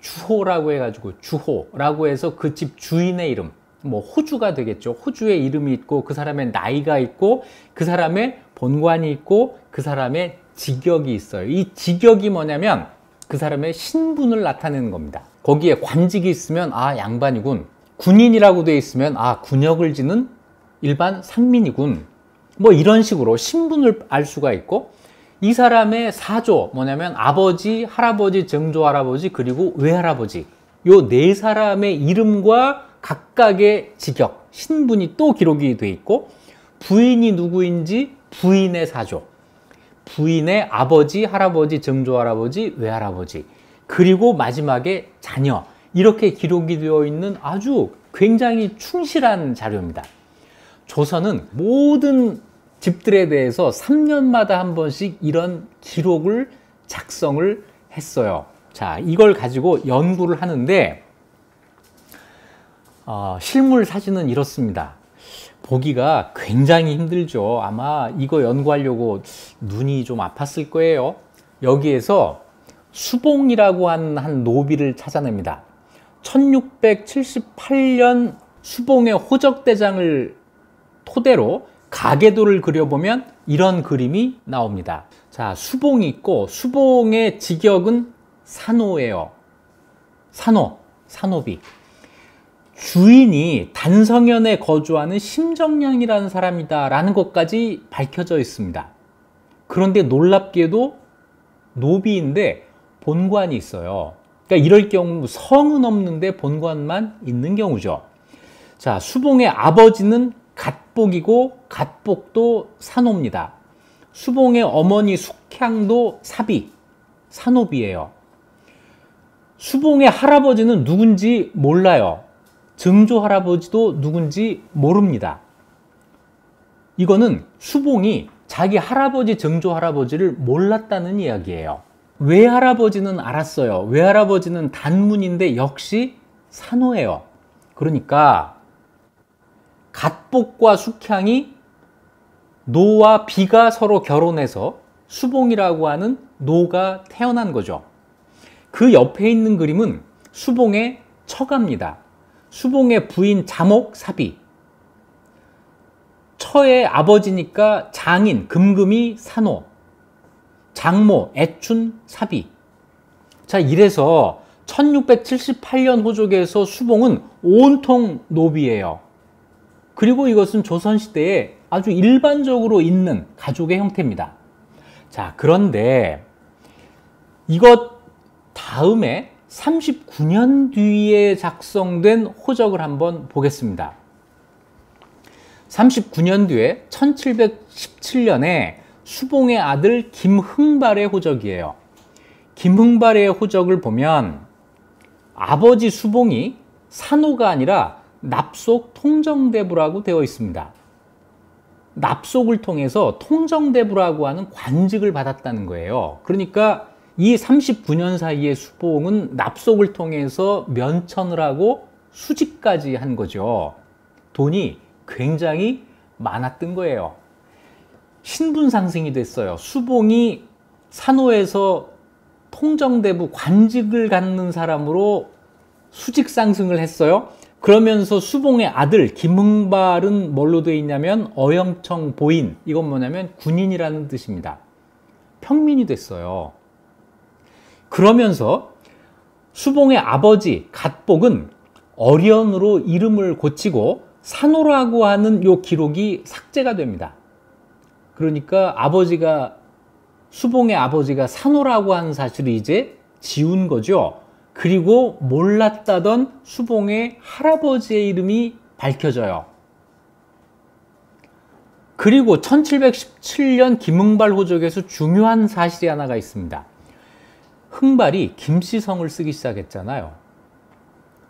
주호라고 해가지고 주호라고 해서 그 집 주인의 이름 뭐 호주가 되겠죠. 호주의 이름이 있고 그 사람의 나이가 있고 그 사람의 본관이 있고 그 사람의 직역이 있어요. 이 직역이 뭐냐면 그 사람의 신분을 나타내는 겁니다. 거기에 관직이 있으면 아 양반이군. 군인이라고 돼 있으면 아 군역을 지는 일반 상민이군. 뭐 이런 식으로 신분을 알 수가 있고 이 사람의 사조 뭐냐면 아버지, 할아버지, 증조 할아버지 그리고 외할아버지 요 네 사람의 이름과 각각의 직역, 신분이 또 기록이 돼 있고 부인이 누구인지 부인의 사조, 부인의 아버지, 할아버지, 증조 할아버지, 외할아버지 그리고 마지막에 자녀 이렇게 기록이 되어 있는 아주 굉장히 충실한 자료입니다. 조선은 모든 집들에 대해서 3년마다 한 번씩 이런 기록을 작성을 했어요. 자, 이걸 가지고 연구를 하는데 어, 실물 사진은 이렇습니다. 보기가 굉장히 힘들죠. 아마 이거 연구하려고 눈이 좀 아팠을 거예요. 여기에서 수봉이라고 하는 한 노비를 찾아냅니다. 1678년 수봉의 호적대장을 토대로 가계도를 그려보면 이런 그림이 나옵니다. 자, 수봉이 있고 수봉의 직역은 산호예요. 산호, 산호비. 주인이 단성현에 거주하는 심정량이라는 사람이다 라는 것까지 밝혀져 있습니다. 그런데 놀랍게도 노비인데 본관이 있어요. 그러니까 이럴 경우 성은 없는데 본관만 있는 경우죠. 자, 수봉의 아버지는 갓복이고 갓복도 산호입니다. 수봉의 어머니 숙향도 사비, 산호비예요. 수봉의 할아버지는 누군지 몰라요. 증조 할아버지도 누군지 모릅니다. 이거는 수봉이 자기 할아버지 증조 할아버지를 몰랐다는 이야기예요. 외할아버지는 알았어요. 외할아버지는 단문인데 역시 산호예요. 그러니까 갓복과 숙향이 노와 비가 서로 결혼해서 수봉이라고 하는 노가 태어난 거죠. 그 옆에 있는 그림은 수봉의 처갑니다. 수봉의 부인 자목 사비. 처의 아버지니까 장인 금금이 산호. 장모 애춘 사비. 자 이래서 1678년 호족에서 수봉은 온통 노비예요. 그리고 이것은 조선시대에 아주 일반적으로 있는 가족의 형태입니다. 자, 그런데 이것 다음에 39년 뒤에 작성된 호적을 한번 보겠습니다. 39년 뒤에 1717년에 수봉의 아들 김흥발의 호적이에요. 김흥발의 호적을 보면 아버지 수봉이 산호가 아니라 납속 통정대부라고 되어 있습니다. 납속을 통해서 통정대부라고 하는 관직을 받았다는 거예요. 그러니까 이 39년 사이에 수봉은 납속을 통해서 면천을 하고 수직까지 한 거죠. 돈이 굉장히 많았던 거예요. 신분 상승이 됐어요. 수봉이 산호에서 통정대부 관직을 갖는 사람으로 수직 상승을 했어요. 그러면서 수봉의 아들 김흥발은 뭘로 되어 있냐면 어영청 보인 이건 뭐냐면 군인이라는 뜻입니다. 평민이 됐어요. 그러면서 수봉의 아버지 갓복은 어련으로 이름을 고치고 산호라고 하는 요 기록이 삭제가 됩니다. 그러니까 아버지가 수봉의 아버지가 산호라고 하는 사실이 이제 지운 거죠. 그리고 몰랐다던 수봉의 할아버지의 이름이 밝혀져요. 그리고 1717년 김흥발 호적에서 중요한 사실이 하나가 있습니다. 흥발이 김씨성을 쓰기 시작했잖아요.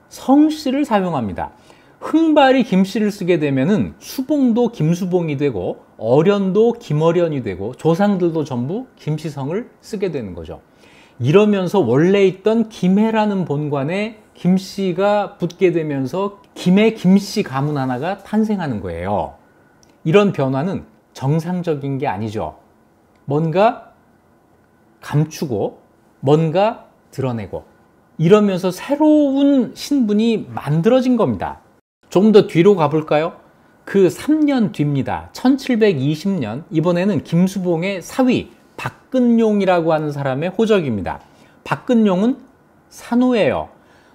성씨를 사용합니다. 흥발이 김씨를 쓰게 되면은 수봉도 김수봉이 되고 어련도 김어련이 되고 조상들도 전부 김씨성을 쓰게 되는 거죠. 이러면서 원래 있던 김해라는 본관에 김씨가 붙게 되면서 김해 김씨 가문 하나가 탄생하는 거예요. 이런 변화는 정상적인 게 아니죠. 뭔가 감추고 뭔가 드러내고 이러면서 새로운 신분이 만들어진 겁니다. 조금 더 뒤로 가볼까요? 그 3년 뒤입니다. 1720년 이번에는 김수봉의 사위 박근용이라고 하는 사람의 호적입니다. 박근용은 산호예요.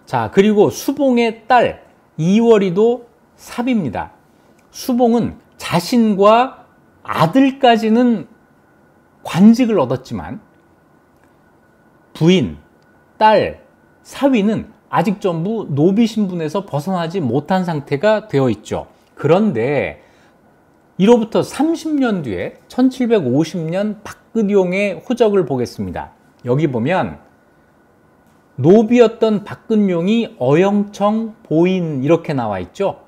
자, 그리고 수봉의 딸 이월이도 삽입니다. 수봉은 자신과 아들까지는 관직을 얻었지만 부인, 딸, 사위는 아직 전부 노비 신분에서 벗어나지 못한 상태가 되어 있죠. 그런데 이로부터 30년 뒤에 1750년 박 박근용의 호적을 보겠습니다. 여기 보면 노비였던 박근용이 어영청 보인 이렇게 나와 있죠.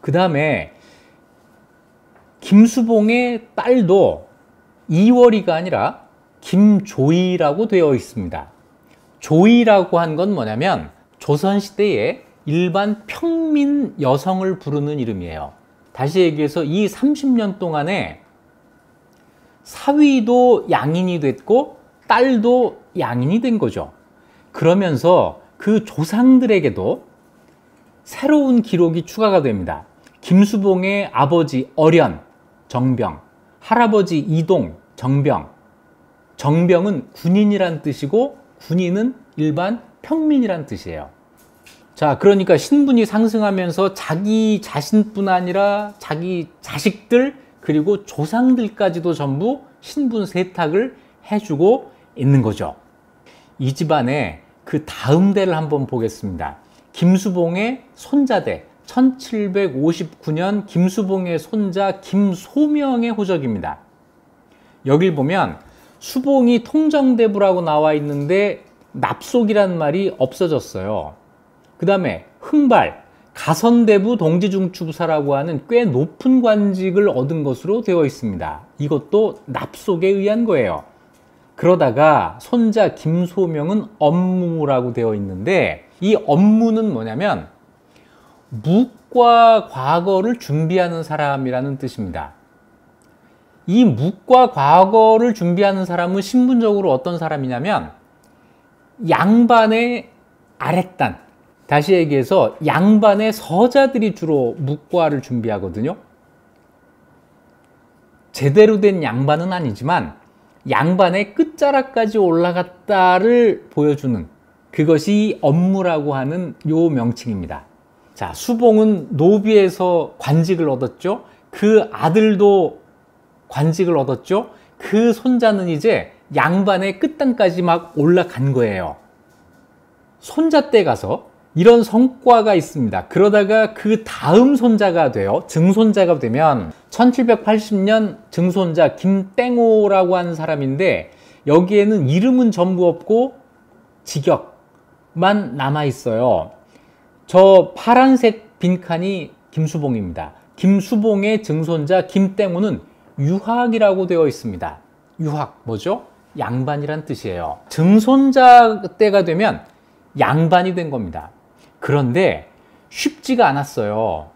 그 다음에 김수봉의 딸도 이월이가 아니라 김조이라고 되어 있습니다. 조이라고 한 건 뭐냐면 조선시대의 일반 평민 여성을 부르는 이름이에요. 다시 얘기해서 이 30년 동안에 사위도 양인이 됐고 딸도 양인이 된 거죠. 그러면서 그 조상들에게도 새로운 기록이 추가가 됩니다. 김수봉의 아버지 어련, 정병, 할아버지 이동, 정병. 정병은 군인이란 뜻이고 군인은 일반 평민이란 뜻이에요. 자, 그러니까 신분이 상승하면서 자기 자신뿐 아니라 자기 자식들, 그리고 조상들까지도 전부 신분 세탁을 해주고 있는 거죠. 이 집안의 그 다음 대를 한번 보겠습니다. 김수봉의 손자대 1759년 김수봉의 손자 김소명의 호적입니다. 여길 보면 수봉이 통정대부라고 나와 있는데 납속이란 말이 없어졌어요. 그 다음에 흥발 가선대부 동지중추부사라고 하는 꽤 높은 관직을 얻은 것으로 되어 있습니다. 이것도 납속에 의한 거예요. 그러다가 손자 김소명은 업무라고 되어 있는데 이 업무는 뭐냐면 묵과 과거를 준비하는 사람이라는 뜻입니다. 이 묵과 과거를 준비하는 사람은 신분적으로 어떤 사람이냐면 양반의 아랫단, 다시 얘기해서 양반의 서자들이 주로 묵과를 준비하거든요. 제대로 된 양반은 아니지만 양반의 끝자락까지 올라갔다를 보여주는 그것이 업무라고 하는 요 명칭입니다. 자, 수봉은 노비에서 관직을 얻었죠. 그 아들도 관직을 얻었죠. 그 손자는 이제 양반의 끝단까지 막 올라간 거예요. 손자 때 가서 이런 성과가 있습니다. 그러다가 그 다음 손자가 돼요. 증손자가 되면 1780년 증손자 김땡호라고 하는 사람인데 여기에는 이름은 전부 없고 직역만 남아 있어요. 저 파란색 빈칸이 김수봉입니다. 김수봉의 증손자 김땡호는 유학이라고 되어 있습니다. 유학 뭐죠? 양반이란 뜻이에요. 증손자 때가 되면 양반이 된 겁니다. 그런데 쉽지가 않았어요.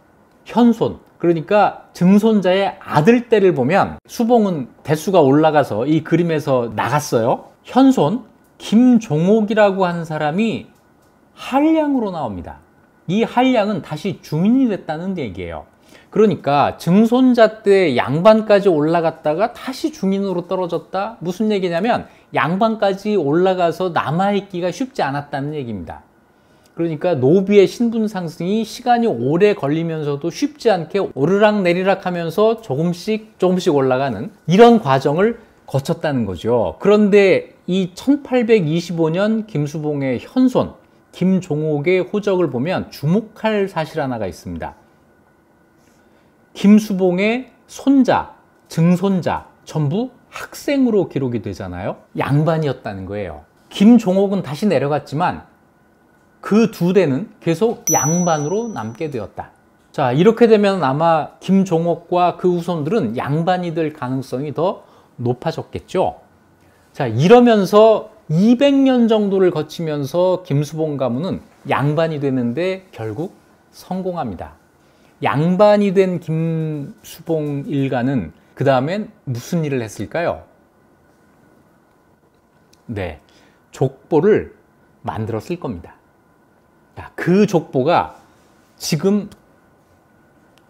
현손. 그러니까 증손자의 아들 때를 보면 수봉은 대수가 올라가서 이 그림에서 나갔어요. 현손 김종옥이라고 하는 사람이 한량으로 나옵니다. 이 한량은 다시 주민이 됐다는 얘기예요. 그러니까 증손자 때 양반까지 올라갔다가 다시 중인으로 떨어졌다? 무슨 얘기냐면 양반까지 올라가서 남아있기가 쉽지 않았다는 얘기입니다. 그러니까 노비의 신분 상승이 시간이 오래 걸리면서도 쉽지 않게 오르락 내리락 하면서 조금씩 조금씩 올라가는 이런 과정을 거쳤다는 거죠. 그런데 이 1825년 김수봉의 현손, 김종옥의 호적을 보면 주목할 사실 하나가 있습니다. 김수봉의 손자, 증손자 전부 학생으로 기록이 되잖아요. 양반이었다는 거예요. 김종옥은 다시 내려갔지만 그두 대는 계속 양반으로 남게 되었다. 자 이렇게 되면 아마 김종옥과 그 후손들은 양반이 될 가능성이 더 높아졌겠죠. 자 이러면서 200년 정도를 거치면서 김수봉 가문은 양반이 되는데 결국 성공합니다. 양반이 된 김수봉 일가는 그 다음엔 무슨 일을 했을까요? 네, 족보를 만들었을 겁니다. 아, 그 족보가 지금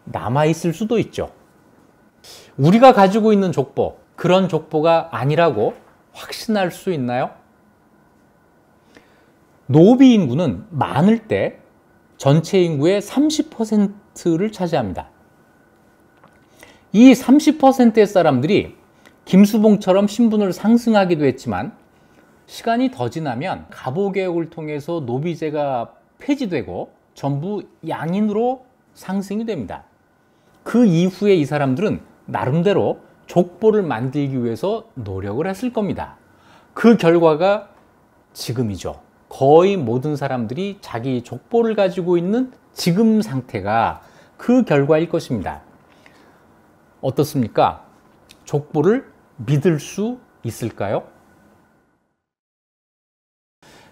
남아있을 수도 있죠. 우리가 가지고 있는 족보, 그런 족보가 아니라고 확신할 수 있나요? 노비 인구는 많을 때 전체 인구의 30%를 차지합니다. 이 30%의 사람들이 김수봉처럼 신분을 상승하기도 했지만 시간이 더 지나면 갑오개혁을 통해서 노비제가 폐지되고 전부 양인으로 상승이 됩니다. 그 이후에 이 사람들은 나름대로 족보를 만들기 위해서 노력을 했을 겁니다. 그 결과가 지금이죠. 거의 모든 사람들이 자기 족보를 가지고 있는 지금 상태가 그 결과일 것입니다. 어떻습니까? 족보를 믿을 수 있을까요?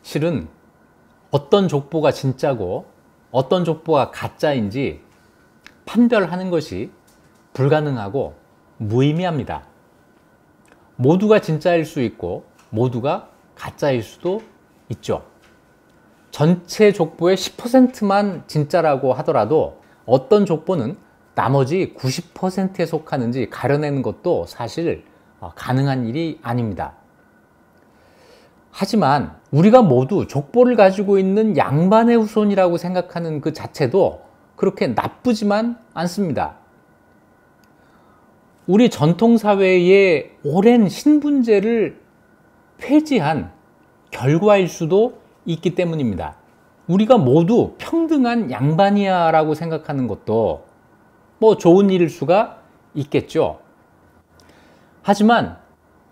실은 어떤 족보가 진짜고 어떤 족보가 가짜인지 판별하는 것이 불가능하고 무의미합니다. 모두가 진짜일 수 있고 모두가 가짜일 수도 있죠. 전체 족보의 10%만 진짜라고 하더라도 어떤 족보는 나머지 90%에 속하는지 가려내는 것도 사실 어, 가능한 일이 아닙니다. 하지만 우리가 모두 족보를 가지고 있는 양반의 후손이라고 생각하는 그 자체도 그렇게 나쁘지만 않습니다. 우리 전통사회의 오랜 신분제를 폐지한 결과일 수도 있기 때문입니다. 우리가 모두 평등한 양반이야 라고 생각하는 것도 뭐 좋은 일일 수가 있겠죠. 하지만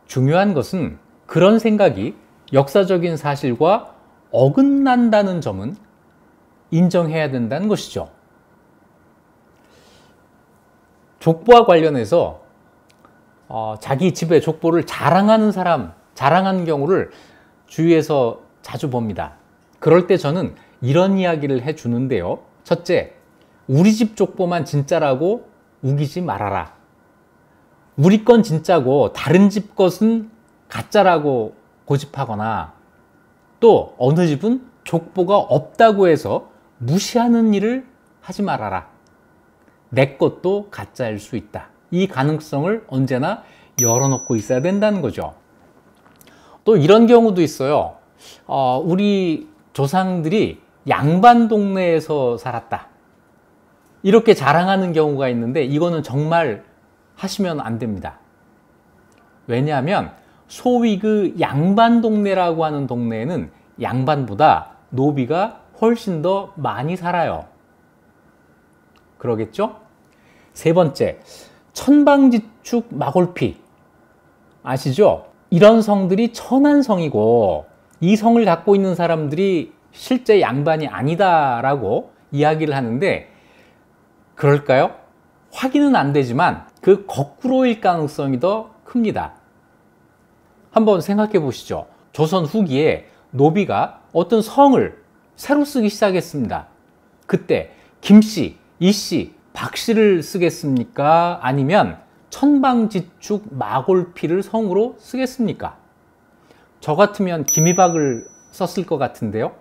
중요한 것은 그런 생각이 역사적인 사실과 어긋난다는 점은 인정해야 된다는 것이죠. 족보와 관련해서 어, 자기 집의 족보를 자랑하는 사람, 자랑하는 경우를 주위에서 자주 봅니다. 그럴 때 저는 이런 이야기를 해 주는데요. 첫째, 우리 집 족보만 진짜라고 우기지 말아라. 우리 건 진짜고 다른 집 것은 가짜라고 고집하거나 또 어느 집은 족보가 없다고 해서 무시하는 일을 하지 말아라. 내 것도 가짜일 수 있다. 이 가능성을 언제나 열어놓고 있어야 된다는 거죠. 또 이런 경우도 있어요. 어, 우리 조상들이 양반 동네에서 살았다. 이렇게 자랑하는 경우가 있는데 이거는 정말 하시면 안 됩니다. 왜냐하면 소위 그 양반 동네라고 하는 동네에는 양반보다 노비가 훨씬 더 많이 살아요. 그러겠죠? 세 번째, 천방지축 마골피. 아시죠? 이런 성들이 천안성이고 이 성을 갖고 있는 사람들이 실제 양반이 아니다라고 이야기를 하는데 그럴까요? 확인은 안 되지만 그 거꾸로일 가능성이 더 큽니다. 한번 생각해 보시죠. 조선 후기에 노비가 어떤 성을 새로 쓰기 시작했습니다. 그때 김씨, 이씨, 박씨를 쓰겠습니까? 아니면 천방지축 마골피를 성으로 쓰겠습니까? 저 같으면 김이박을 썼을 것 같은데요.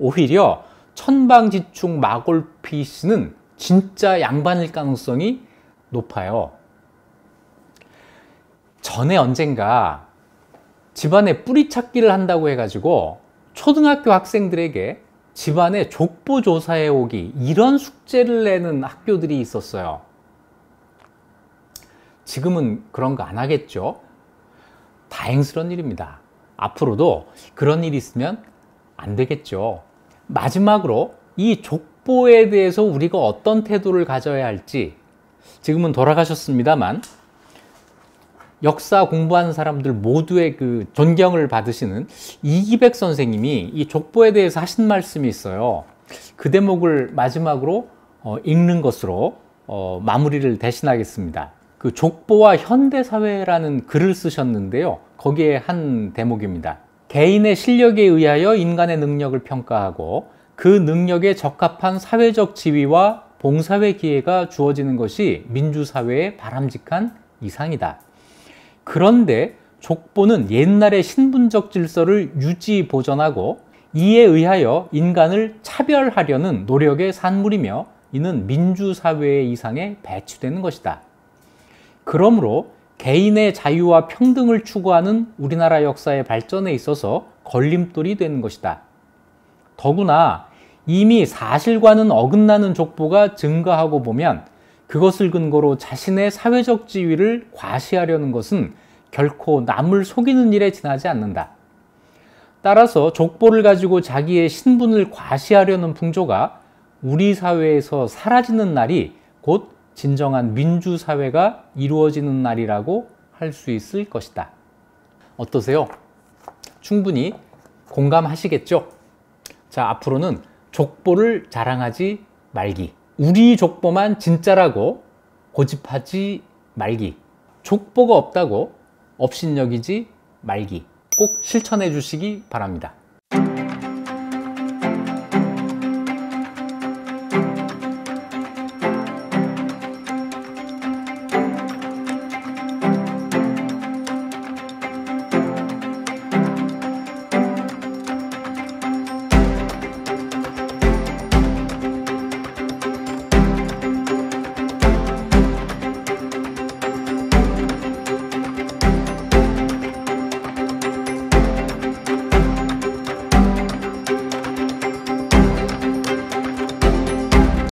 오히려 천방지축 마골피 씨는 진짜 양반일 가능성이 높아요. 전에 언젠가 집안에 뿌리찾기를 한다고 해가지고 초등학교 학생들에게 집안에 족보 조사해 오기 이런 숙제를 내는 학교들이 있었어요. 지금은 그런 거 안 하겠죠? 다행스러운 일입니다. 앞으로도 그런 일이 있으면 안 되겠죠. 마지막으로 이 족보에 대해서 우리가 어떤 태도를 가져야 할지 지금은 돌아가셨습니다만 역사 공부하는 사람들 모두의 그 존경을 받으시는 이기백 선생님이 이 족보에 대해서 하신 말씀이 있어요. 그 대목을 마지막으로 어, 읽는 것으로 어, 마무리를 대신하겠습니다. 그 족보와 현대사회라는 글을 쓰셨는데요. 거기에 한 대목입니다. 개인의 실력에 의하여 인간의 능력을 평가하고 그 능력에 적합한 사회적 지위와 봉사회 기회가 주어지는 것이 민주사회의 바람직한 이상이다. 그런데 족보는 옛날의 신분적 질서를 유지 보존하고 이에 의하여 인간을 차별하려는 노력의 산물이며 이는 민주사회 이상에 배치되는 것이다. 그러므로 개인의 자유와 평등을 추구하는 우리나라 역사의 발전에 있어서 걸림돌이 되는 것이다. 더구나 이미 사실과는 어긋나는 족보가 증가하고 보면 그것을 근거로 자신의 사회적 지위를 과시하려는 것은 결코 남을 속이는 일에 지나지 않는다. 따라서 족보를 가지고 자기의 신분을 과시하려는 풍조가 우리 사회에서 사라지는 날이 곧 진정한 민주사회가 이루어지는 날이라고 할 수 있을 것이다. 어떠세요? 충분히 공감하시겠죠? 자, 앞으로는 족보를 자랑하지 말기. 우리 족보만 진짜라고 고집하지 말기. 족보가 없다고 업신여기지 말기. 꼭 실천해 주시기 바랍니다.